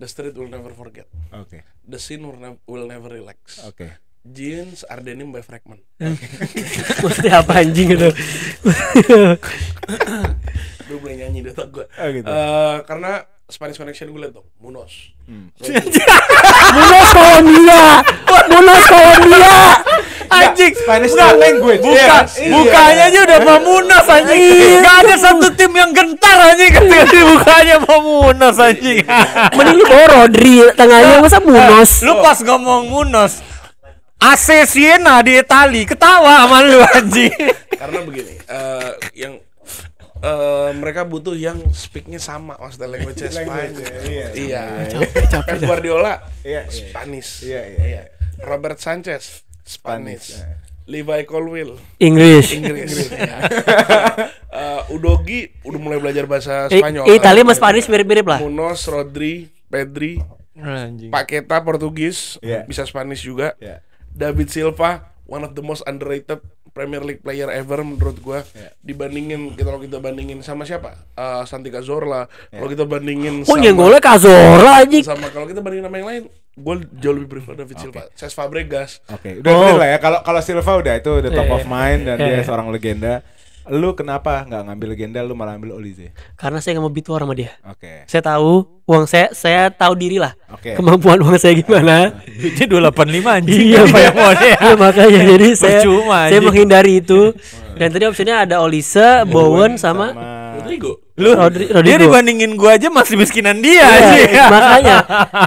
The street will never forget. Oke. Okay. The scene will, ne will never relax. Oke. Okay. Jeans are denim by Fragment. [laughs] Mesti apa anjing itu? [laughs] gue boleh nyanyi di otak gue oh, gitu. uh, karena Spanish Connection gue liat dong Munos hmm. Munos Colombia Munos Colombia anjing Spanish Bukan, language buka, yeah. Iya. bukanya aja udah mau Munos anjing iya. gak ada satu tim yang gentar anjing ketika dibukanya mau Munos anjing iya. mending lu bawa Rodri tengahnya masa eh, Munos lu pas ngomong Munos AC Siena di Itali ketawa sama lu anjing karena begini uh, yang uh, mereka butuh yang speaknya sama maksudnya [laughs] language Spanyol iya, iya. iya. iya. Capek, capek, Guardiola iya, Spanish iya, iya, Robert Sanchez Spanish, Levi Colwill Inggris eh, Udogi udah mulai belajar bahasa Spanyol Italia sama Spanish mirip-mirip lah Munoz Rodri Pedri Paketa Portugis bisa Spanish juga David Silva one of the most underrated Premier League player ever menurut gue yeah. dibandingin kita kalau kita bandingin sama siapa? Uh, Santi Cazorla. Yeah. Kalau kita bandingin oh, sama nyenggolnya Cazorla aja. Sama kalau kita bandingin sama yang lain, gue jauh lebih prefer David okay. Silva. Cesc Fabregas. Oke, okay. udah oh. lah ya. Kalau kalau Silva udah itu the top yeah, of iya. mind dan yeah, dia iya. seorang legenda lu kenapa nggak ngambil legenda lu malah ambil Olize? Karena saya nggak mau bitwar sama dia. Oke. Okay. Saya tahu uang saya saya tahu diri lah. Okay. Kemampuan uang saya gimana? Jadi [laughs] dua delapan lima anjing. Iya banyak model. Ya, makanya jadi [laughs] saya Percuma, saya anjing. menghindari itu. [laughs] Dan tadi opsinya ada Olise, iya, Bowen sama, sama Rodrigo. Lu Rodrigo. Dia dibandingin gua aja masih miskinan dia iya. iya makanya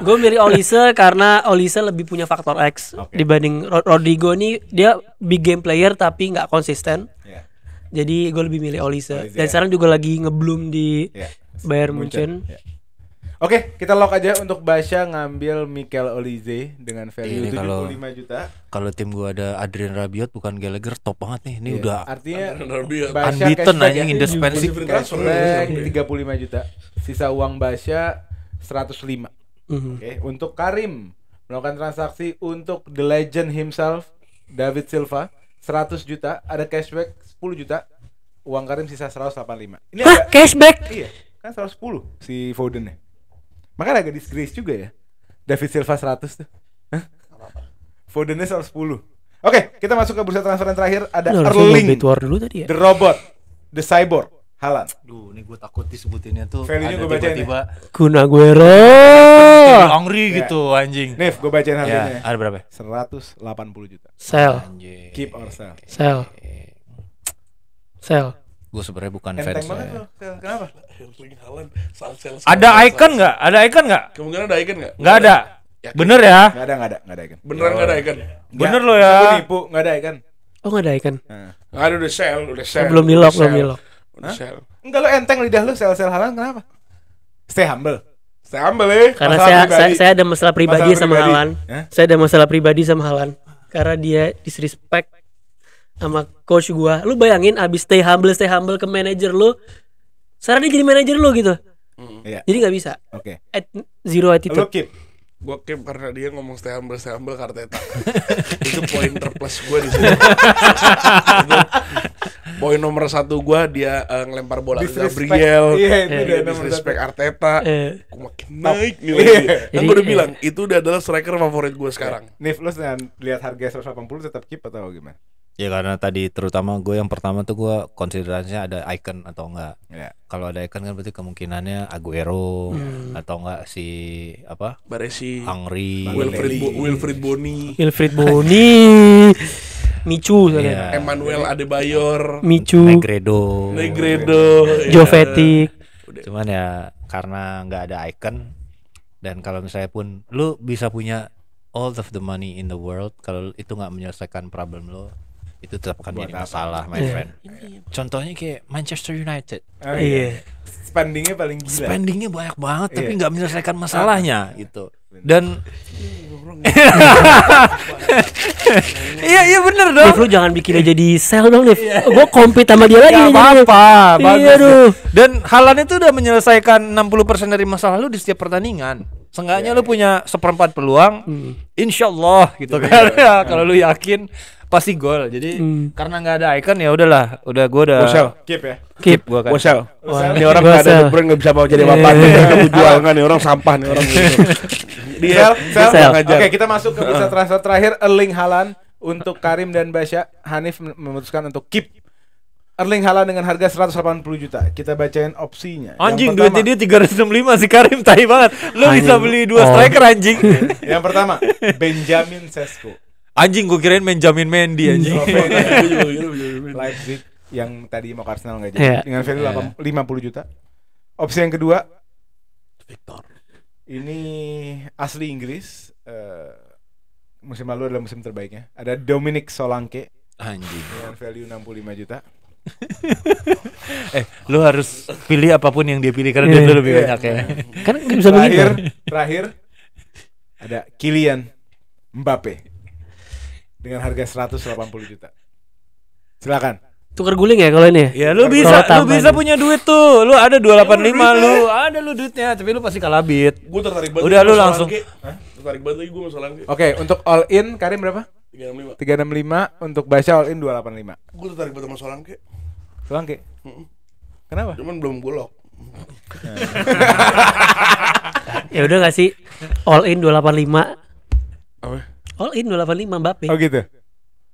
gua milih Olise karena Olise lebih punya faktor X okay. dibanding Rodrigo nih dia big game player tapi nggak konsisten. Yeah. Jadi gue lebih milih Olise. Olise Dan ya. sekarang juga lagi ngeblum di ya. Bayern Munchen. Ya. Oke, kita lock aja untuk Basya ngambil Mikel Olize dengan value Ini 75 kalau, juta. Kalau tim gua ada Adrian Rabiot bukan Gallagher top banget nih. Ini yeah. udah artinya Basya unbeaten aja yang indispensable fancy cashback 35 juta. Sisa uang Basya 105. Mm -hmm. Oke, untuk Karim melakukan transaksi untuk the legend himself David Silva 100 juta ada cashback juta, uang Karim sisa 185. Ini Hah, agak, cashback. Iya, kan 110 si Foden ya. Makanya agak disgrace juga ya. David Silva 100 tuh. Hah? Fodennya 110. Oke, okay, kita masuk ke bursa transfer yang terakhir ada Loh, Erling. dulu tadi ya. The Robot, The Cyborg, Halan. Duh, ini gue takut disebutinnya tuh. Value-nya gue bacain ya. tiba-tiba Kun Aguero. Angri yeah. gitu anjing. Nif, gue bacain ya, harganya. Yeah. Ada berapa? 180 juta. Sell. Anjing. Keep or sell. Sell. Eh. Sel. Gue sebenarnya bukan Enteng fans. banget ya. loh. Kenapa? Erling Haaland. Sal, sel, sel, Ada icon nggak? Ada icon nggak? Kemungkinan ada icon nggak? Nggak ada. Yakin. Bener ya? Nggak ada, nggak ada, nggak ada icon. Beneran nggak ada oh. icon. Bener ya. lo ya. Gue nipu, nggak ada icon. Oh nggak ada icon. Nah. Nggak ada udah sel, udah sel. Belum nilok, belum nilok. lock. Udah sel. Enggak lo enteng lidah lo sel-sel halan kenapa? Stay humble. Stay humble ya. Eh. Karena saya, saya saya ada masalah pribadi masalah sama pribadi. Halan. Eh? Saya ada masalah pribadi sama Halan. Karena dia disrespect sama coach gua. Lu bayangin abis stay humble, stay humble ke manajer lu, sekarang dia jadi manajer lu gitu. Mm. Yeah. Jadi nggak bisa. Oke. Okay. At zero attitude. Lu keep. Gue keep karena dia ngomong stay humble, stay humble karena itu [laughs] itu poin terplus gue di sini. [laughs] poin nomor satu gue dia uh, ngelempar bola ke Gabriel. yeah, itu yeah. dia disrespect Arteta. Yeah. Gue makin naik nih. Yeah. Kan gue udah bilang itu udah adalah striker favorit gue sekarang. yeah. Nif lu lihat harga 180 tetap keep atau gimana? Ya karena tadi terutama gue yang pertama tuh gue konsiderasinya ada icon atau enggak. Yeah. Kalau ada icon kan berarti kemungkinannya Aguero hmm. atau enggak si apa? Baresi, Angri, Wilfried, Bo Wilfried Boni, Wilfried [laughs] Boni, Micu. yeah. Emmanuel Adebayor, Micu. Negredo, Negredo, yeah. Jovetic. Iya. Cuman ya karena enggak ada icon dan kalau misalnya pun lu bisa punya all of the money in the world kalau itu nggak menyelesaikan problem lo itu tetap akan jadi masalah my yeah. friend iya. contohnya kayak Manchester United oh, iya. iya spendingnya paling gila spendingnya banyak banget tapi iya. nggak menyelesaikan masalahnya gitu dan [laughs] iya iya bener dong Liv lu jangan bikin jadi sel dong Liv gue compete sama dia lagi gak apa-apa bagus tuh. Ya. dan Halan itu udah menyelesaikan 60% dari masalah lu di setiap pertandingan Seenggaknya yeah. lu punya seperempat peluang, hmm. insya Allah gitu kan. Yeah. [laughs] Kalau lu yakin pasti gol. Jadi hmm. karena nggak ada icon ya udahlah, udah gue udah Wosel, keep ya. Keep gua kan. Wosel. Wah, ini orang enggak ada De nggak enggak bisa mau jadi apa-apa. Ini jualan nih orang sampah nih orang. Gitu. Di sel, sel. Oke, okay, kita masuk ke bisa transfer terakhir Erling Haaland untuk Karim dan Basya. Hanif memutuskan untuk keep Erling Haaland dengan harga 180 juta. Kita bacain opsinya. Anjing duitnya dia 365 si Karim tai banget. Lu anjing. bisa beli dua oh. striker anjing. Yang pertama, [laughs] Benjamin Sesko. Anjing gue kirain main jamin Mendy anjing. Hmm. Iya, iya, iya, Leipzig yang tadi mau Arsenal enggak jadi yeah. dengan value yeah. 50 juta. Opsi yang kedua Victor. Ini asli Inggris. Uh, musim lalu adalah musim terbaiknya. Ada Dominic Solanke. Anjing. Dengan value 65 juta. [laughs] eh, lu harus pilih apapun yang dia pilih karena yeah, dia lebih yeah, banyak ya. Kan bisa Terakhir, terakhir ada Kylian Mbappe dengan harga 180 juta. Silakan. Tukar guling ya kalau ini. Ya, ya lu bisa, lu bisa punya duit tuh. Lu ada 285 ya, lu, lu, ada lu duitnya, tapi lu pasti kalah bid. Gua tertarik banget. Udah lu langsung. Hah? Tertarik banget lagi gua masalah Oke, okay, untuk all in Karim berapa? 365. 365 untuk Basya all in 285. Gua tertarik banget sama Solanke. ke. Mm ke? Kenapa? Cuman belum golok. [laughs] ya udah gak sih all in 285 apa All in 285 Mbappe. Oh gitu.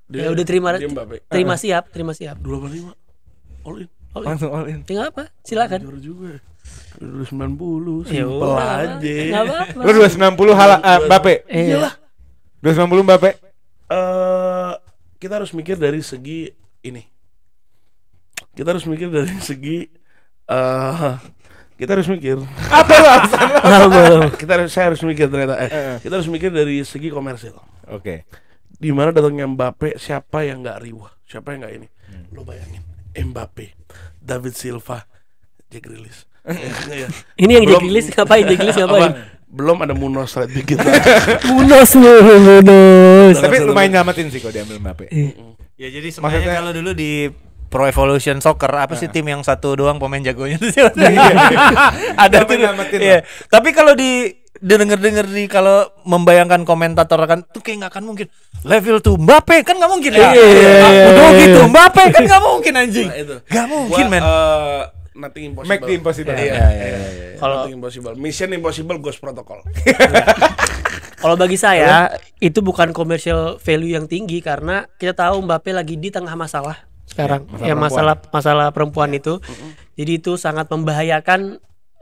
Dia, ya udah terima dia terima uh, siap, terima siap. 285. All in. All in. Langsung all in. Tinggal apa? Silakan. Jujur juga. 290 ya simpel ya, aja. Enggak apa-apa. Lu 290 hala uh, Mbappe. Iyalah. Iya. 290 Mbappe. Eh uh, kita harus mikir dari segi ini. Kita harus mikir dari segi eh uh, kita harus mikir [laughs] apa alasan [laughs] kita harus saya harus mikir ternyata eh, eh, eh, kita harus mikir dari segi komersil oke okay. di mana datangnya Mbappe siapa yang nggak riuh siapa yang nggak ini hmm. lo bayangin Mbappe David Silva Jack Rilis [laughs] iya. ini yang Jack Grealish ngapain Jack Rilis ngapain belum ada Munos right dikit Munos Munos tapi lumayan nyamatin sih kok diambil Mbappe iya. ya jadi sebenarnya kalau dulu di Pro Evolution Soccer apa sih nah. tim yang satu doang pemain jagonya itu sih iya. [laughs] ada tuh iya. tapi kalau di denger-denger di kalau membayangkan komentator kan tuh kayak nggak akan mungkin level tuh Mbappe kan nggak mungkin ya. Udah iya, iya, gitu Mbappe kan nggak mungkin anjing. Nah, Gak mungkin men. Eh, nothing impossible. Make the impossible. Iya iya iya. Kalau nothing impossible. Mission impossible ghost protocol. [laughs] Kalau bagi saya itu bukan commercial value yang tinggi karena kita tahu Mbappe lagi di tengah masalah sekarang ya, masalah ya masalah perempuan, masalah iya. perempuan itu. Mm-hmm. Jadi itu sangat membahayakan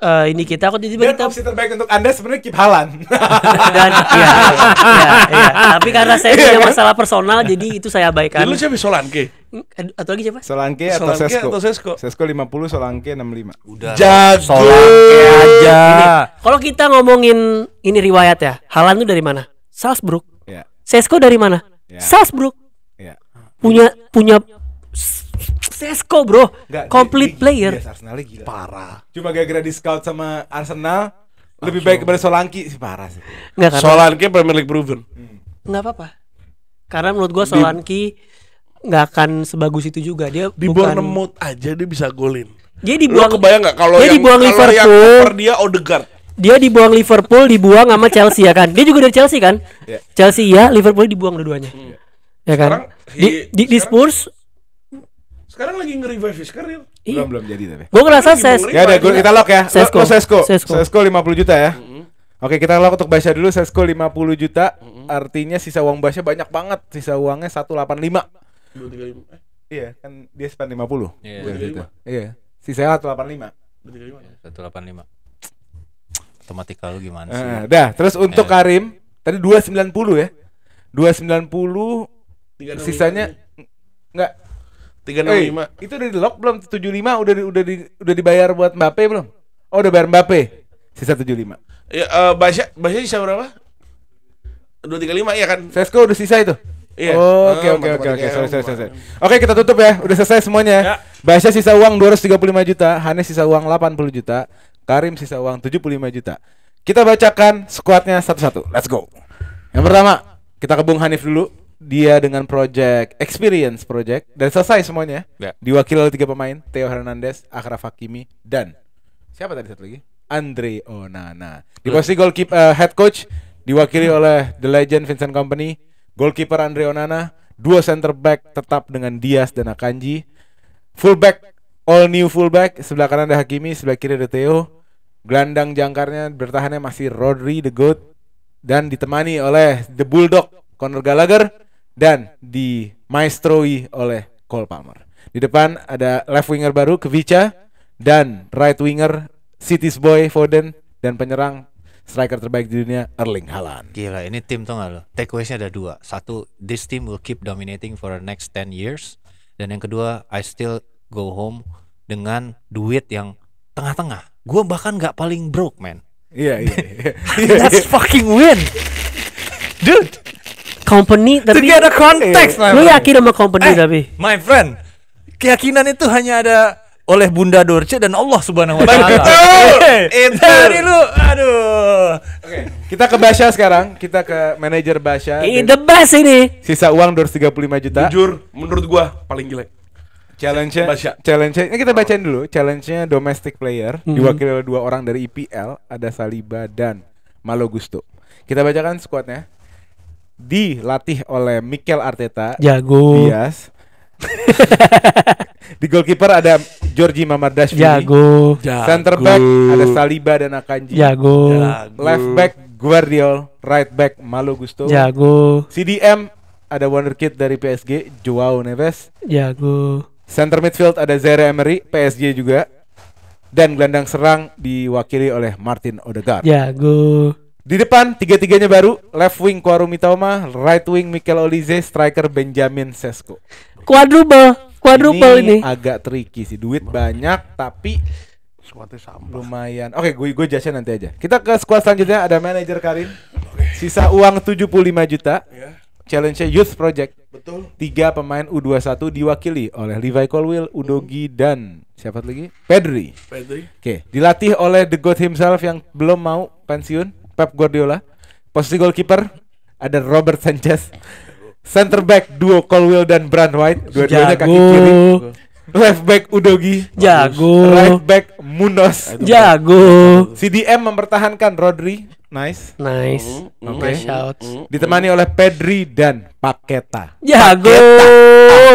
uh, ini kita kok jadi tiba kita opsi terbaik untuk anda sebenarnya keep halan [laughs] dan ya, ya, ya. tapi karena saya iya, punya kan? masalah personal jadi itu saya abaikan dulu siapa Solanke hmm, atau lagi siapa Solanke atau Solanke Sesko atau Sesko Sesko puluh Solanke lima. udah jago Solanke aja kalau kita ngomongin ini riwayat ya Halan itu dari mana Salzburg ya. Sesko dari mana ya. Salzburg ya. punya punya Sesko bro, Nggak, complete di, player. yes, Arsenal gila. Parah. Cuma gara-gara di scout sama Arsenal Langsung. lebih baik daripada Solanki sih parah sih. Nggak, karena... Solanki Premier League proven. Hmm. Nggak apa-apa. Karena menurut gua Solanki di... nggak akan sebagus itu juga dia. Di bukan... nemut aja dia bisa golin. Dia dibuang. Lo kebayang nggak kalau yang, dibuang Liverpool. Yang dia Odegaard dia dibuang Liverpool, dibuang sama Chelsea ya kan. Dia juga dari Chelsea kan. Yeah. Chelsea ya, Liverpool dibuang dua-duanya. Yeah. Hmm. Ya kan. Sekarang, di, di, di Spurs sekarang lagi nge-revive his career. Belum iya. belum jadi tapi. Gue ngerasa ses. Ya udah kita lock ya. Sesko. Sesko. Sesko lima puluh juta ya. Mm-hmm. Oke kita lock untuk Basya dulu Sesko lima puluh juta mm-hmm. Artinya sisa uang Basya banyak banget Sisa uangnya satu 185 235 eh? Iya kan dia lima puluh. Iya gitu. Iya Sisa 185 185 Satu lu gimana sih? Eh, dah, terus untuk eh. Karim tadi dua sembilan puluh ya. dua sembilan puluh. sisanya enggak tiga enam lima eh, itu udah di lock belum? lima udah di, udah di, udah dibayar buat Mbappe belum? Oh, udah bayar Mbappe. Sisa tujuh lima Ya uh, eh, Basya, Basya sisa berapa? dua tiga lima ya kan? Sesko udah sisa itu. Iya. Oh, oh, oke oke oke oke. Sorry sorry sorry. Oke kita tutup ya. Udah selesai semuanya. Ya. ya. Basya sisa uang 235 juta, Hanes sisa uang 80 juta, Karim sisa uang 75 juta. Kita bacakan skuadnya satu-satu. Let's go. Yang pertama, kita ke Bung Hanif dulu dia dengan project experience project dan selesai semuanya yeah. diwakili oleh tiga pemain Theo Hernandez, Akraf Hakimi dan siapa tadi satu lagi Andre Onana di posisi goalkeeper uh, head coach diwakili oleh the legend Vincent Company goalkeeper Andre Onana dua center back tetap dengan Diaz dan Akanji fullback all new fullback sebelah kanan ada Hakimi sebelah kiri ada Theo gelandang jangkarnya bertahannya masih Rodri the good dan ditemani oleh the bulldog Conor Gallagher dan maestroi oleh Cole Palmer. Di depan ada left winger baru Kevica dan right winger City's Boy Foden dan penyerang striker terbaik di dunia Erling Haaland. Gila, ini tim tuh nggak lo? Takeaways-nya ada dua. Satu, this team will keep dominating for the next 10 years. Dan yang kedua, I still go home dengan duit yang tengah-tengah. Gue bahkan nggak paling broke, man. Iya, yeah, iya. Yeah, [laughs] yeah. That's fucking win, dude company tapi to ada konteks eh, lu yakin sama company eh, tapi my friend keyakinan itu hanya ada oleh Bunda Dorce dan Allah Subhanahu wa taala. Itu eh, dari lu. Aduh. Oke, okay. kita ke Basya sekarang. Kita ke manajer Basya. Ini the best ini. Sisa uang 235 juta. Jujur, menurut gua paling jelek. Challenge-nya challenge ini kita bacain dulu. Challenge-nya domestic player mm -hmm. diwakili oleh dua orang dari IPL, e ada Saliba dan Malo Gusto. Kita bacakan squadnya dilatih oleh Mikel Arteta. Jago. Bias. [laughs] di goalkeeper ada Georgi Mamardashvili. Jago. Center back ada Saliba dan Akanji. Jago. Left back Guardiol, right back Malo Gusto. Jago. CDM ada wonderkid dari PSG Joao Neves. Jago. Center midfield ada Zaire Emery, PSG juga. Dan gelandang serang diwakili oleh Martin Odegaard. Jago. Di depan tiga-tiganya baru, left wing Kuaru Mitoma, right wing Mikel Olize, striker Benjamin Sesko. Quadruple, quadruple ini. ini. Agak tricky sih, duit banyak tapi Lumayan. Oke, gue gue jasa nanti aja. Kita ke squad selanjutnya ada manajer Karim. Sisa uang 75 juta. Iya. Challenge Youth Project. Betul. Tiga pemain U21 diwakili oleh Levi Colwill, Udogi dan siapa lagi? Pedri. Pedri. Oke, dilatih oleh The God himself yang belum mau pensiun. Pep Guardiola. Posisi goalkeeper ada Robert Sanchez. Center back duo Colwell dan Brand White. Dua-duanya kaki kiri. Left back Udogi Jago Right back Munoz, Jago CDM mempertahankan Rodri Nice Nice Oke mm-hmm. okay. nice mm-hmm. shout. Mm-hmm. Ditemani oleh Pedri dan Paketa Jago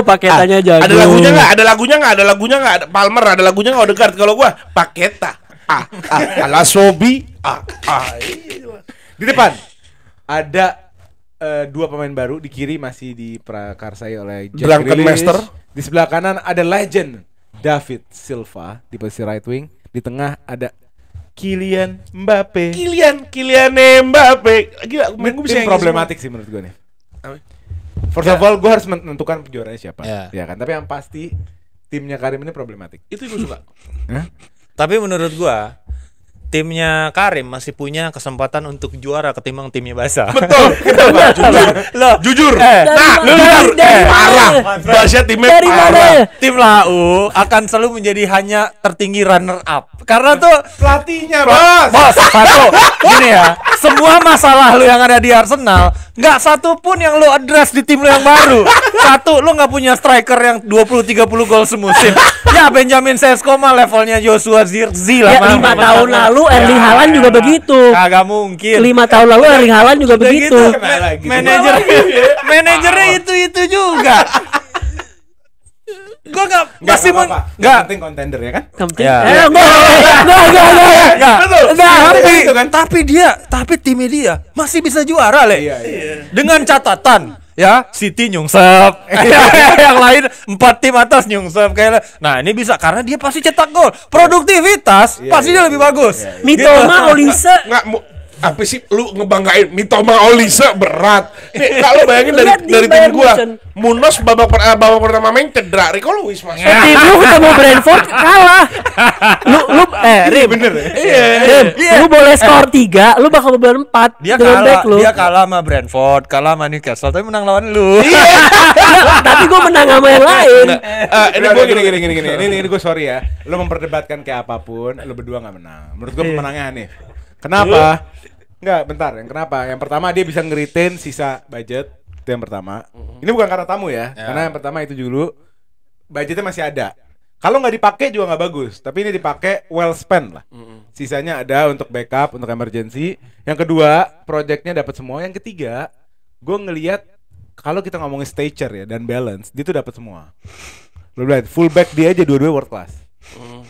Paketa. Paketanya ah. jago Ada lagunya gak? Ada lagunya gak? Ada lagunya gak? Palmer ada lagunya gak? Odegaard Kalau gua Paketa Ah, ah, ala Sobi ah, ah. di depan ada uh, dua pemain baru di kiri masih diprakarsai oleh Jack Master. Di sebelah kanan ada legend David Silva di posisi right wing. Di tengah ada Kylian Mbappe. Kylian, Kylian Mbappe. Gila, gue bisa Tim gitu problematik sih menurut gue nih. First of ya. all, gue harus menentukan juaranya siapa. Ya. ya kan, tapi yang pasti timnya Karim ini problematik. Itu gue suka. Tapi menurut gue timnya Karim masih punya kesempatan untuk juara ketimbang timnya Basa. Betul. [laughs] Kenapa? jujur. lo, jujur. Eh, nah, lu jujur. Eh, parah. Basa timnya dari parah. Mana? Tim Lau akan selalu menjadi hanya tertinggi runner up. Karena tuh pelatihnya, Bos. Bos, satu. [laughs] Gini ya, semua masalah lu yang ada di Arsenal, nggak satu pun yang lu address di tim lu yang baru. Satu, lu gak punya striker yang 20-30 gol semusim. [laughs] ya Benjamin Sesko mah levelnya Joshua Zirzi lah. Ya, lima tahun lalu Erling ya, Haaland juga begitu. Kagak mungkin. Lima tahun lalu Erling Haaland juga gitu. begitu. Gitu. Manajer, [laughs] manajernya itu itu juga [laughs] gue gak Gak masih mau Gak penting kontender ya kan penting ya. eh gak, gak, gak. gak, tapi tapi dia tapi timnya dia masih bisa juara le iya, iya. dengan catatan ya City nyungsep [laughs] ya, yang lain empat tim atas nyungsep kayaknya nah ini bisa karena dia pasti cetak gol iya. produktivitas yeah, pasti yeah, dia iya, lebih iya, bagus yeah, yeah. Mitoma gitu. Olise nggak apa sih lu ngebanggain Mitoma Olisa berat. Nih kalau bayangin dari dari tim gua, Munos babak per, eh, babak pertama main cedera, Rico Lewis mas Ya. Tim lu ketemu Brentford kalah. Lu lu eh iya, Rim. Bener. Iya. iya, iya. Rim, lu boleh skor 3, lu bakal babak 4 dia kalah lu. Dia kalah sama Brentford, kalah sama Newcastle, tapi menang lawan lu. [laughs] tapi gua menang sama yang lain. Eh, ini gua gini gini gini gini. Ini ini gua sorry ya. Lu memperdebatkan kayak apapun, lu berdua nggak menang. Menurut gua pemenangnya nih. Kenapa? Enggak, bentar. Yang kenapa? Yang pertama dia bisa ngeritain sisa budget. Itu yang pertama. Ini bukan karena tamu ya, ya. karena yang pertama itu dulu budgetnya masih ada. Kalau nggak dipakai juga nggak bagus, tapi ini dipakai well spent lah. Sisanya ada untuk backup, untuk emergency. Yang kedua, projectnya dapat semua. Yang ketiga, gue ngelihat kalau kita ngomongin stature ya dan balance, dia tuh dapat semua. Lo lihat back dia aja dua-dua world class. Mm.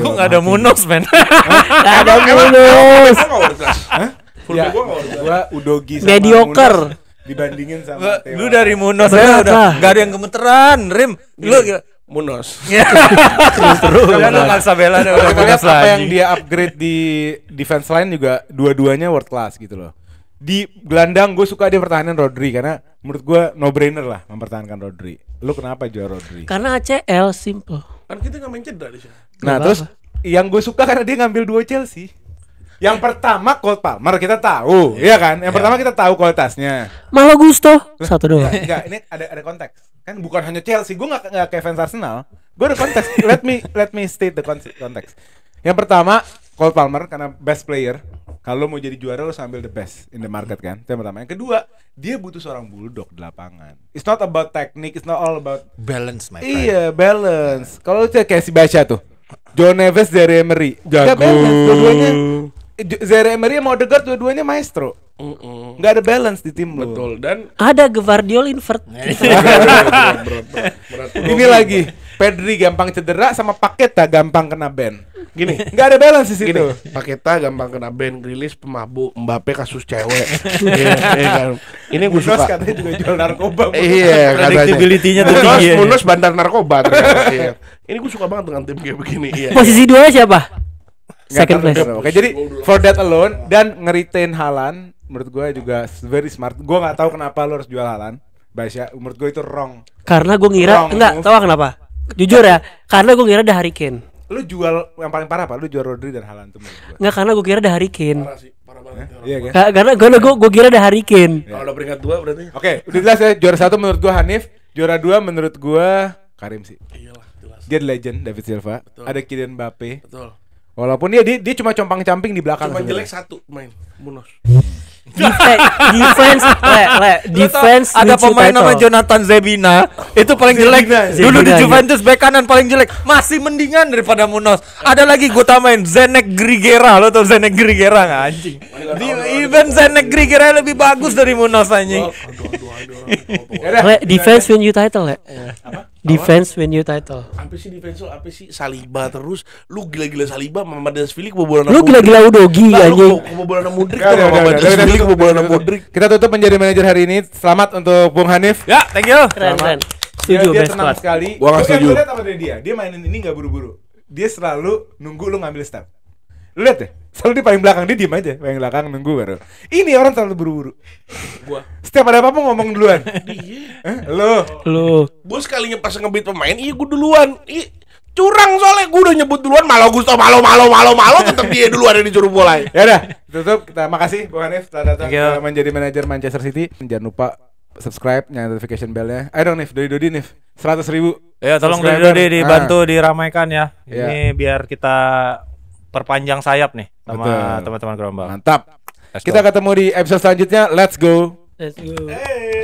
Gue nggak ada munos men. Gak ada munos fullback ya, gue nggak gua udogi sama mediocre Munos dibandingin sama gua, Lu dari Munos aja udah Gak ada yang gemeteran, Rim. Lu iya. Munos. Iya. [laughs] terus terus. Karena lu enggak bela deh udah Munos Apa yang dia upgrade di defense line juga dua-duanya world class gitu loh. Di gelandang gue suka dia pertahanan Rodri karena menurut gue no brainer lah mempertahankan Rodri. Lu kenapa jual Rodri? Karena ACL simple. Kan kita nggak main cedera di Nah, terus yang gue suka karena dia ngambil dua Chelsea. Yang eh. pertama Colt Palmer kita tahu, iya, iya kan? Yang iya. pertama kita tahu kualitasnya. Malah Gusto satu doang. [laughs] Enggak, ini ada ada konteks. Kan bukan hanya Chelsea, gue nggak nggak kayak fans Arsenal. Gue ada konteks. [laughs] Let me let me state the context. Yang pertama Cole Palmer karena best player. Kalau mau jadi juara lo sambil the best in the market kan. Itu yang pertama. Yang kedua, dia butuh seorang bulldog di lapangan. It's not about technique, it's not all about balance my friend. Iya, balance. Kalau kayak si Baca tuh. John Neves dari Emery. Jago. Dua-duanya Zaire Emery sama Odegaard dua-duanya maestro. Heeh. Gak ada balance di tim Betul. Lo. Dan ada Gvardiol invert. Nah, Ini lagi Pedri gampang cedera sama Paketa gampang kena ban. Gini, nggak ada balance di situ. Gini, Paketa gampang kena ban, Grilis pemabuk, Mbappe kasus cewek. [laughs] Iya, iya kan. Ini gue suka. katanya juga jual narkoba. Iya, predictability-nya tuh tinggi. Iya. Munos bandar narkoba. Ini gue suka banget dengan tim kayak begini. Posisi dua siapa? second place. Oke, okay, jadi for that alone dan ngeritain Halan menurut gue juga very smart. Gue nggak tahu kenapa lo harus jual Halan. Basya, menurut gue itu wrong. Karena gue ngira wrong enggak, tahu kenapa? Jujur ya, karena gue ngira ada Hurricane. Lo jual yang paling parah apa? Lo jual Rodri dan Halan tuh menurut gue. Enggak, karena gue kira ada Hurricane. Parah sih, parah banget. Ya. Iya kan? Karena gue gue kira ada Hurricane. Ya. Kalau udah peringkat dua berarti. Oke, okay, udah jelas ya. Juara satu menurut gue Hanif, juara dua menurut gue Karim sih. Iyalah, jelas. Dia legend David Silva, Betul. ada Kylian Mbappe. Betul Walaupun dia dia, dia cuma compang-camping di belakang. Cuma jelek satu main Munos. Defense, defense, le, le, defense. Ada pemain nama Jonathan Zebina, itu paling jelek. Zebina, Dulu di iya. Juventus bek kanan paling jelek, masih mendingan daripada Munos. Ada lagi gue tamain Zenek Grigera, lo tau Zenek Grigera nggak anjing? Di, even Zenek Grigera lebih bagus dari Munos anjing. Defense win you title le. Iya. Apa? Defense win you title. Apa sih defense apa sih Saliba terus lu gila-gila Saliba sama Madasvili kebobolan Lu gila-gila Udogi nah, anjing. Lu kebobolan sama Mudrik sama Madasvili kebobolan sama Mudrik. Kita tutup menjadi manajer hari ini. Selamat untuk Bung Hanif. Ya, thank you. Keren, keren. Setuju dia, dia tenang sekali. Gua enggak setuju. Dia mainin ini enggak buru-buru. Dia selalu nunggu lu ngambil step. Lu lihat deh, ya? selalu di paling belakang dia diem aja, paling belakang nunggu baru. Ini orang selalu buru-buru. Gua. Setiap ada apa-apa ngomong duluan. Lo, [laughs] iya. lo. lu. Gua sekalinya pas ngebit pemain, iya gua duluan. i curang soalnya gue udah nyebut duluan malah Gusto malo malo malo malo tetap dia duluan yang juru bola ya udah tutup kita makasih Bung Hanif telah datang menjadi manajer Manchester City jangan lupa subscribe nyalain notification bellnya ayo dong Nif Dodi Dodi Nif seratus ribu ya tolong Dodi Dodi ah. dibantu ah. diramaikan ya iya. ini yeah. biar kita perpanjang sayap nih sama teman-teman gerombang. Mantap. Kita ketemu di episode selanjutnya. Let's go. Let's go. Hey.